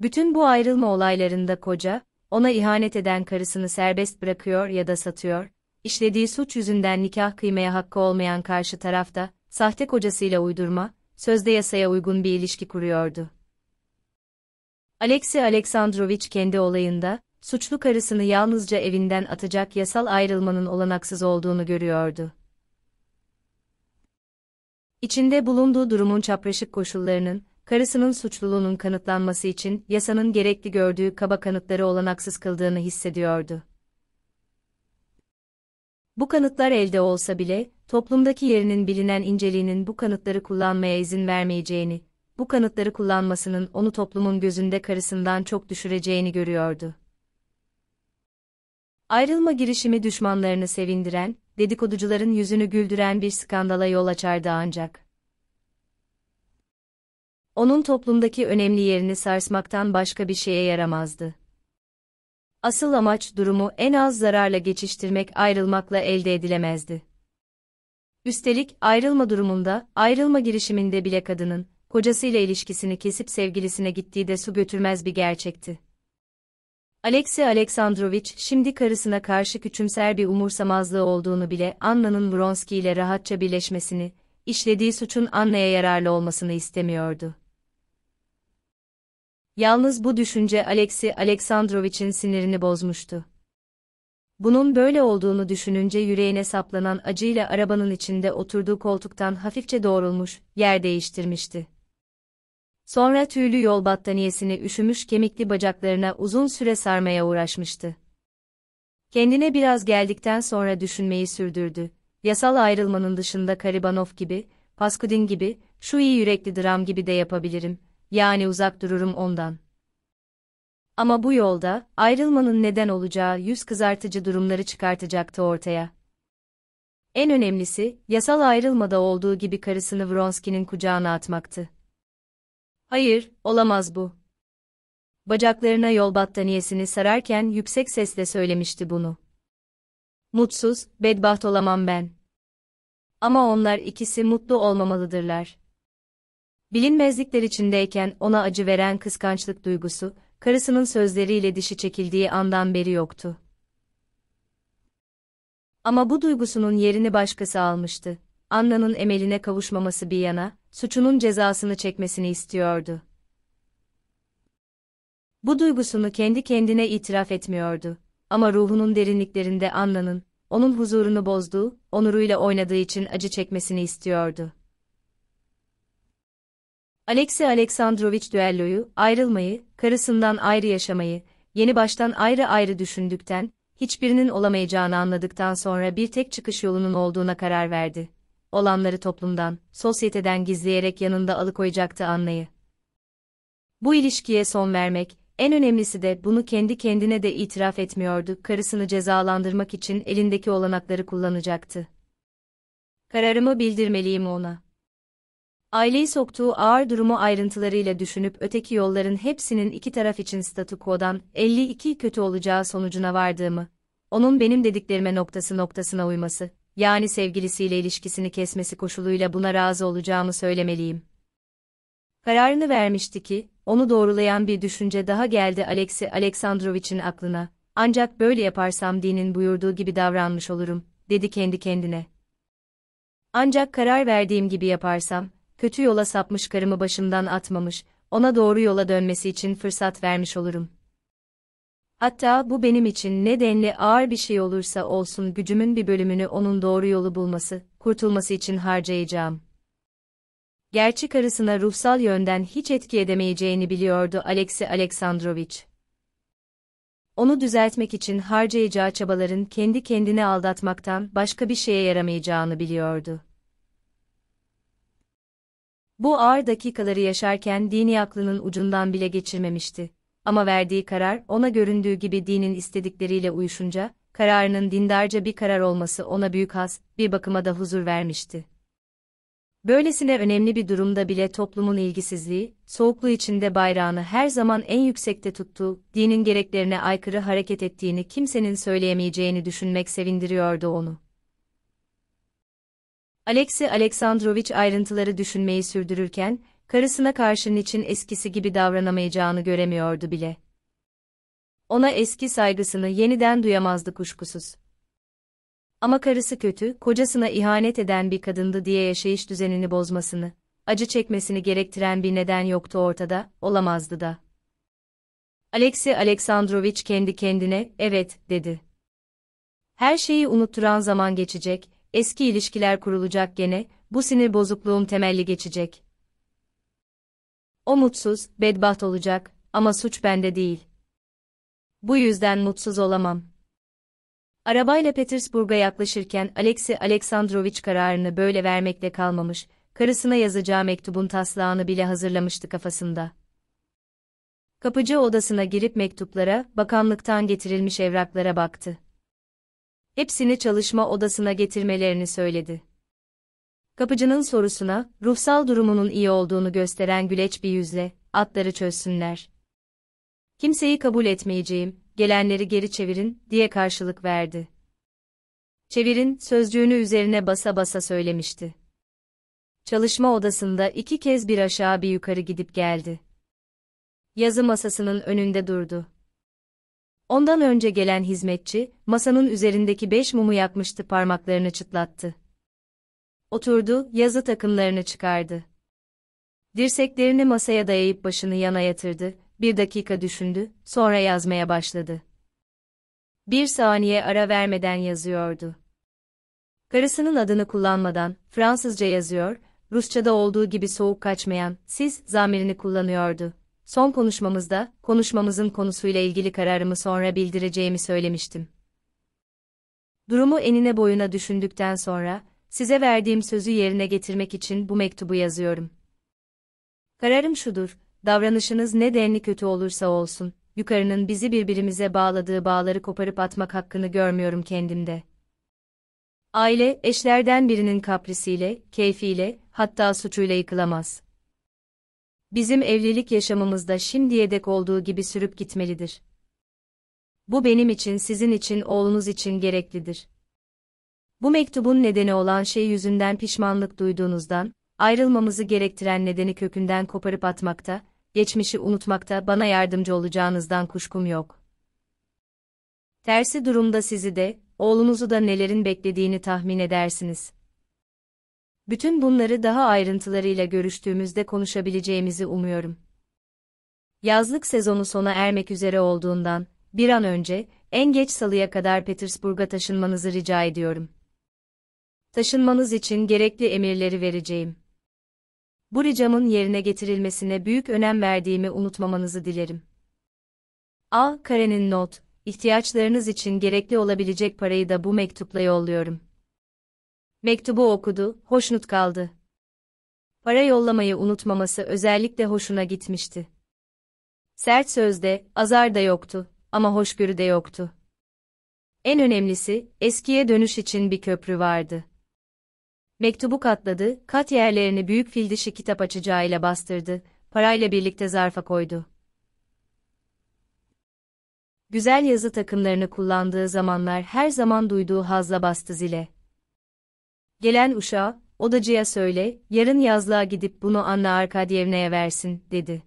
Bütün bu ayrılma olaylarında koca, ona ihanet eden karısını serbest bırakıyor ya da satıyor, işlediği suç yüzünden nikah kıymaya hakkı olmayan karşı tarafta, sahte kocasıyla uydurma, sözde yasaya uygun bir ilişki kuruyordu. Alexey Aleksandrovich kendi olayında, suçlu karısını yalnızca evinden atacak yasal ayrılmanın olanaksız olduğunu görüyordu. İçinde bulunduğu durumun çapraşık koşullarının, karısının suçluluğunun kanıtlanması için yasanın gerekli gördüğü kaba kanıtları olanaksız kıldığını hissediyordu. Bu kanıtlar elde olsa bile, toplumdaki yerinin bilinen inceliğinin bu kanıtları kullanmaya izin vermeyeceğini, bu kanıtları kullanmasının onu toplumun gözünde karısından çok düşüreceğini görüyordu. Ayrılma girişimi düşmanlarını sevindiren, dedikoducuların yüzünü güldüren bir skandala yol açardı ancak. Onun toplumdaki önemli yerini sarsmaktan başka bir şeye yaramazdı. Asıl amaç durumu en az zararla geçiştirmek ayrılmakla elde edilemezdi. Üstelik ayrılma durumunda, ayrılma girişiminde bile kadının, kocasıyla ilişkisini kesip sevgilisine gittiği de su götürmez bir gerçekti. Alexey Aleksandrovich şimdi karısına karşı küçümser bir umursamazlığı olduğunu bile Anna'nın Vronsky ile rahatça birleşmesini, işlediği suçun Anna'ya yararlı olmasını istemiyordu. Yalnız bu düşünce Alexey Aleksandrovich'in sinirini bozmuştu. Bunun böyle olduğunu düşününce yüreğine saplanan acıyla arabanın içinde oturduğu koltuktan hafifçe doğrulmuş, yer değiştirmişti. Sonra tüylü yol battaniyesini üşümüş kemikli bacaklarına uzun süre sarmaya uğraşmıştı. Kendine biraz geldikten sonra düşünmeyi sürdürdü. Yasal ayrılmanın dışında Karibanov gibi, Paskudin gibi, şu iyi yürekli dram gibi de yapabilirim. Yani uzak dururum ondan. Ama bu yolda, ayrılmanın neden olacağı yüz kızartıcı durumları çıkartacaktı ortaya. En önemlisi, yasal ayrılmada olduğu gibi karısını Vronski'nin kucağına atmaktı. Hayır, olamaz bu. Bacaklarına yol battaniyesini sararken yüksek sesle söylemişti bunu. Mutsuz, bedbaht olamam ben. Ama onlar ikisi mutlu olmamalıdırlar. Bilinmezlikler içindeyken ona acı veren kıskançlık duygusu, karısının sözleriyle dişi çekildiği andan beri yoktu. Ama bu duygusunun yerini başkası almıştı. Anna'nın emeline kavuşmaması bir yana, suçunun cezasını çekmesini istiyordu. Bu duygusunu kendi kendine itiraf etmiyordu ama ruhunun derinliklerinde Anna'nın, onun huzurunu bozduğu, onuruyla oynadığı için acı çekmesini istiyordu. Alexey Aleksandrovich düelloyu, ayrılmayı, karısından ayrı yaşamayı, yeni baştan ayrı ayrı düşündükten, hiçbirinin olamayacağını anladıktan sonra bir tek çıkış yolunun olduğuna karar verdi olanları toplumdan, sosyeteden gizleyerek yanında alıkoyacaktı anlayı. Bu ilişkiye son vermek, en önemlisi de bunu kendi kendine de itiraf etmiyordu, karısını cezalandırmak için elindeki olanakları kullanacaktı. Kararımı bildirmeliyim ona. Aileyi soktuğu ağır durumu ayrıntılarıyla düşünüp öteki yolların hepsinin iki taraf için statü kodan 52 kötü olacağı sonucuna vardığımı, onun benim dediklerime noktası noktasına uyması, yani sevgilisiyle ilişkisini kesmesi koşuluyla buna razı olacağımı söylemeliyim. Kararını vermişti ki, onu doğrulayan bir düşünce daha geldi Alexey Aleksandrovich'in aklına. Ancak böyle yaparsam dinin buyurduğu gibi davranmış olurum, dedi kendi kendine. Ancak karar verdiğim gibi yaparsam, kötü yola sapmış karımı başımdan atmamış, ona doğru yola dönmesi için fırsat vermiş olurum.'' Hatta bu benim için nedenli ağır bir şey olursa olsun gücümün bir bölümünü onun doğru yolu bulması, kurtulması için harcayacağım. Gerçi karısına ruhsal yönden hiç etki edemeyeceğini biliyordu Alexey Aleksandrovich. Onu düzeltmek için harcayacağı çabaların kendi kendini aldatmaktan başka bir şeye yaramayacağını biliyordu. Bu ağır dakikaları yaşarken dini aklının ucundan bile geçirmemişti ama verdiği karar ona göründüğü gibi dinin istedikleriyle uyuşunca, kararının dindarca bir karar olması ona büyük has, bir bakıma da huzur vermişti. Böylesine önemli bir durumda bile toplumun ilgisizliği, soğukluğu içinde bayrağını her zaman en yüksekte tuttuğu, dinin gereklerine aykırı hareket ettiğini kimsenin söyleyemeyeceğini düşünmek sevindiriyordu onu. Alexey Aleksandrovich ayrıntıları düşünmeyi sürdürürken, karısına karşı niçin eskisi gibi davranamayacağını göremiyordu bile. Ona eski saygısını yeniden duyamazdı kuşkusuz. Ama karısı kötü, kocasına ihanet eden bir kadındı diye yaşayış düzenini bozmasını, acı çekmesini gerektiren bir neden yoktu ortada, olamazdı da. Alexey Aleksandrovich kendi kendine, evet, dedi. Her şeyi unutturan zaman geçecek, eski ilişkiler kurulacak gene, bu sinir bozukluğum temelli geçecek. O mutsuz, bedbaht olacak ama suç bende değil. Bu yüzden mutsuz olamam. Arabayla Petersburg'a yaklaşırken Alexey Aleksandrovich kararını böyle vermekle kalmamış, karısına yazacağı mektubun taslağını bile hazırlamıştı kafasında. Kapıcı odasına girip mektuplara, bakanlıktan getirilmiş evraklara baktı. Hepsini çalışma odasına getirmelerini söyledi. Kapıcının sorusuna, ruhsal durumunun iyi olduğunu gösteren güleç bir yüzle, atları çözsünler. Kimseyi kabul etmeyeceğim, gelenleri geri çevirin, diye karşılık verdi. Çevirin, sözcüğünü üzerine basa basa söylemişti. Çalışma odasında iki kez bir aşağı bir yukarı gidip geldi. Yazı masasının önünde durdu. Ondan önce gelen hizmetçi, masanın üzerindeki beş mumu yakmıştı parmaklarını çıtlattı oturdu, yazı takımlarını çıkardı. Dirseklerini masaya dayayıp başını yana yatırdı, bir dakika düşündü, sonra yazmaya başladı. Bir saniye ara vermeden yazıyordu. Karısının adını kullanmadan, Fransızca yazıyor, Rusça'da olduğu gibi soğuk kaçmayan, siz, zamirini kullanıyordu. Son konuşmamızda, konuşmamızın konusuyla ilgili kararımı sonra bildireceğimi söylemiştim. Durumu enine boyuna düşündükten sonra, Size verdiğim sözü yerine getirmek için bu mektubu yazıyorum. Kararım şudur, davranışınız ne denli kötü olursa olsun, yukarının bizi birbirimize bağladığı bağları koparıp atmak hakkını görmüyorum kendimde. Aile, eşlerden birinin kaprisiyle, keyfiyle, hatta suçuyla yıkılamaz. Bizim evlilik yaşamımızda şimdiye dek olduğu gibi sürüp gitmelidir. Bu benim için sizin için oğlunuz için gereklidir. Bu mektubun nedeni olan şey yüzünden pişmanlık duyduğunuzdan, ayrılmamızı gerektiren nedeni kökünden koparıp atmakta, geçmişi unutmakta bana yardımcı olacağınızdan kuşkum yok. Tersi durumda sizi de, oğlunuzu da nelerin beklediğini tahmin edersiniz. Bütün bunları daha ayrıntılarıyla görüştüğümüzde konuşabileceğimizi umuyorum. Yazlık sezonu sona ermek üzere olduğundan, bir an önce, en geç salıya kadar Petersburg'a taşınmanızı rica ediyorum taşınmanız için gerekli emirleri vereceğim. Bu ricamın yerine getirilmesine büyük önem verdiğimi unutmamanızı dilerim. A. Karen'in not, ihtiyaçlarınız için gerekli olabilecek parayı da bu mektupla yolluyorum. Mektubu okudu, hoşnut kaldı. Para yollamayı unutmaması özellikle hoşuna gitmişti. Sert sözde, azar da yoktu ama hoşgörü de yoktu. En önemlisi, eskiye dönüş için bir köprü vardı. Mektubu katladı, kat yerlerini büyük fil dişi kitap açacağıyla bastırdı, parayla birlikte zarfa koydu. Güzel yazı takımlarını kullandığı zamanlar her zaman duyduğu hazla bastı zile. Gelen uşağı, odacıya söyle, yarın yazlığa gidip bunu Anna Arkadyevna'ya versin, dedi.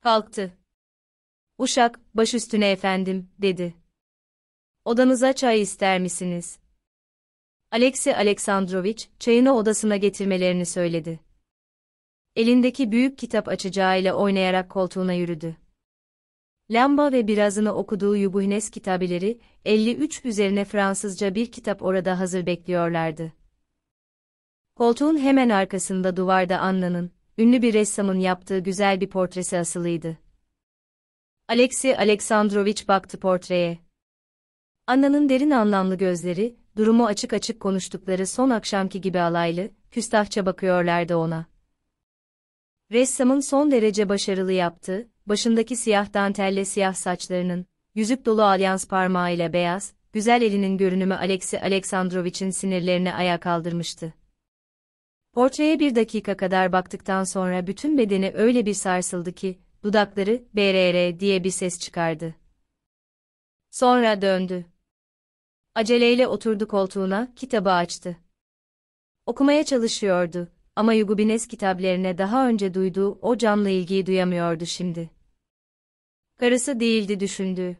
Kalktı. Uşak, baş üstüne efendim, dedi. Odanıza çay ister misiniz? Alexey Aleksandrovich çayını odasına getirmelerini söyledi. Elindeki büyük kitap açacağıyla oynayarak koltuğuna yürüdü. Lamba ve birazını okuduğu Yubuhines kitabeleri, 53 üzerine Fransızca bir kitap orada hazır bekliyorlardı. Koltuğun hemen arkasında duvarda Anna'nın, ünlü bir ressamın yaptığı güzel bir portresi asılıydı. Alexey Aleksandrovich baktı portreye. Anna'nın derin anlamlı gözleri, durumu açık açık konuştukları son akşamki gibi alaylı, küstahça bakıyorlardı ona. Ressamın son derece başarılı yaptığı, başındaki siyah dantelle siyah saçlarının, yüzük dolu alyans parmağıyla beyaz, güzel elinin görünümü Alexi Aleksandrovich'in sinirlerini ayağa kaldırmıştı. Portreye bir dakika kadar baktıktan sonra bütün bedeni öyle bir sarsıldı ki, dudakları, BRR diye bir ses çıkardı. Sonra döndü. Aceleyle oturdu koltuğuna, kitabı açtı. Okumaya çalışıyordu ama Yugubines kitaplarına daha önce duyduğu o canlı ilgiyi duyamıyordu şimdi. Karısı değildi düşündü.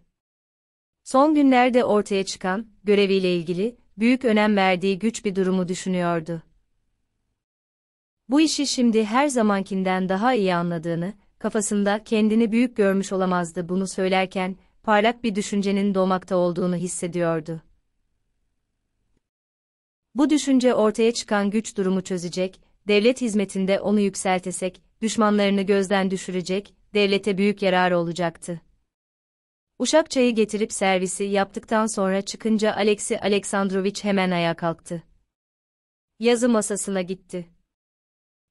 Son günlerde ortaya çıkan, göreviyle ilgili, büyük önem verdiği güç bir durumu düşünüyordu. Bu işi şimdi her zamankinden daha iyi anladığını, kafasında kendini büyük görmüş olamazdı bunu söylerken, parlak bir düşüncenin doğmakta olduğunu hissediyordu. Bu düşünce ortaya çıkan güç durumu çözecek, devlet hizmetinde onu yükseltesek, düşmanlarını gözden düşürecek, devlete büyük yararı olacaktı. Uşak çayı getirip servisi yaptıktan sonra çıkınca Alexi Aleksandrovich hemen ayağa kalktı. Yazı masasına gitti.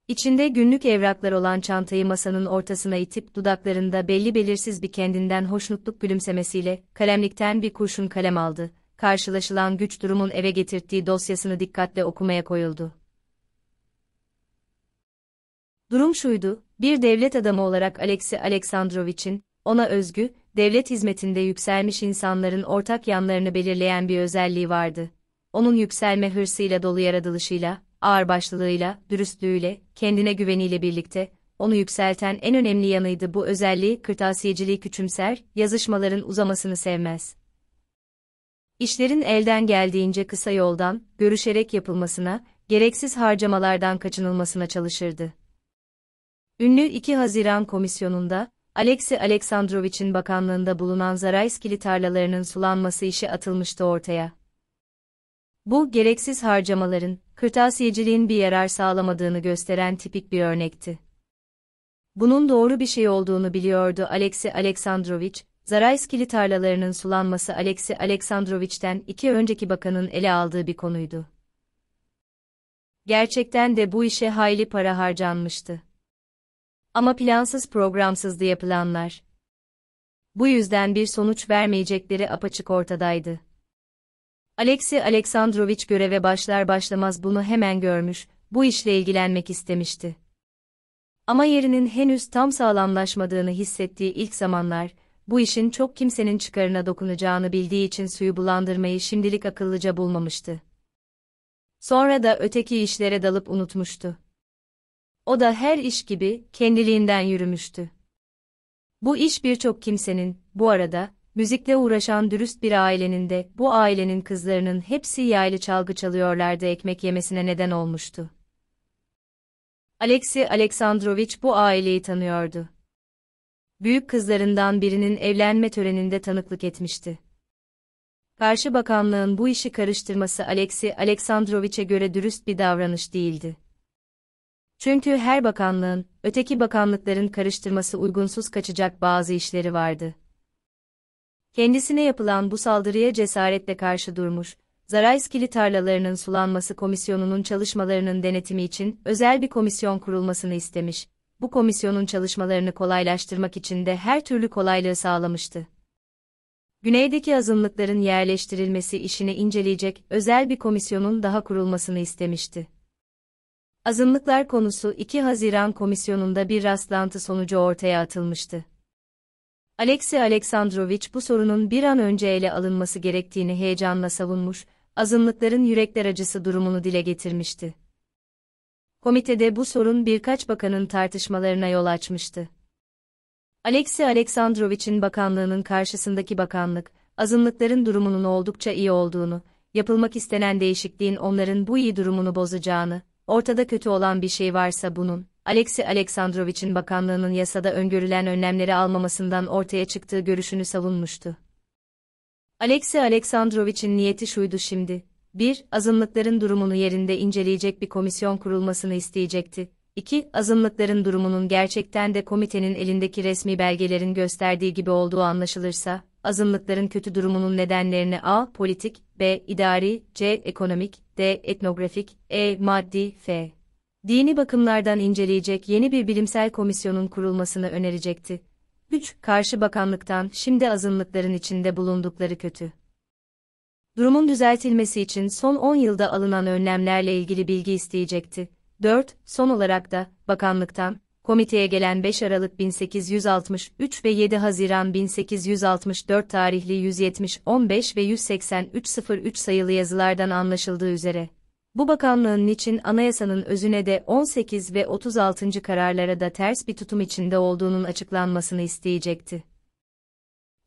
İçinde günlük evraklar olan çantayı masanın ortasına itip dudaklarında belli belirsiz bir kendinden hoşnutluk gülümsemesiyle kalemlikten bir kurşun kalem aldı karşılaşılan güç durumun eve getirttiği dosyasını dikkatle okumaya koyuldu. Durum şuydu, bir devlet adamı olarak Alexei Aleksandrovich'in, ona özgü, devlet hizmetinde yükselmiş insanların ortak yanlarını belirleyen bir özelliği vardı. Onun yükselme hırsıyla dolu yaratılışıyla, ağırbaşlılığıyla, dürüstlüğüyle, kendine güveniyle birlikte, onu yükselten en önemli yanıydı bu özelliği kırtasiyeciliği küçümser, yazışmaların uzamasını sevmez. İşlerin elden geldiğince kısa yoldan, görüşerek yapılmasına, gereksiz harcamalardan kaçınılmasına çalışırdı. Ünlü 2 Haziran Komisyonu'nda, Alexei Aleksandrovich'in bakanlığında bulunan Zarayskili tarlalarının sulanması işi atılmıştı ortaya. Bu, gereksiz harcamaların, kırtasiyeciliğin bir yarar sağlamadığını gösteren tipik bir örnekti. Bunun doğru bir şey olduğunu biliyordu Alexei Aleksandrovich, Zarayskili tarlalarının sulanması Alexi Aleksandroviç'ten iki önceki bakanın ele aldığı bir konuydu. Gerçekten de bu işe hayli para harcanmıştı. Ama plansız programsızdı yapılanlar. Bu yüzden bir sonuç vermeyecekleri apaçık ortadaydı. Alexi Aleksandroviç göreve başlar başlamaz bunu hemen görmüş, bu işle ilgilenmek istemişti. Ama yerinin henüz tam sağlamlaşmadığını hissettiği ilk zamanlar, bu işin çok kimsenin çıkarına dokunacağını bildiği için suyu bulandırmayı şimdilik akıllıca bulmamıştı. Sonra da öteki işlere dalıp unutmuştu. O da her iş gibi kendiliğinden yürümüştü. Bu iş birçok kimsenin, bu arada, müzikle uğraşan dürüst bir ailenin de, bu ailenin kızlarının hepsi yaylı çalgı çalıyorlardı ekmek yemesine neden olmuştu. Alexey Aleksandrovich bu aileyi tanıyordu büyük kızlarından birinin evlenme töreninde tanıklık etmişti. Karşı bakanlığın bu işi karıştırması Alexi Aleksandroviç'e göre dürüst bir davranış değildi. Çünkü her bakanlığın, öteki bakanlıkların karıştırması uygunsuz kaçacak bazı işleri vardı. Kendisine yapılan bu saldırıya cesaretle karşı durmuş, Zarayskili tarlalarının sulanması komisyonunun çalışmalarının denetimi için özel bir komisyon kurulmasını istemiş, bu komisyonun çalışmalarını kolaylaştırmak için de her türlü kolaylığı sağlamıştı. Güneydeki azınlıkların yerleştirilmesi işini inceleyecek özel bir komisyonun daha kurulmasını istemişti. Azınlıklar konusu 2 Haziran komisyonunda bir rastlantı sonucu ortaya atılmıştı. Alexey Aleksandrovich bu sorunun bir an önce ele alınması gerektiğini heyecanla savunmuş, azınlıkların yürekler acısı durumunu dile getirmişti komitede bu sorun birkaç bakanın tartışmalarına yol açmıştı. Alexei Aleksandrovich'in bakanlığının karşısındaki bakanlık, azınlıkların durumunun oldukça iyi olduğunu, yapılmak istenen değişikliğin onların bu iyi durumunu bozacağını, ortada kötü olan bir şey varsa bunun, Alexei Aleksandrovich'in bakanlığının yasada öngörülen önlemleri almamasından ortaya çıktığı görüşünü savunmuştu. Alexei Aleksandrovich'in niyeti şuydu şimdi, 1. Azınlıkların durumunu yerinde inceleyecek bir komisyon kurulmasını isteyecekti. 2. Azınlıkların durumunun gerçekten de komitenin elindeki resmi belgelerin gösterdiği gibi olduğu anlaşılırsa, azınlıkların kötü durumunun nedenlerini a. politik, b. idari, c. ekonomik, d. etnografik, e. maddi, f. dini bakımlardan inceleyecek yeni bir bilimsel komisyonun kurulmasını önerecekti. 3. Karşı bakanlıktan şimdi azınlıkların içinde bulundukları kötü durumun düzeltilmesi için son 10 yılda alınan önlemlerle ilgili bilgi isteyecekti. 4. Son olarak da, bakanlıktan, komiteye gelen 5 Aralık 1863 ve 7 Haziran 1864 tarihli 170 15 ve 183 03 sayılı yazılardan anlaşıldığı üzere, bu bakanlığın için anayasanın özüne de 18 ve 36. kararlara da ters bir tutum içinde olduğunun açıklanmasını isteyecekti.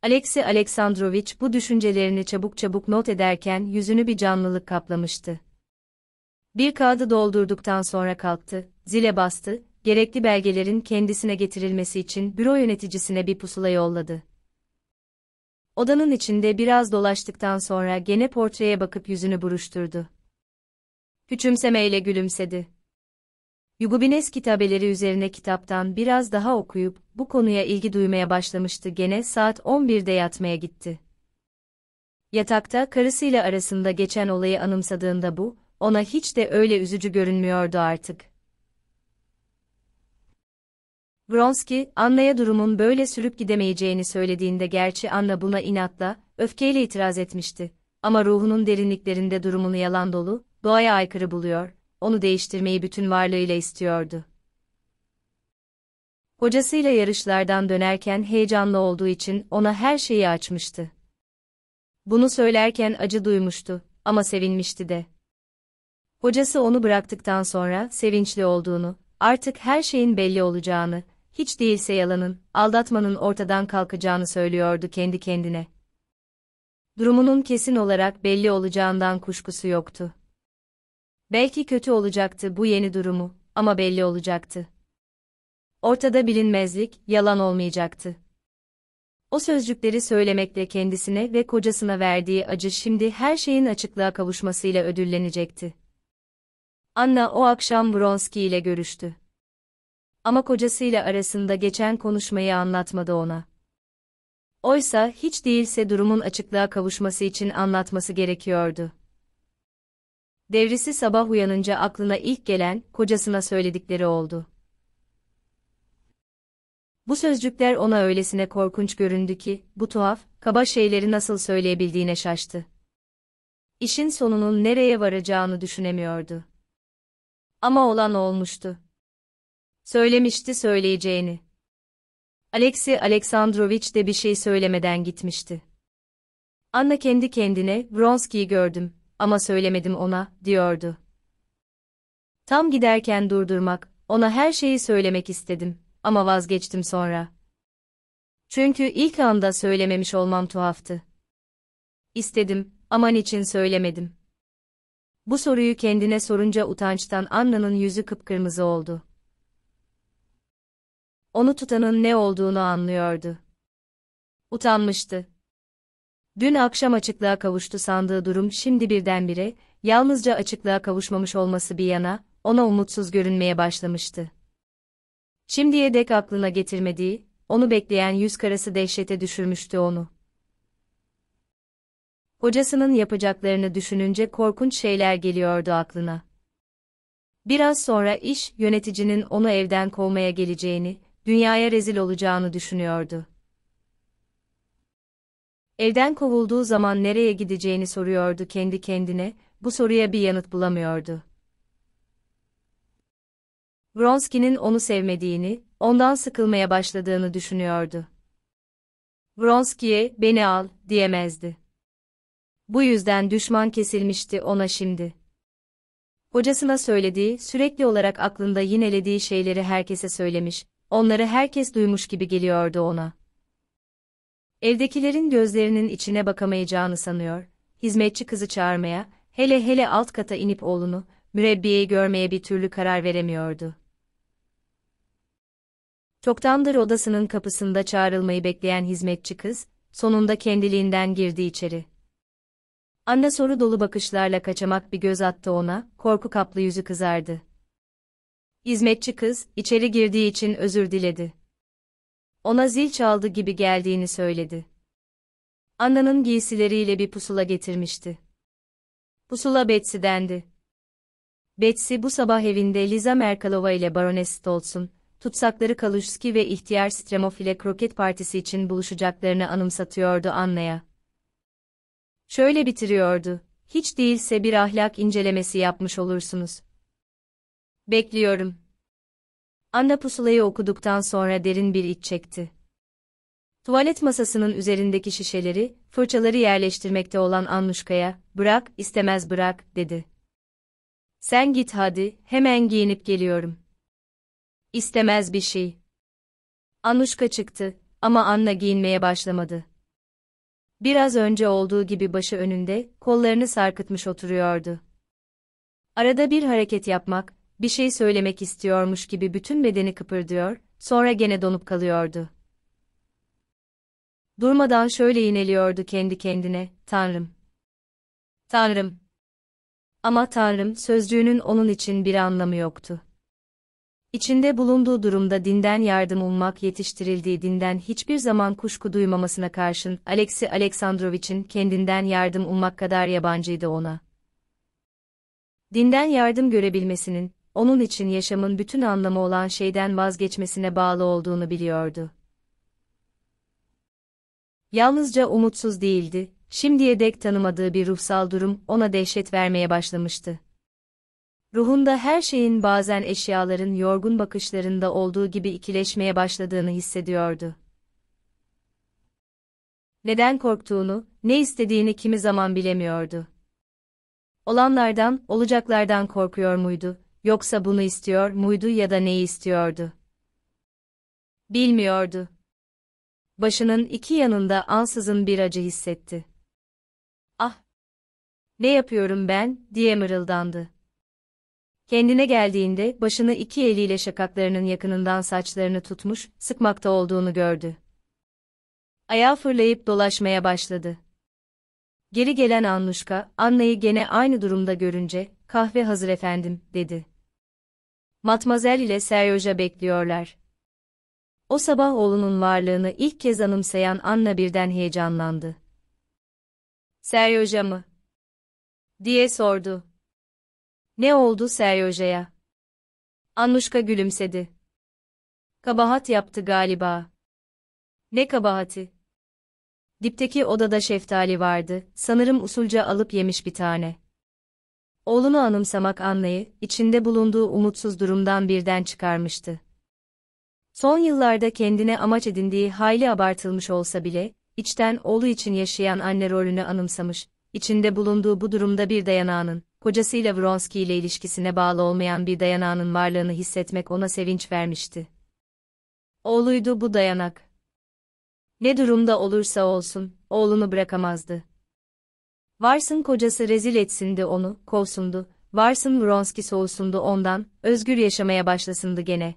Alexey Aleksandrovich bu düşüncelerini çabuk çabuk not ederken yüzünü bir canlılık kaplamıştı. Bir kağıdı doldurduktan sonra kalktı, zile bastı, gerekli belgelerin kendisine getirilmesi için büro yöneticisine bir pusula yolladı. Odanın içinde biraz dolaştıktan sonra gene portreye bakıp yüzünü buruşturdu. Küçümsemeyle gülümsedi. Yugubine's kitabeleri üzerine kitaptan biraz daha okuyup bu konuya ilgi duymaya başlamıştı gene saat 11'de yatmaya gitti. Yatakta karısıyla arasında geçen olayı anımsadığında bu, ona hiç de öyle üzücü görünmüyordu artık. Bronski Anna'ya durumun böyle sürüp gidemeyeceğini söylediğinde gerçi Anna buna inatla, öfkeyle itiraz etmişti. Ama ruhunun derinliklerinde durumunu yalan dolu, doğaya aykırı buluyor onu değiştirmeyi bütün varlığıyla istiyordu. Hocasıyla yarışlardan dönerken heyecanlı olduğu için ona her şeyi açmıştı. Bunu söylerken acı duymuştu ama sevinmişti de. Hocası onu bıraktıktan sonra sevinçli olduğunu, artık her şeyin belli olacağını, hiç değilse yalanın, aldatmanın ortadan kalkacağını söylüyordu kendi kendine. Durumunun kesin olarak belli olacağından kuşkusu yoktu. Belki kötü olacaktı bu yeni durumu ama belli olacaktı. Ortada bilinmezlik, yalan olmayacaktı. O sözcükleri söylemekle kendisine ve kocasına verdiği acı şimdi her şeyin açıklığa kavuşmasıyla ödüllenecekti. Anna o akşam Bronski ile görüştü. Ama kocasıyla arasında geçen konuşmayı anlatmadı ona. Oysa hiç değilse durumun açıklığa kavuşması için anlatması gerekiyordu devrisi sabah uyanınca aklına ilk gelen kocasına söyledikleri oldu. Bu sözcükler ona öylesine korkunç göründü ki, bu tuhaf, kaba şeyleri nasıl söyleyebildiğine şaştı. İşin sonunun nereye varacağını düşünemiyordu. Ama olan olmuştu. Söylemişti söyleyeceğini. Alexey Aleksandrovich de bir şey söylemeden gitmişti. Anna kendi kendine Vronsky'yi gördüm ama söylemedim ona, diyordu. Tam giderken durdurmak, ona her şeyi söylemek istedim ama vazgeçtim sonra. Çünkü ilk anda söylememiş olmam tuhaftı. İstedim, aman için söylemedim. Bu soruyu kendine sorunca utançtan Anna'nın yüzü kıpkırmızı oldu. Onu tutanın ne olduğunu anlıyordu. Utanmıştı. Dün akşam açıklığa kavuştu sandığı durum şimdi birdenbire, yalnızca açıklığa kavuşmamış olması bir yana, ona umutsuz görünmeye başlamıştı. Şimdiye dek aklına getirmediği, onu bekleyen yüz karası dehşete düşürmüştü onu. Hocasının yapacaklarını düşününce korkunç şeyler geliyordu aklına. Biraz sonra iş, yöneticinin onu evden kovmaya geleceğini, dünyaya rezil olacağını düşünüyordu. Evden kovulduğu zaman nereye gideceğini soruyordu kendi kendine, bu soruya bir yanıt bulamıyordu. Vronski'nin onu sevmediğini, ondan sıkılmaya başladığını düşünüyordu. Vronski'ye beni al diyemezdi. Bu yüzden düşman kesilmişti ona şimdi. Hocasına söylediği, sürekli olarak aklında yinelediği şeyleri herkese söylemiş, onları herkes duymuş gibi geliyordu ona. Evdekilerin gözlerinin içine bakamayacağını sanıyor. Hizmetçi kızı çağırmaya, hele hele alt kata inip oğlunu, mürebbiyeyi görmeye bir türlü karar veremiyordu. Çoktandır odasının kapısında çağrılmayı bekleyen hizmetçi kız, sonunda kendiliğinden girdi içeri. Anne soru dolu bakışlarla kaçamak bir göz attı ona, korku kaplı yüzü kızardı. Hizmetçi kız, içeri girdiği için özür diledi ona zil çaldı gibi geldiğini söyledi. Ananın giysileriyle bir pusula getirmişti. Pusula Betsy'dendi. Betsy bu sabah evinde Liza Merkalova ile Baroness Stoltz'un, tutsakları Kaluşski ve ihtiyar Stremov ile kroket partisi için buluşacaklarını anımsatıyordu Anna'ya. Şöyle bitiriyordu, hiç değilse bir ahlak incelemesi yapmış olursunuz. Bekliyorum. Anna pusulayı okuduktan sonra derin bir iç çekti. Tuvalet masasının üzerindeki şişeleri, fırçaları yerleştirmekte olan Annuşka'ya, bırak, istemez bırak, dedi. Sen git hadi, hemen giyinip geliyorum. İstemez bir şey. Annuşka çıktı ama Anna giyinmeye başlamadı. Biraz önce olduğu gibi başı önünde, kollarını sarkıtmış oturuyordu. Arada bir hareket yapmak, bir şey söylemek istiyormuş gibi bütün bedeni kıpırdıyor, sonra gene donup kalıyordu. Durmadan şöyle ineliyordu kendi kendine, Tanrım. Tanrım. Ama Tanrım sözcüğünün onun için bir anlamı yoktu. İçinde bulunduğu durumda dinden yardım ummak yetiştirildiği dinden hiçbir zaman kuşku duymamasına karşın Alexi Aleksandroviç'in kendinden yardım ummak kadar yabancıydı ona. Dinden yardım görebilmesinin, onun için yaşamın bütün anlamı olan şeyden vazgeçmesine bağlı olduğunu biliyordu. Yalnızca umutsuz değildi, şimdiye dek tanımadığı bir ruhsal durum ona dehşet vermeye başlamıştı. Ruhunda her şeyin bazen eşyaların yorgun bakışlarında olduğu gibi ikileşmeye başladığını hissediyordu. Neden korktuğunu, ne istediğini kimi zaman bilemiyordu. Olanlardan, olacaklardan korkuyor muydu, yoksa bunu istiyor muydu ya da neyi istiyordu? Bilmiyordu. Başının iki yanında ansızın bir acı hissetti. Ah! Ne yapıyorum ben, diye mırıldandı. Kendine geldiğinde başını iki eliyle şakaklarının yakınından saçlarını tutmuş, sıkmakta olduğunu gördü. Ayağı fırlayıp dolaşmaya başladı. Geri gelen Anluşka, Anna'yı gene aynı durumda görünce, kahve hazır efendim, dedi. Matmazel ile Seryoja bekliyorlar. O sabah oğlunun varlığını ilk kez anımsayan Anna birden heyecanlandı. Seryoja mı? diye sordu. Ne oldu Seryoja'ya? Annuşka gülümsedi. Kabahat yaptı galiba. Ne kabahati? Dipteki odada şeftali vardı, sanırım usulca alıp yemiş bir tane. Oğlunu anımsamak anlayı, içinde bulunduğu umutsuz durumdan birden çıkarmıştı. Son yıllarda kendine amaç edindiği hayli abartılmış olsa bile, içten oğlu için yaşayan anne rolünü anımsamış, içinde bulunduğu bu durumda bir dayanağının, kocasıyla Vronsky ile ilişkisine bağlı olmayan bir dayanağının varlığını hissetmek ona sevinç vermişti. Oğluydu bu dayanak. Ne durumda olursa olsun, oğlunu bırakamazdı. Varsın kocası rezil etsin onu, kovsundu, varsın Vronski soğusundu ondan, özgür yaşamaya başlasındı gene.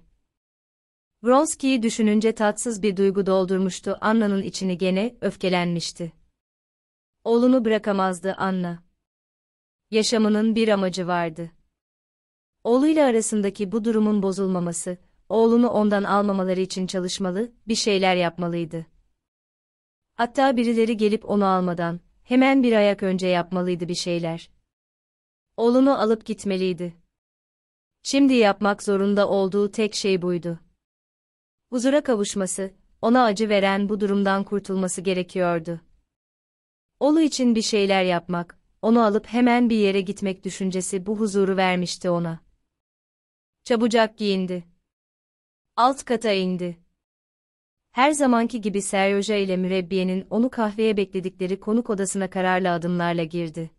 Vronski'yi düşününce tatsız bir duygu doldurmuştu Anna'nın içini gene, öfkelenmişti. Oğlunu bırakamazdı Anna. Yaşamının bir amacı vardı. Oğluyla arasındaki bu durumun bozulmaması, oğlunu ondan almamaları için çalışmalı, bir şeyler yapmalıydı. Hatta birileri gelip onu almadan, Hemen bir ayak önce yapmalıydı bir şeyler. Oğlunu alıp gitmeliydi. Şimdi yapmak zorunda olduğu tek şey buydu. Huzura kavuşması, ona acı veren bu durumdan kurtulması gerekiyordu. Oğlu için bir şeyler yapmak, onu alıp hemen bir yere gitmek düşüncesi bu huzuru vermişti ona. Çabucak giyindi. Alt kata indi. Her zamanki gibi Seryoja ile mürebbiyenin onu kahveye bekledikleri konuk odasına kararlı adımlarla girdi.